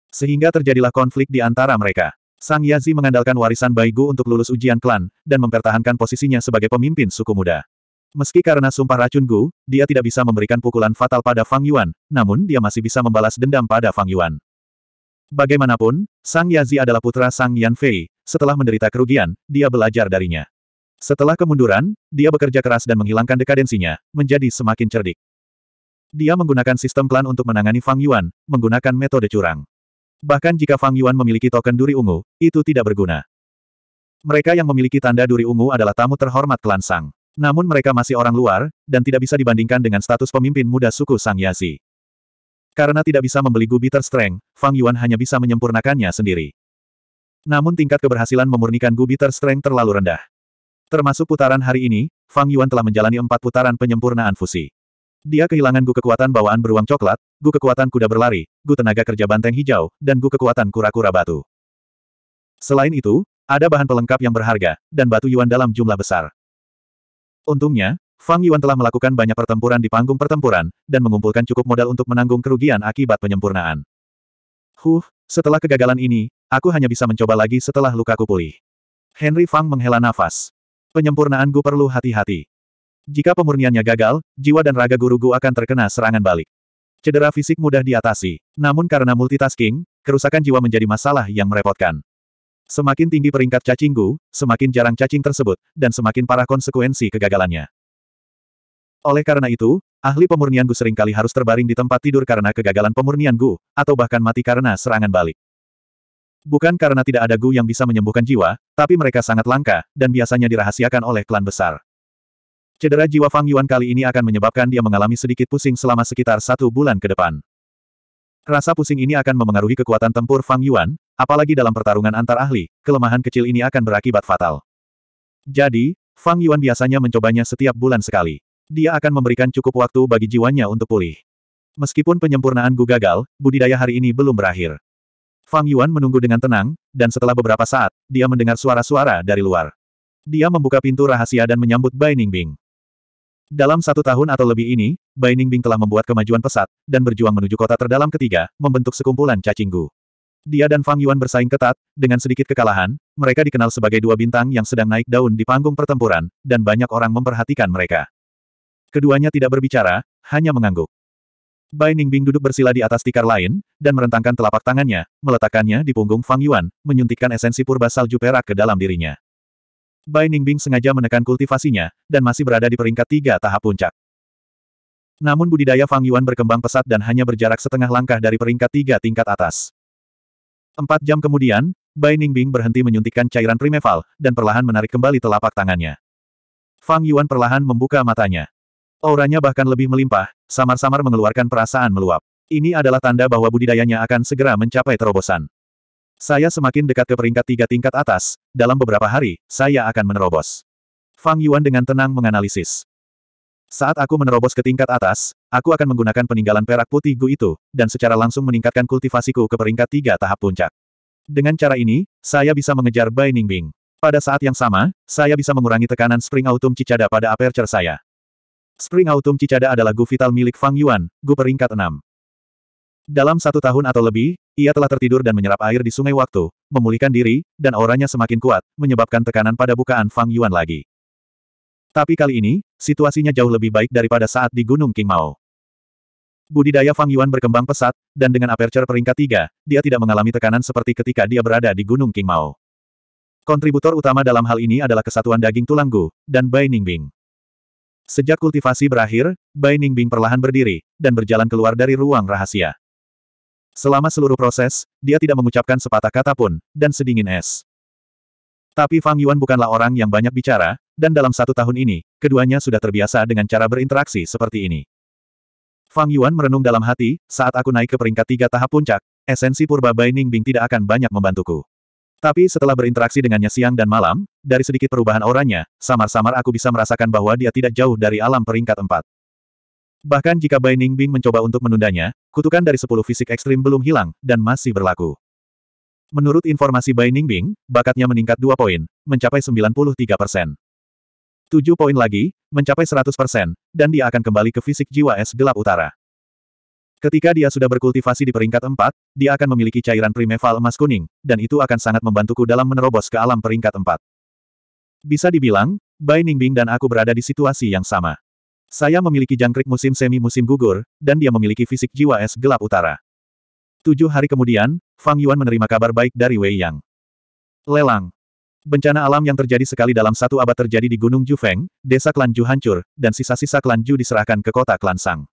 Sehingga terjadilah konflik di antara mereka. Sang Yazi mengandalkan warisan Baigu untuk lulus ujian klan, dan mempertahankan posisinya sebagai pemimpin suku muda. Meski karena sumpah racun Gu, dia tidak bisa memberikan pukulan fatal pada Fang Yuan, namun dia masih bisa membalas dendam pada Fang Yuan. Bagaimanapun, Sang Yazi adalah putra Sang Yan Fei. Setelah menderita kerugian, dia belajar darinya. Setelah kemunduran, dia bekerja keras dan menghilangkan dekadensinya, menjadi semakin cerdik. Dia menggunakan sistem klan untuk menangani Fang Yuan, menggunakan metode curang. Bahkan jika Fang Yuan memiliki token duri ungu, itu tidak berguna. Mereka yang memiliki tanda duri ungu adalah tamu terhormat klan Sang. Namun mereka masih orang luar, dan tidak bisa dibandingkan dengan status pemimpin muda suku Sang Yazi. Karena tidak bisa membeli gubiter Strength, Fang Yuan hanya bisa menyempurnakannya sendiri. Namun tingkat keberhasilan memurnikan gubiter Strength terlalu rendah. Termasuk putaran hari ini, Fang Yuan telah menjalani empat putaran penyempurnaan fusi. Dia kehilangan gu kekuatan bawaan beruang coklat, gu kekuatan kuda berlari, gu tenaga kerja banteng hijau, dan gu kekuatan kura-kura batu. Selain itu, ada bahan pelengkap yang berharga, dan batu yuan dalam jumlah besar. Untungnya, Fang Yuan telah melakukan banyak pertempuran di panggung pertempuran, dan mengumpulkan cukup modal untuk menanggung kerugian akibat penyempurnaan. Huh, setelah kegagalan ini, aku hanya bisa mencoba lagi setelah lukaku pulih. Henry Fang menghela nafas. Penyempurnaan Gu perlu hati-hati. Jika pemurniannya gagal, jiwa dan raga guru Gu akan terkena serangan balik. Cedera fisik mudah diatasi. Namun karena multitasking, kerusakan jiwa menjadi masalah yang merepotkan. Semakin tinggi peringkat cacing Gu, semakin jarang cacing tersebut, dan semakin parah konsekuensi kegagalannya. Oleh karena itu, ahli pemurnian Gu seringkali harus terbaring di tempat tidur karena kegagalan pemurnian Gu, atau bahkan mati karena serangan balik. Bukan karena tidak ada Gu yang bisa menyembuhkan jiwa, tapi mereka sangat langka, dan biasanya dirahasiakan oleh klan besar. Cedera jiwa Fang Yuan kali ini akan menyebabkan dia mengalami sedikit pusing selama sekitar satu bulan ke depan. Rasa pusing ini akan memengaruhi kekuatan tempur Fang Yuan, apalagi dalam pertarungan antar ahli, kelemahan kecil ini akan berakibat fatal. Jadi, Fang Yuan biasanya mencobanya setiap bulan sekali. Dia akan memberikan cukup waktu bagi jiwanya untuk pulih. Meskipun penyempurnaan Gu gagal, budidaya hari ini belum berakhir. Fang Yuan menunggu dengan tenang, dan setelah beberapa saat, dia mendengar suara-suara dari luar. Dia membuka pintu rahasia dan menyambut Bai Ningbing. Dalam satu tahun atau lebih ini, Bai Ningbing telah membuat kemajuan pesat, dan berjuang menuju kota terdalam ketiga, membentuk sekumpulan cacinggu. Dia dan Fang Yuan bersaing ketat, dengan sedikit kekalahan, mereka dikenal sebagai dua bintang yang sedang naik daun di panggung pertempuran, dan banyak orang memperhatikan mereka. Keduanya tidak berbicara, hanya mengangguk. Bai Ningbing duduk bersila di atas tikar lain, dan merentangkan telapak tangannya, meletakkannya di punggung Fang Yuan, menyuntikkan esensi purba salju perak ke dalam dirinya. Bai Ningbing sengaja menekan kultivasinya, dan masih berada di peringkat tiga tahap puncak. Namun budidaya Fang Yuan berkembang pesat dan hanya berjarak setengah langkah dari peringkat tiga tingkat atas. Empat jam kemudian, Bai Ningbing berhenti menyuntikkan cairan primeval, dan perlahan menarik kembali telapak tangannya. Fang Yuan perlahan membuka matanya. Auranya bahkan lebih melimpah, samar-samar mengeluarkan perasaan meluap. Ini adalah tanda bahwa budidayanya akan segera mencapai terobosan. Saya semakin dekat ke peringkat tiga tingkat atas, dalam beberapa hari, saya akan menerobos. Fang Yuan dengan tenang menganalisis. Saat aku menerobos ke tingkat atas, aku akan menggunakan peninggalan perak putih Gu itu, dan secara langsung meningkatkan kultivasiku ke peringkat tiga tahap puncak. Dengan cara ini, saya bisa mengejar Bai Ningbing. Pada saat yang sama, saya bisa mengurangi tekanan Spring Autumn Cicada pada aperture saya. Spring Autumn Cicada adalah Gu vital milik Fang Yuan, Gu peringkat enam. Dalam satu tahun atau lebih, ia telah tertidur dan menyerap air di sungai waktu, memulihkan diri, dan auranya semakin kuat, menyebabkan tekanan pada bukaan Fang Yuan lagi. Tapi kali ini, situasinya jauh lebih baik daripada saat di Gunung King Mao. Budidaya Fang Yuan berkembang pesat, dan dengan aperture peringkat tiga, dia tidak mengalami tekanan seperti ketika dia berada di Gunung King Mao. Kontributor utama dalam hal ini adalah kesatuan daging tulanggu dan Bai Ningbing. Sejak kultivasi berakhir, Bai Ningbing perlahan berdiri, dan berjalan keluar dari ruang rahasia. Selama seluruh proses, dia tidak mengucapkan sepatah kata pun, dan sedingin es. Tapi Fang Yuan bukanlah orang yang banyak bicara, dan dalam satu tahun ini, keduanya sudah terbiasa dengan cara berinteraksi seperti ini. Fang Yuan merenung dalam hati, saat aku naik ke peringkat tiga tahap puncak, esensi purba Bai Bing tidak akan banyak membantuku. Tapi setelah berinteraksi dengannya siang dan malam, dari sedikit perubahan orangnya, samar-samar aku bisa merasakan bahwa dia tidak jauh dari alam peringkat empat. Bahkan jika Bai Ningbing mencoba untuk menundanya, kutukan dari sepuluh fisik ekstrim belum hilang, dan masih berlaku. Menurut informasi Bai Ningbing, bakatnya meningkat dua poin, mencapai 93 persen. Tujuh poin lagi, mencapai 100 persen, dan dia akan kembali ke fisik jiwa es gelap utara. Ketika dia sudah berkultivasi di peringkat empat, dia akan memiliki cairan primeval emas kuning, dan itu akan sangat membantuku dalam menerobos ke alam peringkat empat. Bisa dibilang, Bai Ningbing dan aku berada di situasi yang sama. Saya memiliki jangkrik musim semi-musim gugur, dan dia memiliki fisik jiwa es gelap utara. Tujuh hari kemudian, Fang Yuan menerima kabar baik dari Wei Yang. Lelang. Bencana alam yang terjadi sekali dalam satu abad terjadi di Gunung Jufeng, desa klan Ju hancur, dan sisa-sisa klan Ju diserahkan ke kota klan Sang.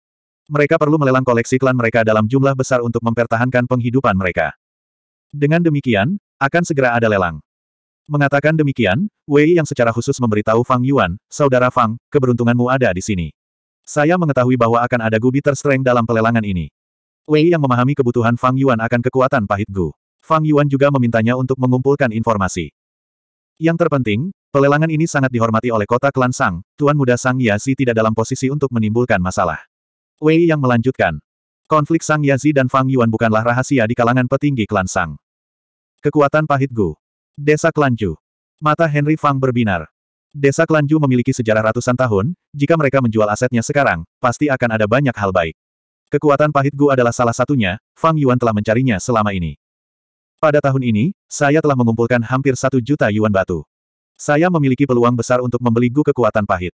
Mereka perlu melelang koleksi klan mereka dalam jumlah besar untuk mempertahankan penghidupan mereka. Dengan demikian, akan segera ada lelang. Mengatakan demikian, Wei yang secara khusus memberitahu Fang Yuan, saudara Fang, keberuntunganmu ada di sini. Saya mengetahui bahwa akan ada Bitter Strength dalam pelelangan ini. Wei yang memahami kebutuhan Fang Yuan akan kekuatan pahit Gu. Fang Yuan juga memintanya untuk mengumpulkan informasi. Yang terpenting, pelelangan ini sangat dihormati oleh kota klan Sang, Tuan Muda Sang Yazi tidak dalam posisi untuk menimbulkan masalah. Wei yang melanjutkan. Konflik Sang Yazi dan Fang Yuan bukanlah rahasia di kalangan petinggi klan Sang. Kekuatan pahit Gu. Desa Kelanju. Mata Henry Fang berbinar. Desa Kelanju memiliki sejarah ratusan tahun, jika mereka menjual asetnya sekarang, pasti akan ada banyak hal baik. Kekuatan pahit Gu adalah salah satunya, Fang Yuan telah mencarinya selama ini. Pada tahun ini, saya telah mengumpulkan hampir satu juta yuan batu. Saya memiliki peluang besar untuk membeli Gu kekuatan pahit.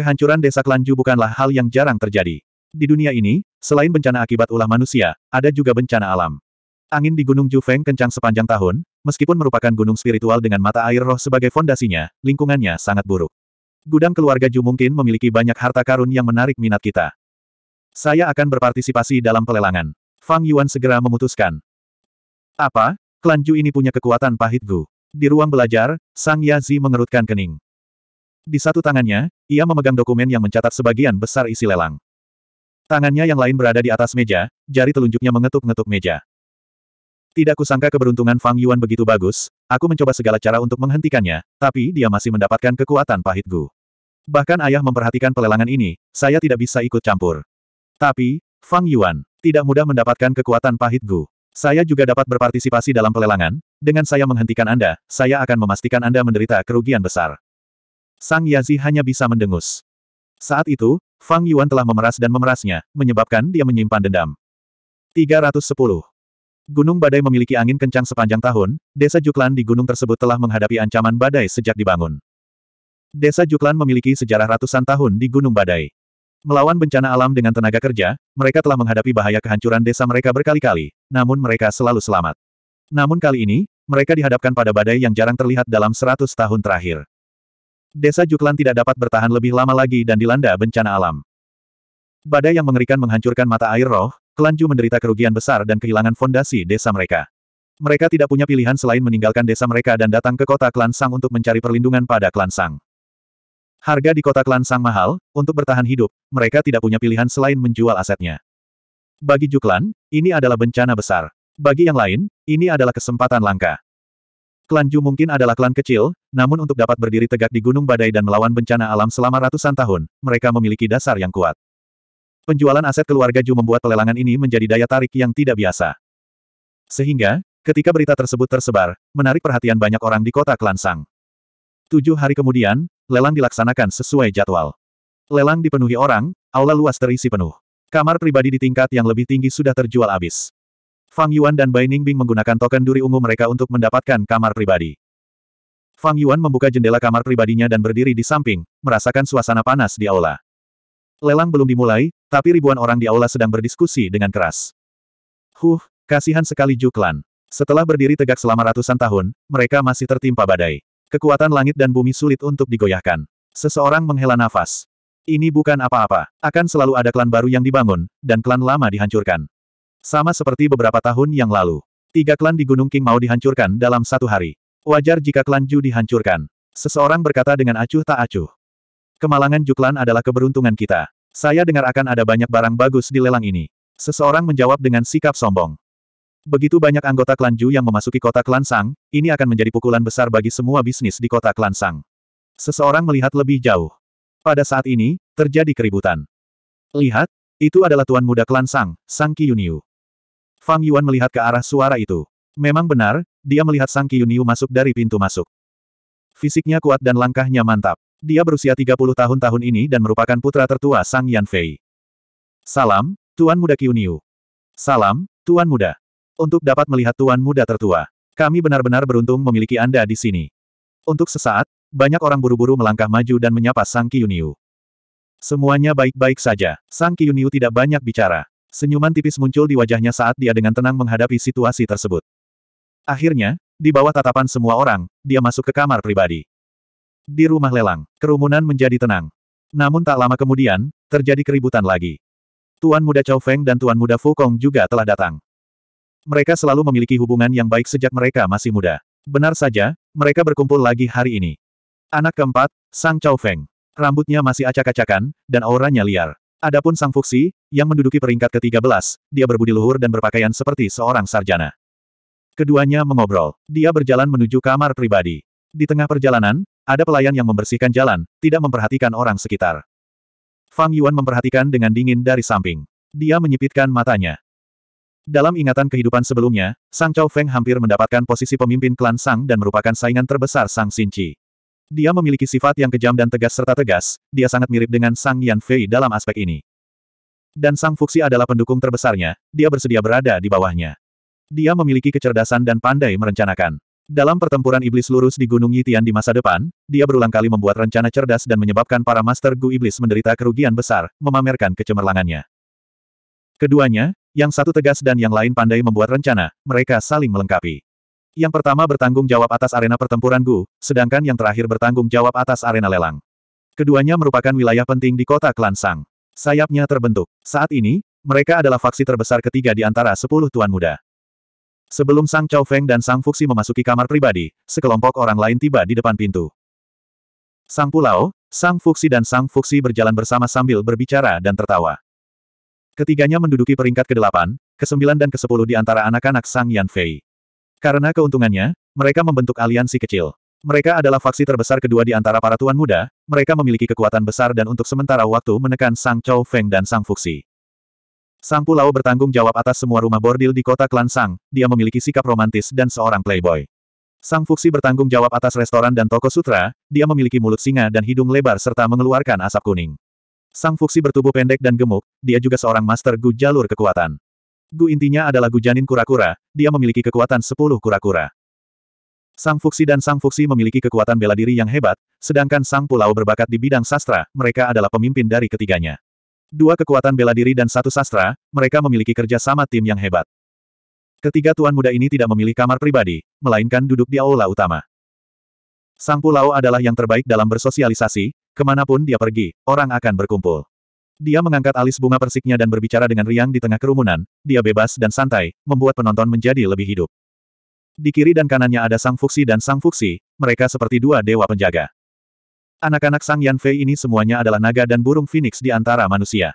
Kehancuran desa Kelanju bukanlah hal yang jarang terjadi. Di dunia ini, selain bencana akibat ulah manusia, ada juga bencana alam. Angin di Gunung Jufeng kencang sepanjang tahun, Meskipun merupakan gunung spiritual dengan mata air roh sebagai fondasinya, lingkungannya sangat buruk. Gudang keluarga Ju mungkin memiliki banyak harta karun yang menarik minat kita. Saya akan berpartisipasi dalam pelelangan. Fang Yuan segera memutuskan. Apa? Klan Ju ini punya kekuatan pahit Gu. Di ruang belajar, Sang Yazi mengerutkan kening. Di satu tangannya, ia memegang dokumen yang mencatat sebagian besar isi lelang. Tangannya yang lain berada di atas meja, jari telunjuknya mengetuk-ngetuk meja. Tidak kusangka keberuntungan Fang Yuan begitu bagus, aku mencoba segala cara untuk menghentikannya, tapi dia masih mendapatkan kekuatan pahit Gu. Bahkan ayah memperhatikan pelelangan ini, saya tidak bisa ikut campur. Tapi, Fang Yuan, tidak mudah mendapatkan kekuatan pahit Gu. Saya juga dapat berpartisipasi dalam pelelangan, dengan saya menghentikan Anda, saya akan memastikan Anda menderita kerugian besar. Sang Yazi hanya bisa mendengus. Saat itu, Fang Yuan telah memeras dan memerasnya, menyebabkan dia menyimpan dendam. 310. Gunung Badai memiliki angin kencang sepanjang tahun, desa Juklan di gunung tersebut telah menghadapi ancaman badai sejak dibangun. Desa Juklan memiliki sejarah ratusan tahun di Gunung Badai. Melawan bencana alam dengan tenaga kerja, mereka telah menghadapi bahaya kehancuran desa mereka berkali-kali, namun mereka selalu selamat. Namun kali ini, mereka dihadapkan pada badai yang jarang terlihat dalam seratus tahun terakhir. Desa Juklan tidak dapat bertahan lebih lama lagi dan dilanda bencana alam. Badai yang mengerikan menghancurkan mata air roh, Klanju menderita kerugian besar dan kehilangan fondasi desa mereka. Mereka tidak punya pilihan selain meninggalkan desa mereka dan datang ke kota Klan Sang untuk mencari perlindungan pada Klan Sang. Harga di kota Klan Sang mahal, untuk bertahan hidup, mereka tidak punya pilihan selain menjual asetnya. Bagi Juklan, ini adalah bencana besar. Bagi yang lain, ini adalah kesempatan langka. Klan Ju mungkin adalah klan kecil, namun untuk dapat berdiri tegak di gunung badai dan melawan bencana alam selama ratusan tahun, mereka memiliki dasar yang kuat. Penjualan aset keluarga Ju membuat pelelangan ini menjadi daya tarik yang tidak biasa. Sehingga, ketika berita tersebut tersebar, menarik perhatian banyak orang di kota Kelansang. Tujuh hari kemudian, lelang dilaksanakan sesuai jadwal. Lelang dipenuhi orang, aula luas terisi penuh. Kamar pribadi di tingkat yang lebih tinggi sudah terjual habis. Fang Yuan dan Bai Ningbing menggunakan token duri ungu mereka untuk mendapatkan kamar pribadi. Fang Yuan membuka jendela kamar pribadinya dan berdiri di samping, merasakan suasana panas di aula. Lelang belum dimulai, tapi ribuan orang di aula sedang berdiskusi dengan keras. Huh, kasihan sekali Juklan. Setelah berdiri tegak selama ratusan tahun, mereka masih tertimpa badai. Kekuatan langit dan bumi sulit untuk digoyahkan. Seseorang menghela nafas. Ini bukan apa-apa. Akan selalu ada klan baru yang dibangun, dan klan lama dihancurkan. Sama seperti beberapa tahun yang lalu. Tiga klan di Gunung King mau dihancurkan dalam satu hari. Wajar jika klan Ju dihancurkan. Seseorang berkata dengan acuh tak acuh. Kemalangan Juklan adalah keberuntungan kita. Saya dengar akan ada banyak barang bagus di lelang ini. Seseorang menjawab dengan sikap sombong. Begitu banyak anggota klan Ju yang memasuki kota klan Sang, ini akan menjadi pukulan besar bagi semua bisnis di kota klan Sang. Seseorang melihat lebih jauh. Pada saat ini, terjadi keributan. Lihat, itu adalah tuan muda klan Sang, Sang Qiyunyu. Fang Yuan melihat ke arah suara itu. Memang benar, dia melihat Sang Qiyunyu masuk dari pintu masuk. Fisiknya kuat dan langkahnya mantap. Dia berusia 30 tahun tahun ini dan merupakan putra tertua Sang Yan Fei. Salam, Tuan Muda Qiuniu. Salam, Tuan Muda. Untuk dapat melihat Tuan Muda tertua, kami benar-benar beruntung memiliki Anda di sini. Untuk sesaat, banyak orang buru-buru melangkah maju dan menyapa Sang Qiuniu. Semuanya baik-baik saja. Sang Qiuniu tidak banyak bicara. Senyuman tipis muncul di wajahnya saat dia dengan tenang menghadapi situasi tersebut. Akhirnya, di bawah tatapan semua orang, dia masuk ke kamar pribadi. Di rumah lelang, kerumunan menjadi tenang. Namun tak lama kemudian, terjadi keributan lagi. Tuan Muda Chow Feng dan Tuan Muda Fu Kong juga telah datang. Mereka selalu memiliki hubungan yang baik sejak mereka masih muda. Benar saja, mereka berkumpul lagi hari ini. Anak keempat, Sang Chow Feng. Rambutnya masih acak-acakan, dan auranya liar. Adapun Sang Fuxi, yang menduduki peringkat ke-13, dia berbudi luhur dan berpakaian seperti seorang sarjana. Keduanya mengobrol. Dia berjalan menuju kamar pribadi. Di tengah perjalanan, ada pelayan yang membersihkan jalan, tidak memperhatikan orang sekitar. Fang Yuan memperhatikan dengan dingin dari samping. Dia menyipitkan matanya. Dalam ingatan kehidupan sebelumnya, Sang Chao Feng hampir mendapatkan posisi pemimpin klan Sang dan merupakan saingan terbesar Sang Xin Xinqi. Dia memiliki sifat yang kejam dan tegas serta tegas, dia sangat mirip dengan Sang Yan Fei dalam aspek ini. Dan Sang Fuxi adalah pendukung terbesarnya, dia bersedia berada di bawahnya. Dia memiliki kecerdasan dan pandai merencanakan. Dalam pertempuran iblis lurus di Gunung Yitian di masa depan, dia berulang kali membuat rencana cerdas dan menyebabkan para Master Gu Iblis menderita kerugian besar, memamerkan kecemerlangannya. Keduanya, yang satu tegas dan yang lain pandai membuat rencana, mereka saling melengkapi. Yang pertama bertanggung jawab atas arena pertempuran Gu, sedangkan yang terakhir bertanggung jawab atas arena lelang. Keduanya merupakan wilayah penting di kota Klan Sayapnya terbentuk. Saat ini, mereka adalah faksi terbesar ketiga di antara sepuluh tuan muda. Sebelum Sang Chao Feng dan Sang Fuxi memasuki kamar pribadi, sekelompok orang lain tiba di depan pintu. Sang Pulau, Sang Fuxi dan Sang Fuxi berjalan bersama sambil berbicara dan tertawa. Ketiganya menduduki peringkat ke-8, ke-9 dan ke-10 di antara anak-anak Sang Yan Fei. Karena keuntungannya, mereka membentuk aliansi kecil. Mereka adalah faksi terbesar kedua di antara para tuan muda, mereka memiliki kekuatan besar dan untuk sementara waktu menekan Sang Chao Feng dan Sang Fuxi. Sang Pulau bertanggung jawab atas semua rumah bordil di kota klan Sang, dia memiliki sikap romantis dan seorang playboy. Sang Fuxi bertanggung jawab atas restoran dan toko sutra, dia memiliki mulut singa dan hidung lebar serta mengeluarkan asap kuning. Sang Fuxi bertubuh pendek dan gemuk, dia juga seorang master Gu jalur kekuatan. Gu intinya adalah Gu janin kura-kura, dia memiliki kekuatan 10 kura-kura. Sang Fuxi dan Sang Fuxi memiliki kekuatan bela diri yang hebat, sedangkan Sang Pulau berbakat di bidang sastra, mereka adalah pemimpin dari ketiganya. Dua kekuatan bela diri dan satu sastra, mereka memiliki kerja sama tim yang hebat. Ketiga tuan muda ini tidak memilih kamar pribadi, melainkan duduk di aula utama. Sang Pulau adalah yang terbaik dalam bersosialisasi, kemanapun dia pergi, orang akan berkumpul. Dia mengangkat alis bunga persiknya dan berbicara dengan riang di tengah kerumunan, dia bebas dan santai, membuat penonton menjadi lebih hidup. Di kiri dan kanannya ada Sang Fuksi dan Sang Fuksi, mereka seperti dua dewa penjaga. Anak-anak Sang Yan Fei ini semuanya adalah naga dan burung phoenix di antara manusia.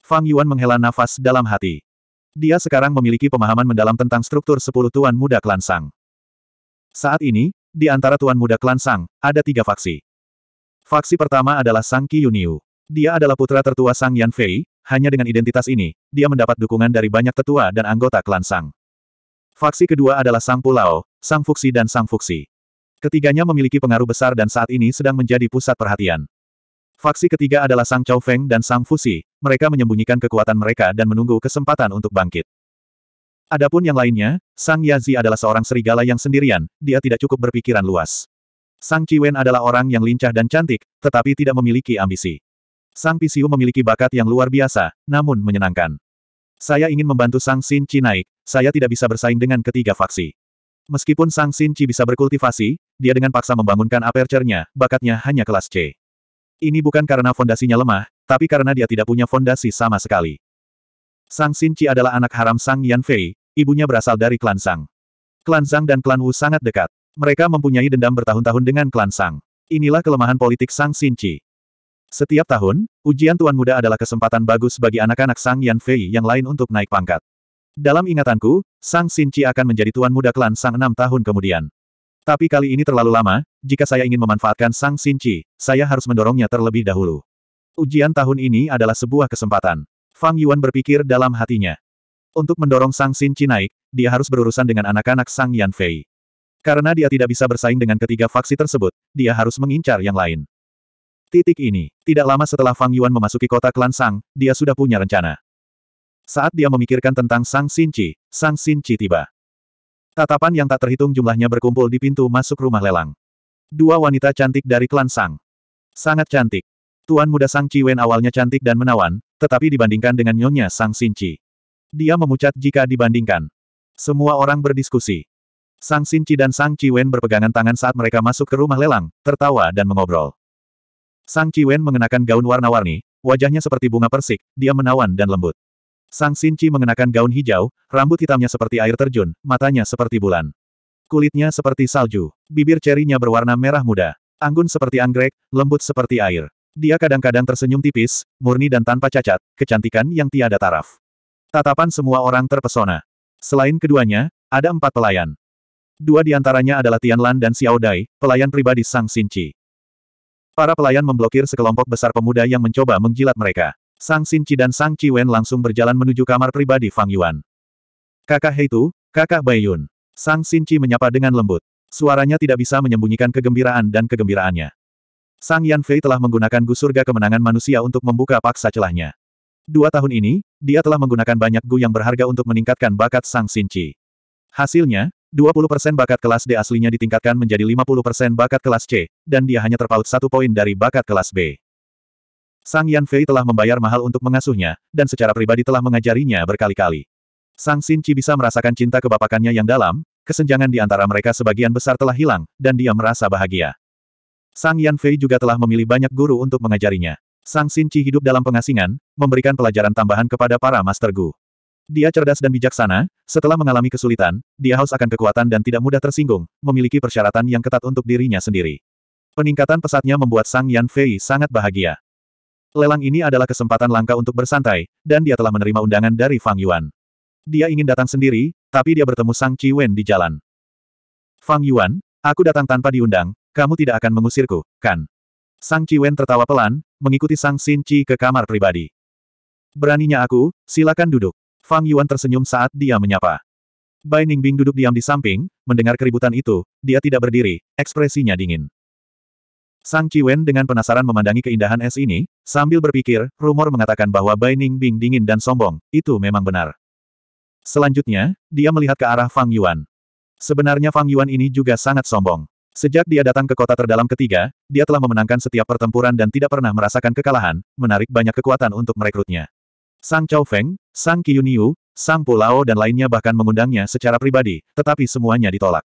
Fang Yuan menghela nafas dalam hati. Dia sekarang memiliki pemahaman mendalam tentang struktur sepuluh tuan muda klan Sang. Saat ini, di antara tuan muda klan Sang, ada tiga faksi. Faksi pertama adalah Sang Yuniu. Dia adalah putra tertua Sang Yan Fei, hanya dengan identitas ini, dia mendapat dukungan dari banyak tetua dan anggota klan Sang. Faksi kedua adalah Sang Pulau, Sang Fuxi dan Sang Fuxi. Ketiganya memiliki pengaruh besar dan saat ini sedang menjadi pusat perhatian. Faksi ketiga adalah Sang Chao Feng dan Sang Fusi, mereka menyembunyikan kekuatan mereka dan menunggu kesempatan untuk bangkit. Adapun yang lainnya, Sang Yazi adalah seorang serigala yang sendirian, dia tidak cukup berpikiran luas. Sang Ciwen adalah orang yang lincah dan cantik, tetapi tidak memiliki ambisi. Sang Pisiu memiliki bakat yang luar biasa, namun menyenangkan. Saya ingin membantu Sang Xin Chi saya tidak bisa bersaing dengan ketiga faksi. Meskipun Sang Xin Qi bisa berkultivasi, dia dengan paksa membangunkan aperture-nya, bakatnya hanya kelas C. Ini bukan karena fondasinya lemah, tapi karena dia tidak punya fondasi sama sekali. Sang Xin Qi adalah anak haram Sang Yan Fei, ibunya berasal dari klan Sang. Klan Sang dan klan Wu sangat dekat. Mereka mempunyai dendam bertahun-tahun dengan klan Sang. Inilah kelemahan politik Sang Xin Qi. Setiap tahun, ujian Tuan Muda adalah kesempatan bagus bagi anak-anak Sang Yan Fei yang lain untuk naik pangkat. Dalam ingatanku, Sang Sinci akan menjadi tuan muda klan Sang enam tahun kemudian. Tapi kali ini terlalu lama, jika saya ingin memanfaatkan Sang Sinci, saya harus mendorongnya terlebih dahulu. Ujian tahun ini adalah sebuah kesempatan. Fang Yuan berpikir dalam hatinya. Untuk mendorong Sang Sinci naik, dia harus berurusan dengan anak-anak Sang Yan Fei. Karena dia tidak bisa bersaing dengan ketiga faksi tersebut, dia harus mengincar yang lain. Titik ini, tidak lama setelah Fang Yuan memasuki kota klan Sang, dia sudah punya rencana. Saat dia memikirkan tentang Sang Sinci, Sang Sinci tiba. Tatapan yang tak terhitung jumlahnya berkumpul di pintu masuk rumah lelang. Dua wanita cantik dari klan Sang. Sangat cantik. Tuan muda Sang Ciwen awalnya cantik dan menawan, tetapi dibandingkan dengan nyonya Sang Sinci. Dia memucat jika dibandingkan. Semua orang berdiskusi. Sang Sinci dan Sang Ciwen berpegangan tangan saat mereka masuk ke rumah lelang, tertawa dan mengobrol. Sang Ciwen mengenakan gaun warna-warni, wajahnya seperti bunga persik, dia menawan dan lembut. Sang Sinci mengenakan gaun hijau, rambut hitamnya seperti air terjun, matanya seperti bulan. Kulitnya seperti salju, bibir cerinya berwarna merah muda. Anggun seperti anggrek, lembut seperti air. Dia kadang-kadang tersenyum tipis, murni dan tanpa cacat, kecantikan yang tiada taraf. Tatapan semua orang terpesona. Selain keduanya, ada empat pelayan. Dua di antaranya adalah Tianlan dan Xiao Dai, pelayan pribadi Sang Sinci. Para pelayan memblokir sekelompok besar pemuda yang mencoba menjilat mereka. Sang Sinci dan Sang Ciwen langsung berjalan menuju kamar pribadi Fang Yuan. Kakak Heitu, kakak Baiyun. Sang Sinci menyapa dengan lembut. Suaranya tidak bisa menyembunyikan kegembiraan dan kegembiraannya. Sang Yanfei telah menggunakan gusurga kemenangan manusia untuk membuka paksa celahnya. Dua tahun ini, dia telah menggunakan banyak gu yang berharga untuk meningkatkan bakat Sang Sinci. Hasilnya, 20% bakat kelas D aslinya ditingkatkan menjadi 50% bakat kelas C, dan dia hanya terpaut satu poin dari bakat kelas B. Sang Yan Fei telah membayar mahal untuk mengasuhnya, dan secara pribadi telah mengajarinya berkali-kali. Sang Xin Qi bisa merasakan cinta kebapakannya yang dalam, kesenjangan di antara mereka sebagian besar telah hilang, dan dia merasa bahagia. Sang Yan Fei juga telah memilih banyak guru untuk mengajarinya. Sang Xin Qi hidup dalam pengasingan, memberikan pelajaran tambahan kepada para Master Gu. Dia cerdas dan bijaksana, setelah mengalami kesulitan, dia haus akan kekuatan dan tidak mudah tersinggung, memiliki persyaratan yang ketat untuk dirinya sendiri. Peningkatan pesatnya membuat Sang Yan Fei sangat bahagia. Lelang ini adalah kesempatan langka untuk bersantai, dan dia telah menerima undangan dari Fang Yuan. Dia ingin datang sendiri, tapi dia bertemu Sang Chi Wen di jalan. Fang Yuan, aku datang tanpa diundang, kamu tidak akan mengusirku, kan? Sang Chi Wen tertawa pelan, mengikuti Sang Xin Chi ke kamar pribadi. Beraninya aku, silakan duduk. Fang Yuan tersenyum saat dia menyapa. Bai Ningbing duduk diam di samping, mendengar keributan itu, dia tidak berdiri, ekspresinya dingin. Sang Ciwen dengan penasaran memandangi keindahan es ini, sambil berpikir, rumor mengatakan bahwa Bai Ning Bing dingin dan sombong, itu memang benar. Selanjutnya, dia melihat ke arah Fang Yuan. Sebenarnya Fang Yuan ini juga sangat sombong. Sejak dia datang ke kota terdalam ketiga, dia telah memenangkan setiap pertempuran dan tidak pernah merasakan kekalahan, menarik banyak kekuatan untuk merekrutnya. Sang Chao Feng, Sang Qiyuniu, Sang Pulao dan lainnya bahkan mengundangnya secara pribadi, tetapi semuanya ditolak.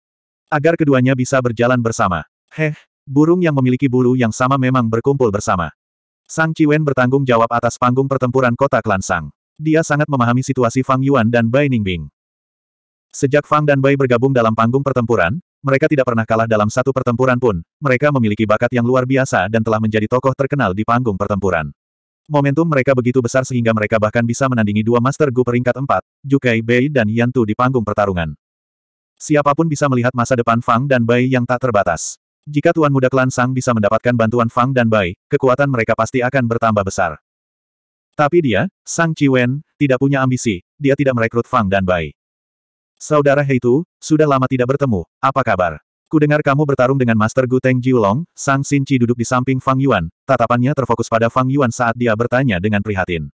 Agar keduanya bisa berjalan bersama. Heh, Burung yang memiliki bulu yang sama memang berkumpul bersama. Sang Ciwen bertanggung jawab atas panggung pertempuran kota klan Sang. Dia sangat memahami situasi Fang Yuan dan Bai Ningbing. Sejak Fang dan Bai bergabung dalam panggung pertempuran, mereka tidak pernah kalah dalam satu pertempuran pun, mereka memiliki bakat yang luar biasa dan telah menjadi tokoh terkenal di panggung pertempuran. Momentum mereka begitu besar sehingga mereka bahkan bisa menandingi dua Master Gu peringkat 4, Jukai Bei dan Yantu di panggung pertarungan. Siapapun bisa melihat masa depan Fang dan Bai yang tak terbatas. Jika Tuan Muda Klan Sang bisa mendapatkan bantuan Fang dan Bai, kekuatan mereka pasti akan bertambah besar. Tapi dia, Sang Ciwen, tidak punya ambisi, dia tidak merekrut Fang dan Bai. Saudara Heitu, sudah lama tidak bertemu, apa kabar? Kudengar kamu bertarung dengan Master Gu Teng Jiulong, Sang Chi duduk di samping Fang Yuan, tatapannya terfokus pada Fang Yuan saat dia bertanya dengan prihatin.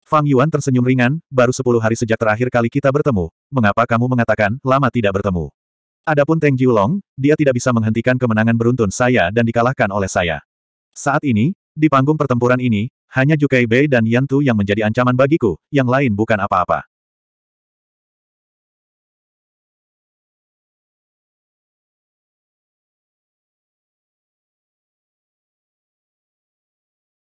Fang Yuan tersenyum ringan, baru sepuluh hari sejak terakhir kali kita bertemu, mengapa kamu mengatakan, lama tidak bertemu? Adapun Teng Jiulong, dia tidak bisa menghentikan kemenangan beruntun saya dan dikalahkan oleh saya. Saat ini, di panggung pertempuran ini, hanya Jukai Bei dan Yantu yang menjadi ancaman bagiku, yang lain bukan apa-apa.